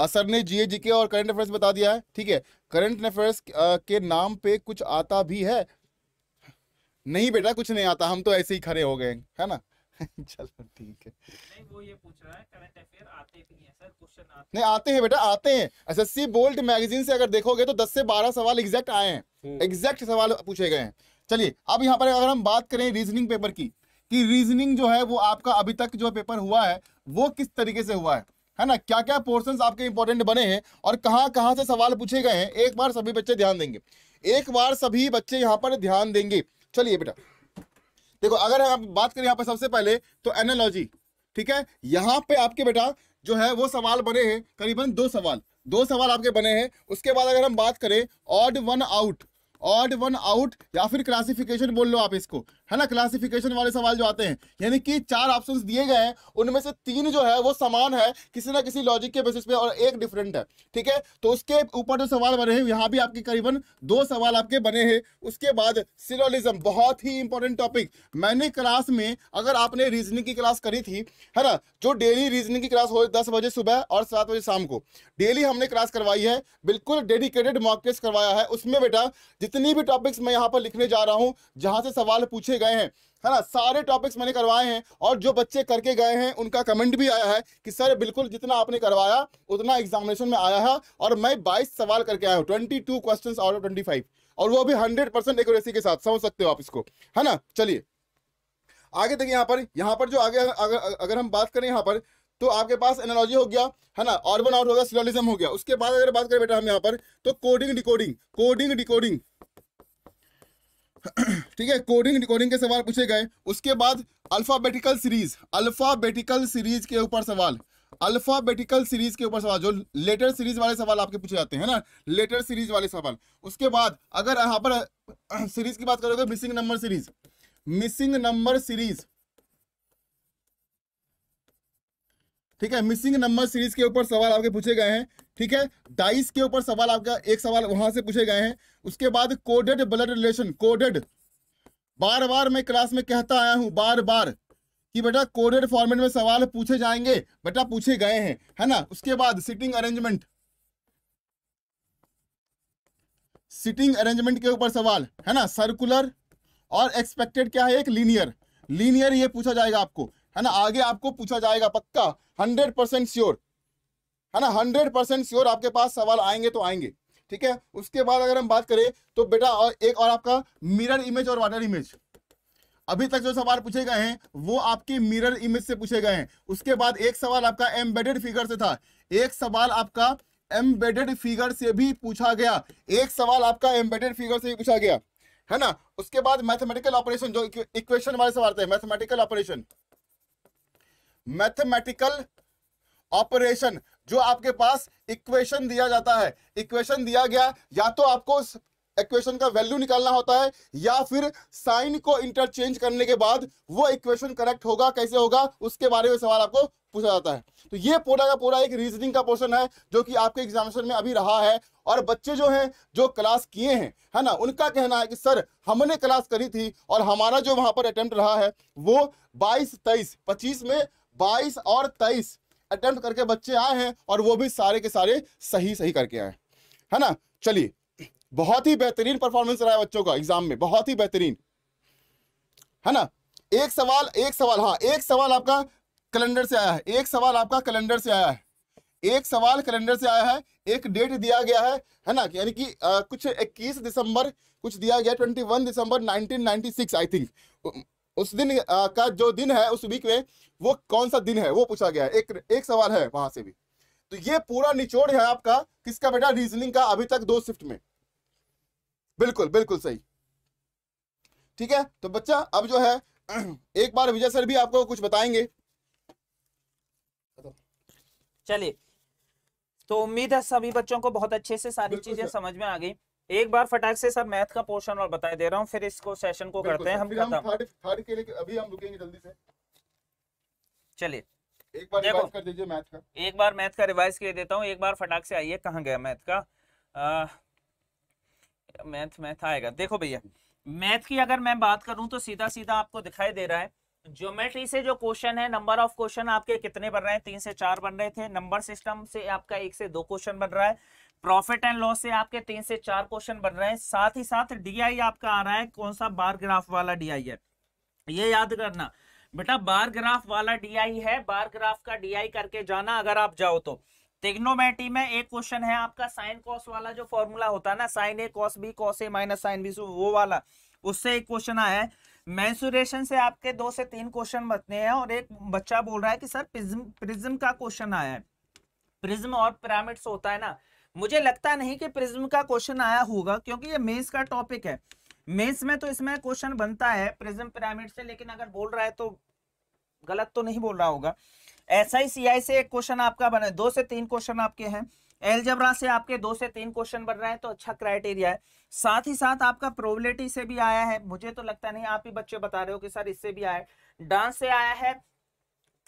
असर ने जीए जीके और करंट अफेयर्स बता दिया है ठीक है करंट अफेयर्स के नाम पे कुछ आता भी है नहीं बेटा कुछ नहीं आता हम तो ऐसे ही खड़े हो गए है ना चलो ठीक है नहीं वो ये पूछ रहा है करंट अफेयर आते भी हैं सर क्वेश्चन आते नहीं आते हैं बेटा आते हैं एसएससी बोल्ट मैगजीन से अगर देखोगे तो 10 से 12 सवाल एग्जैक्ट आए हैं एग्जैक्ट हम्म। सवाल पूछे गए हैं चलिए अब यहाँ पर अगर हम बात करें रीजनिंग पेपर की कि रीजनिंग जो है वो आपका अभी तक जो पेपर हुआ है वो किस तरीके से हुआ है है ना क्या क्या पोर्शन आपके इंपॉर्टेंट बने हैं और कहाँ कहाँ से सवाल पूछे गए हैं एक बार सभी बच्चे ध्यान देंगे एक बार सभी बच्चे यहाँ पर ध्यान देंगे चलिए बेटा देखो अगर हम बात करें यहाँ पर सबसे पहले तो एनालॉजी ठीक है यहाँ पे आपके बेटा जो है वो सवाल बने हैं करीबन दो सवाल दो सवाल आपके बने हैं उसके बाद अगर हम बात करें odd one out odd one out या फिर क्लासिफिकेशन बोल लो आप इसको है ना क्लासिफिकेशन वाले सवाल जो आते हैं यानी कि चार ऑप्शन दिए गए हैं उनमें से तीन जो है वो समान है किसी ना किसी लॉजिक के बेसिस पे और एक डिफरेंट है ठीक है तो उसके ऊपर जो सवाल बने हैं यहाँ भी आपके करीबन दो सवाल आपके बने हैं उसके बाद सिरोलिज्म बहुत ही इंपॉर्टेंट टॉपिक मैंने क्लास में अगर आपने रीजनिंग की क्लास करी थी है ना जो डेली रीजनिंग की क्लास हो दस बजे सुबह और सात बजे शाम को डेली हमने क्लास करवाई है बिल्कुल डेडिकेटेड मॉक टेस्ट करवाया है उसमें बेटा जितनी भी टॉपिक्स मैं यहाँ पर लिखने जा रहा हूँ जहाँ से सवाल पूछेगा गए हैं है ना सारे टॉपिक्स मैंने करवाए हैं और जो बच्चे करके गए हैं उनका कमेंट भी आया है कि सर बिल्कुल जितना आपने करवाया उतना एग्जामिनेशन में आया है और मैं 22 सवाल करके आया हूँ 22 टू क्वेश्चन आउट ऑफ 25 और वो भी 100 परसेंट एक्यूरेसी के साथ समझ सकते हो आप इसको है ना चलिए आगे देखिए यहाँ पर यहाँ पर जो आगे अगर, अगर हम बात करें यहाँ पर तो आपके पास एनोलॉजी हो गया है ना ऑर्बन आउट हो गया सिलोलिज्म हो गया उसके बाद अगर बात करें बेटा हम यहाँ पर तो कोडिंग डिकोडिंग कोडिंग डिकोडिंग ठीक है कोडिंग रिकॉर्डिंग के सवाल पूछे गए उसके बाद अल्फाबेटिकल सीरीज अल्फाबेटिकल सीरीज के ऊपर सवाल अल्फाबेटिकल सीरीज के ऊपर सवाल जो लेटर सीरीज वाले सवाल आपके पूछे जाते हैं ना लेटर सीरीज वाले सवाल उसके बाद अगर यहाँ पर सीरीज की बात करोगे missing number series missing number series ठीक है मिसिंग नंबर सीरीज के ऊपर सवाल आपके पूछे गए हैं ठीक है डाइस के ऊपर सवाल आपका एक सवाल वहां से पूछे गए हैं उसके बाद कोडेड ब्लड रिलेशन कोडेड बार बार मैं क्लास में कहता आया हूँ बार बार कि बेटा कोडेड फॉर्मेट में सवाल पूछे जाएंगे बेटा पूछे गए हैं है ना उसके बाद सिटिंग अरेंजमेंट सिटिंग अरेंजमेंट के ऊपर सवाल है ना सर्कुलर और एक्सपेक्टेड क्या है एक लीनियर लीनियर ये पूछा जाएगा आपको है ना आगे आपको पूछा जाएगा पक्का हंड्रेड परसेंट श्योर है ना हंड्रेड परसेंट श्योर आपके पास सवाल आएंगे तो आएंगे ठीक है उसके बाद अगर हम बात करें तो बेटा और एक और आपका मिरर इमेज और वाटर इमेज अभी तक जो सवाल पूछे गए हैं वो आपकी मिरर इमेज से पूछे गए हैं उसके बाद एक सवाल आपका एम्बेडेड फिगर से था एक सवाल आपका एम्बेडेड फिगर से भी पूछा गया एक सवाल आपका एम्बेडेड फिगर से भी पूछा गया है ना उसके बाद मैथमेटिकल ऑपरेशन जो इक्वेशन वाले सवाल थे मैथमेटिकल ऑपरेशन मैथमेटिकल ऑपरेशन जो आपके पास इक्वेशन दिया जाता है इक्वेशन दिया गया या तो आपको इक्वेशन का वैल्यू निकालना होता है या फिर साइन को इंटरचेंज करने के बाद वो इक्वेशन करेक्ट होगा कैसे होगा उसके बारे में सवाल आपको पूछा जाता है तो ये पूरा का पूरा एक रीजनिंग का पोर्शन है जो कि आपके एग्जामिनेशन में अभी रहा है और बच्चे जो हैं जो क्लास किए हैं है ना उनका कहना है कि सर हमने क्लास करी थी और हमारा जो वहाँ पर अटेम्प्ट रहा है वो बाईस तेईस पच्चीस में बाईस और तेईस अटेम्प्ट करके बच्चे आए हैं और वो भी सारे के सारे सही सही करके आए है ना चलिए बहुत ही बेहतरीन परफॉर्मेंस रहा है बच्चों का एग्जाम में बहुत ही बेहतरीन है ना एक सवाल एक सवाल हाँ एक सवाल आपका कैलेंडर से आया है एक सवाल आपका कैलेंडर से आया है एक सवाल कैलेंडर से आया है एक डेट दिया गया है है ना यानी कि कुछ 21 दिसंबर कुछ दिया गया 21 दिसंबर 1996 आई थिंक उस दिन आ, का जो दिन है उस वीक में वो कौन सा दिन है वो पूछा गया है एक एक सवाल है वहां से भी तो ये पूरा निचोड़ है आपका किसका बेटा रीजनिंग का अभी तक दो शिफ्ट में बिल्कुल बिल्कुल सही ठीक है तो बच्चा अब जो है एक बार विजय सर भी आपको कुछ बताएंगे चलिए तो उम्मीद है सभी बच्चों को बहुत अच्छे से सारी चीजें समझ में आ गई एक बार फटाक से सब मैथ का पोर्शन और बताए दे रहा हूँ फिर इसको सेशन को करते हैं हम खत्म के लिए अभी हम रुकेंगे जल्दी से चलिए एक बार देखो कर दीजिए मैथ का एक बार मैथ का रिवाइज कर देता हूँ एक बार फटाक से आइए कहाँ गया मैथ का आ, मैथ मैथ आएगा देखो भैया मैथ की अगर मैं बात करूं तो सीधा सीधा आपको दिखाई दे रहा है ज्योमेट्री से जो क्वेश्चन है नंबर ऑफ क्वेश्चन आपके कितने बन रहे हैं तीन से चार बन रहे थे नंबर सिस्टम से आपका एक से दो क्वेश्चन बन रहा है प्रॉफिट एंड लॉस से आपके तीन से चार क्वेश्चन बन रहे हैं साथ ही साथ डीआई आपका आ रहा है कौन सा बार ग्राफ वाला डीआई है ये याद करना बेटा बार ग्राफ वाला डीआई है बार ग्राफ का डीआई करके जाना अगर आप जाओ तो टेग्नोमेट्री में एक क्वेश्चन है आपका साइन कॉस वाला जो फॉर्मूला होता है ना sine A cos B cos A minus sine B वो वाला उससे एक क्वेश्चन आया है मैंसुरेशन से आपके दो से तीन क्वेश्चन बचने हैं और एक बच्चा बोल रहा है कि सर प्रिज्म प्रिज्म का क्वेश्चन आया है प्रिज्म और पिरामिड्स होता है ना मुझे लगता नहीं कि प्रिज्म का क्वेश्चन आया होगा क्योंकि ये मेंस का टॉपिक है मेंस में तो इसमें क्वेश्चन बनता है प्रिज्म पिरामिड से लेकिन अगर बोल रहा है तो गलत तो नहीं बोल रहा होगा ऐसा आई सी आई से एक क्वेश्चन आपका बना है दो से तीन क्वेश्चन आपके हैं एलजबरा से आपके दो से तीन क्वेश्चन बन रहे हैं तो अच्छा क्राइटेरिया है साथ ही साथ आपका प्रोबेबिलिटी से भी आया है मुझे तो लगता नहीं आप ही बच्चे बता रहे हो कि सर इससे भी आया डांस से आया है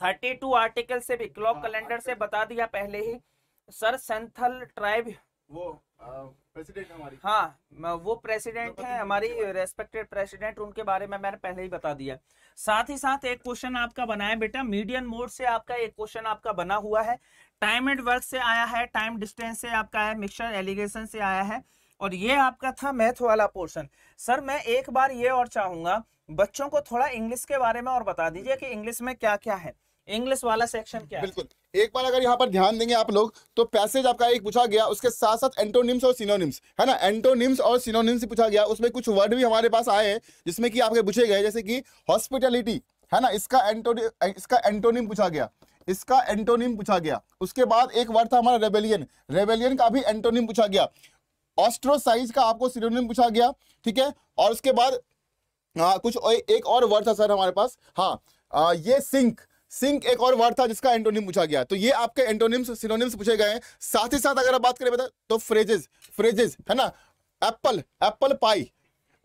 थर्टी टू आर्टिकल से भी क्लॉक कैलेंडर हाँ, से बता दिया पहले ही सर सेंथल ट्राइब वो प्रेसिडेंट हमारी हाँ वो प्रेसिडेंट है हमारी रेस्पेक्टेड हाँ, प्रेसिडेंट उनके बारे में मैंने पहले ही बता दिया साथ ही साथ एक क्वेश्चन आपका बना है बेटा मीडियम मोड से आपका एक क्वेश्चन आपका बना हुआ है टाइम एंड वर्क से आया है टाइम डिस्टेंस से आपका है मिक्सर एलिगेशन से आया है और ये आपका था मैथ वाला पोर्शन सर मैं एक बार ये और चाहूंगा बच्चों को थोड़ा इंग्लिश के बारे में और बता दीजिए कि इंग्लिश में क्या क्या है इंग्लिश वाला सेक्शन क्या बिल्कुल एक बार अगर यहाँ पर ध्यान देंगे आप लोग तो पैसेज आपका एक पूछा गया उसके साथ साथ एंटोनिम्स और सिनोनिम्स है ना एंटोनिम्स और सिनोनिम्स पूछा गया उसमें कुछ वर्ड भी हमारे पास आए जिसमें कि आपके पूछे गए जैसे कि हॉस्पिटलिटी है ना इसका एंटोनि इसका एंटोनिम पूछा गया इसका एंटोनिम पूछा गया उसके बाद एक वर्ड था हमारा रेबेलियन रेबेलियन का भी एंटोनिम पूछा गया ऑस्ट्रोसाइज का आपको सिनोनिम पूछा गया ठीक है और उसके बाद आ, हाँ, कुछ ए, एक और वर्ड था सर हमारे पास हाँ आ, ये सिंक सिंक एक और वर्ड था जिसका एंटोनिम पूछा गया तो ये आपके एंटोनिम्स सिनोनिम्स पूछे गए हैं साथ ही साथ अगर आप बात करें बता तो फ्रेजेस फ्रेजेस है ना apple apple pie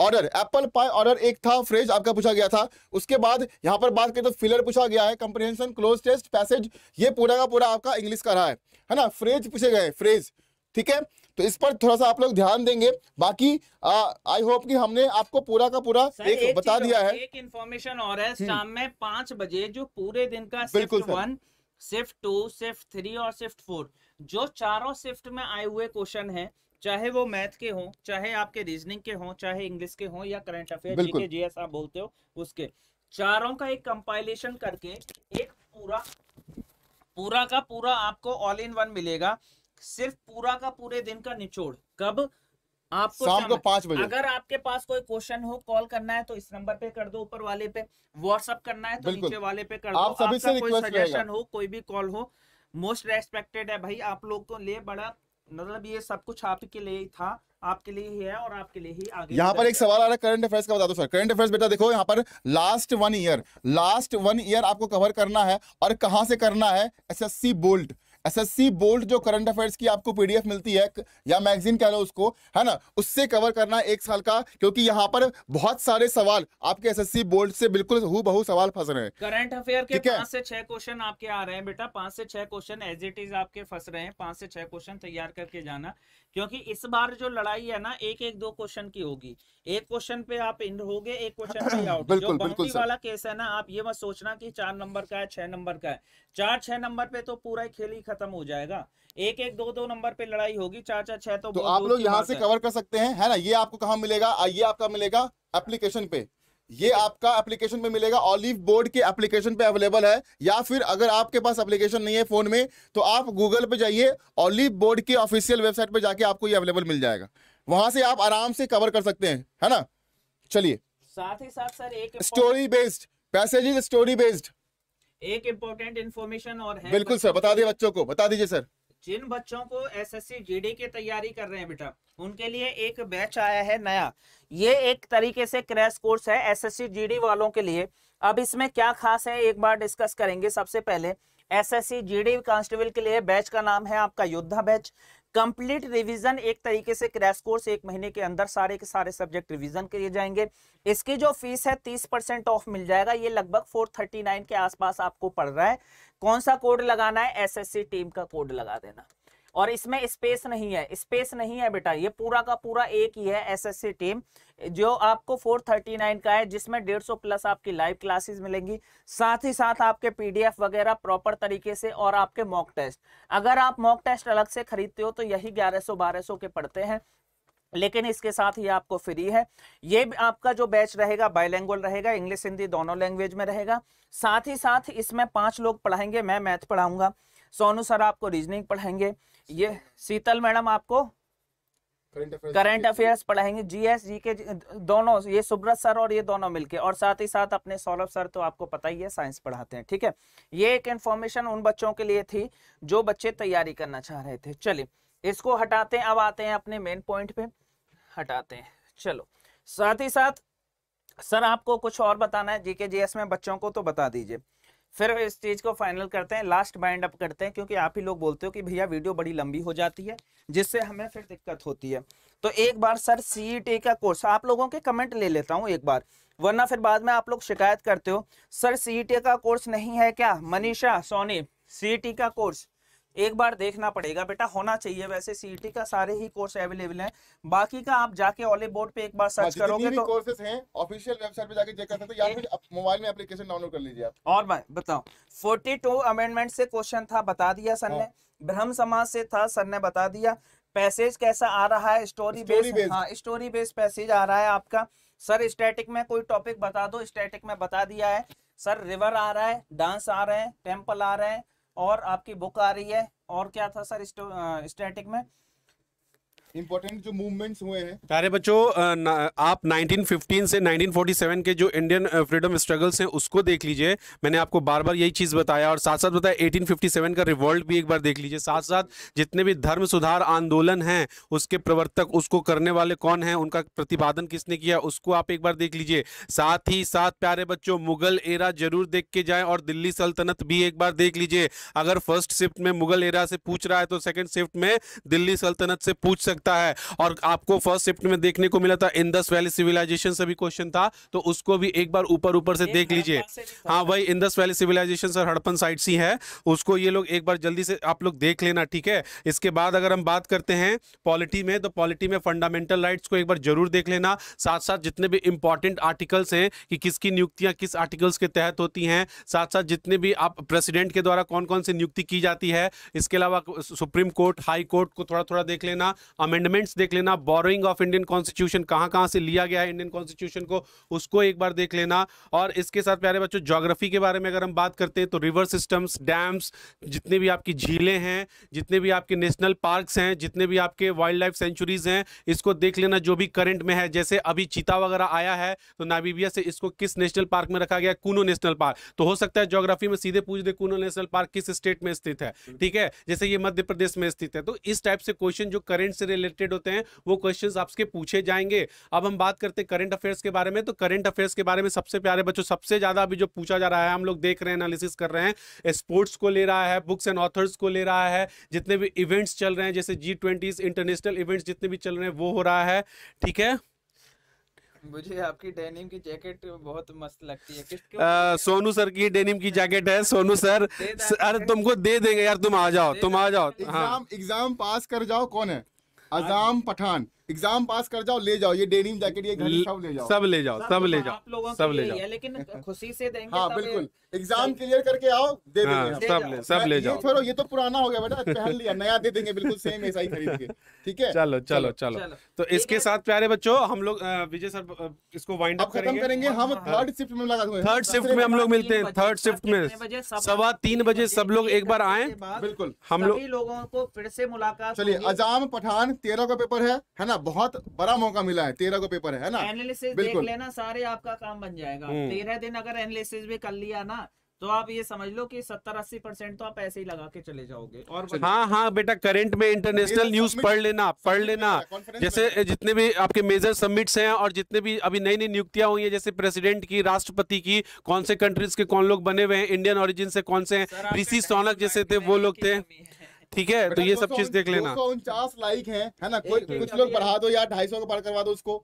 order apple pie order एक था फ्रेज आपका पूछा गया था उसके बाद यहां पर बात करें तो फिलर पूछा गया है कंप्रिहेंशन क्लोज टेस्ट पैसेज ये पूरा का पूरा आपका इंग्लिश का रहा है है ना फ्रेज पूछे गए फ्रेज ठीक है तो इस पर थोड़ा सा आप लोग ध्यान देंगे बाकी आई होप कि हमने आपको पूरा का पूरा एक, एक बता दिया है एक इन्फॉर्मेशन और है हम्म। शाम में पांच बजे जो पूरे दिन का बिल्कुल one shift two shift three और शिफ्ट फोर जो चारों शिफ्ट में आए हुए क्वेश्चन है चाहे वो मैथ के हों चाहे आपके रीजनिंग के हों चाहे इंग्लिश के हों या करंट अफेयर जीके जीएस आप बोलते हो उसके चारों का एक कंपाइलेशन करके एक पूरा पूरा का पूरा आपको ऑल इन वन मिलेगा सिर्फ पूरा का पूरे दिन का निचोड़ कब आपको शाम को पांच बजे अगर आपके पास कोई क्वेश्चन हो कॉल करना है तो इस नंबर पे कर दो ऊपर वाले पे व्हाट्सअप करना है तो नीचे वाले पे कर दो आप सभी से कोई सजेशन हो कोई भी कॉल हो मोस्ट रेस्पेक्टेड है भाई आप लोग को ले बड़ा मतलब ये सब कुछ आपके लिए ही था आपके लिए ही है और आपके लिए ही आगे यहाँ पर एक सवाल आ रहा है करंट अफेयर्स का बता दो सर करंट अफेयर्स बेटा देखो यहाँ पर last one year last one year आपको कवर करना है और कहाँ से करना है एसएससी बोल्ट एसएससी बोल्ड जो करंट अफेयर्स की आपको पीडीएफ मिलती है या मैगजीन कह लो उसको है ना उससे कवर करना एक साल का क्योंकि यहाँ पर बहुत सारे सवाल आपके एसएससी बोल्ड से बिल्कुल हु बहु सवाल फंस रहे हैं करंट अफेयर के पांच से छह क्वेश्चन आपके आ रहे हैं बेटा पांच से छह क्वेश्चन एज इट इज आपके फंस रहे हैं पांच से छह क्वेश्चन तैयार करके जाना क्योंकि इस बार जो लड़ाई है ना एक एक दो क्वेश्चन की होगी एक क्वेश्चन पे आप इन हो गए एक क्वेश्चन पे आउट जो बाउंड्री वाला केस है ना आप ये मत सोचना कि चार नंबर का है छह नंबर का है चार छह नंबर पे तो पूरा ही खेल ही खत्म हो जाएगा एक एक दो दो नंबर पे लड़ाई होगी चार चार छह तो, तो आप लोग यहाँ से कवर कर सकते हैं है ना ये आपको कहाँ मिलेगा ये आपका मिलेगा एप्लीकेशन पे ये आपका एप्लीकेशन में मिलेगा ऑलिव बोर्ड के एप्लीकेशन पे अवेलेबल है या फिर अगर आपके पास एप्लीकेशन नहीं है फोन में तो आप गूगल पे जाइए ऑलिव बोर्ड के ऑफिशियल वेबसाइट पे जाके आपको ये अवेलेबल मिल जाएगा वहां से आप आराम से कवर कर सकते हैं है ना चलिए साथ ही साथ सर एक story based passages story based एक इम्पोर्टेंट इन्फॉर्मेशन और है बिल्कुल सर बता दिए बच्चों को बता दीजिए सर जिन बच्चों को एसएससी जीडी की तैयारी कर रहे हैं बेटा उनके लिए एक बैच आया है नया ये एक तरीके से क्रैश कोर्स है एसएससी जीडी वालों के लिए अब इसमें क्या खास है एक बार डिस्कस करेंगे सबसे पहले एसएससी जीडी कांस्टेबल के लिए बैच का नाम है आपका योद्धा बैच कंप्लीट रिवीजन एक तरीके से क्रैश कोर्स एक महीने के अंदर सारे के सारे सब्जेक्ट रिवीजन किए जाएंगे इसकी जो फीस है तीस परसेंट ऑफ मिल जाएगा ये लगभग फोर थर्टी नाइन के आसपास आपको पड़ रहा है कौन सा कोड लगाना है एसएससी टीम का कोड लगा देना और इसमें स्पेस नहीं है स्पेस नहीं है बेटा ये पूरा का पूरा एक ही है एसएससी टीम जो आपको 439 का है जिसमें 150 प्लस आपकी लाइव क्लासेस मिलेंगी साथ ही साथ आपके पीडीएफ वगैरह प्रॉपर तरीके से और आपके मॉक टेस्ट अगर आप मॉक टेस्ट अलग से खरीदते हो तो यही 1100 1200 के पड़ते हैं लेकिन इसके साथ ही आपको फ्री है ये आपका जो बैच रहेगा बायलैंग रहेगा इंग्लिश हिंदी दोनों लैंग्वेज में रहेगा साथ ही साथ इसमें पांच लोग पढ़ाएंगे मैं मैथ पढ़ाऊंगा सोनू सर आपको रीजनिंग पढ़ाएंगे ये शीतल मैडम आपको करंट अफेयर्स पढ़ाएंगे जीएस जी के दोनों ये सुब्रत सर और ये दोनों मिलके और साथ ही साथ अपने सौरभ सर तो आपको पता ही है साइंस पढ़ाते हैं ठीक है ये एक इन्फॉर्मेशन उन बच्चों के लिए थी जो बच्चे तैयारी करना चाह रहे थे चलिए इसको हटाते हैं अब आते हैं अपने मेन पॉइंट पे हटाते हैं चलो साथ ही साथ सर आपको कुछ और बताना है जीके जीएस में बच्चों को तो बता दीजिए फिर इस चीज़ को फाइनल करते हैं लास्ट बाइंड अप करते हैं क्योंकि आप ही लोग बोलते हो कि भैया वीडियो बड़ी लंबी हो जाती है जिससे हमें फिर दिक्कत होती है तो एक बार सर सी e का कोर्स आप लोगों के कमेंट ले लेता हूँ एक बार वरना फिर बाद में आप लोग शिकायत करते हो सर सी e का कोर्स नहीं है क्या मनीषा सोनी सी e का कोर्स एक बार देखना पड़ेगा बेटा होना चाहिए वैसे सीईटी e का सारे ही कोर्स अवेलेबल हैं बाकी का आप जाके ऑले बोर्ड पे एक बार सर्च करोगे तो कोर्सेज हैं ऑफिशियल वेबसाइट पे जाके चेक कर सकते हो तो या फिर मोबाइल में एप्लीकेशन डाउनलोड कर लीजिए आप और बताओ 42 अमेंडमेंट से क्वेश्चन था बता दिया सर ने हाँ। ब्रह्म समाज से था सर ने बता दिया पैसेज कैसा आ रहा है स्टोरी बेस हाँ स्टोरी बेस पैसेज आ रहा है आपका सर स्टैटिक में कोई टॉपिक बता दो स्टैटिक में बता दिया है सर रिवर आ रहा है डांस आ रहे हैं टेम्पल आ रहे हैं और आपकी बुक आ रही है और क्या था सर स्टैटिक तो, में इम्पोर्टेंट जो मूवमेंट्स हुए हैं प्यारे बच्चों आप 1915 से 1947 के जो इंडियन फ्रीडम स्ट्रगल्स हैं उसको देख लीजिए मैंने आपको बार बार यही चीज़ बताया और साथ साथ बताया 1857 का रिवॉल्ट भी एक बार देख लीजिए साथ साथ जितने भी धर्म सुधार आंदोलन हैं उसके प्रवर्तक उसको करने वाले कौन हैं उनका प्रतिपादन किसने किया उसको आप एक बार देख लीजिए साथ ही साथ प्यारे बच्चों मुगल एरा जरूर देख के जाए और दिल्ली सल्तनत भी एक बार देख लीजिए अगर फर्स्ट शिफ्ट में मुगल एरा से पूछ रहा है तो सेकेंड शिफ्ट में दिल्ली सल्तनत से पूछ सकते सकता है और आपको फर्स्ट शिफ्ट में देखने को मिला था इंदस वैली सिविलाइजेशन से भी क्वेश्चन था तो उसको भी एक बार ऊपर ऊपर से देख लीजिए हाँ वही Indus Valley Civilization sir Harappan साइड सी है उसको ये लोग एक बार जल्दी से आप लोग देख लेना ठीक है इसके बाद अगर हम बात करते हैं पॉलिटी में तो पॉलिटी में फंडामेंटल राइट्स को एक बार जरूर देख लेना साथ साथ जितने भी इंपॉर्टेंट आर्टिकल्स हैं कि किसकी नियुक्तियां किस आर्टिकल्स के तहत होती हैं साथ साथ जितने भी आप प्रेसिडेंट के द्वारा कौन कौन सी नियुक्ति की जाती है इसके अलावा सुप्रीम कोर्ट हाई कोर्ट को थोड़ा थोड़ा देख लेना अमेंडमेंट्स देख लेना बोरोइंग ऑफ इंडियन कॉन्स्टिट्यूशन कहाँ कहाँ से लिया गया है इंडियन कॉन्स्टिट्यूशन को उसको एक बार देख लेना और इसके साथ प्यारे बच्चों जोग्राफी के बारे में अगर हम बात करते हैं तो रिवर सिस्टम्स डैम्स जितने भी आपकी झीलें हैं जितने भी आपके नेशनल पार्क्स हैं जितने भी आपके वाइल्ड लाइफ सेंचुरीज हैं इसको देख लेना जो भी करंट में है जैसे अभी चीता वगैरह आया है तो नाबीबिया से इसको किस नेशनल पार्क में रखा गया कूनो नेशनल पार्क तो हो सकता है जोग्राफी में सीधे पूछ दे कूनो नेशनल पार्क किस स्टेट में स्थित है ठीक है जैसे ये मध्य प्रदेश में स्थित है तो इस टाइप से क्वेश्चन जो करंट से रिलेटेड होते हैं वो क्वेश्चन आपसे पूछे जाएंगे अब हम बात करते हैं करंट अफेयर्स के बारे में तो करंट अफेयर्स के बारे में सबसे प्यारे बच्चों सबसे ज्यादा अभी जो पूछा जा रहा है हम लोग देख रहे हैं एनालिसिस कर रहे हैं स्पोर्ट्स को ले रहा है बुक्स एंड ऑथर्स को ले रहा है जितने भी इवेंट्स चल रहे हैं जैसे जी ट्वेंटीज इंटरनेशनल इवेंट्स जितने भी चल रहे हैं वो हो रहा है ठीक है मुझे आपकी डेनिम की जैकेट बहुत मस्त लगती है किसके सोनू सर की डेनिम की जैकेट है सोनू सर अरे तुमको दे देंगे यार तुम आ जाओ तुम आ जाओ हाँ एग्जाम पास कर जाओ कौन है अजाम पठान एग्जाम पास कर जाओ ले जाओ ये डेनिम जैकेट ये सब ले जाओ सब ले जाओ सब ले जाओ सब ले तो जाओ लेकिन खुशी से देंगे हाँ बिल्कुल एग्जाम क्लियर करके आओ दे हाँ, देंगे सब ले सब ले जाओ छोड़ो ये तो पुराना हो गया बेटा पहन लिया नया दे देंगे बिल्कुल सेम ऐसा ही खरीद के ठीक है चलो चलो चलो तो इसके साथ प्यारे बच्चों हम लोग विजय सर इसको वाइंड अप करेंगे हाँ, हम थर्ड हाँ, शिफ्ट में लगा थर्ड शिफ्ट में हम लोग मिलते हैं थर्ड शिफ्ट में सवा तीन बजे सब लोग एक बार आए बिल्कुल हम लोग लोगों को फिर से मुलाकात चलिए अजाम पठान तेरह का पेपर है है ना बहुत बड़ा मौका मिला है तेरह को पेपर है ना एनालिसिस देख लेना सारे आपका काम बन जाएगा हम्म। तेरह दिन अगर एनालिसिस भी कर लिया ना तो आप ये समझ लो कि सत्तर अस्सी परसेंट तो आप ऐसे ही लगा के चले जाओगे और हाँ हाँ बेटा करंट में इंटरनेशनल न्यूज तो पढ़ लेना पढ़ लेना जैसे जितने भी आपके मेजर समिट्स हैं और जितने भी अभी नई नई नियुक्तियां हुई है जैसे प्रेसिडेंट की राष्ट्रपति की कौन से कंट्रीज के कौन लोग बने हुए हैं इंडियन ऑरिजिन से कौन से हैं ऋषि सोनक जैसे थे वो लोग थे ठीक है तो ये सब चीज देख लेना उनचास लाइक है ना कोई हम्म। कुछ लोग बढ़ा दो यार ढाई सौ पार करवा दो उसको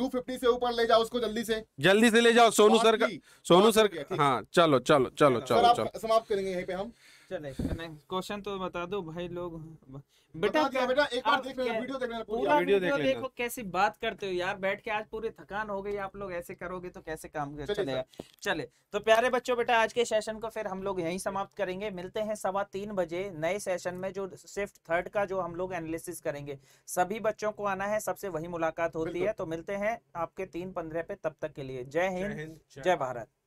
250 से ऊपर ले जाओ उसको जल्दी से जल्दी से ले जाओ सोनू सर का सोनू सर हाँ चलो चलो चलो चलो चलो समाप्त करेंगे यहीं पे हम क्वेश्चन तो बता दो भाई लोग बेटा क्या बेटा एक बार देख लेना वीडियो देख लेना पूरा वीडियो देख लेना देखो कैसी बात करते हो यार बैठ के आज पूरी थकान हो गई आप लोग ऐसे करोगे तो कैसे काम चलेगा चले तो प्यारे बच्चों बेटा आज के सेशन को फिर हम लोग यहीं समाप्त करेंगे मिलते हैं सवा तीन बजे नए सेशन में जो शिफ्ट थर्ड का जो हम लोग एनालिसिस करेंगे सभी बच्चों को आना है सबसे वही मुलाकात होती है तो मिलते हैं आपके तीन पंद्रह पे तब तक के लिए जय हिंद जय भारत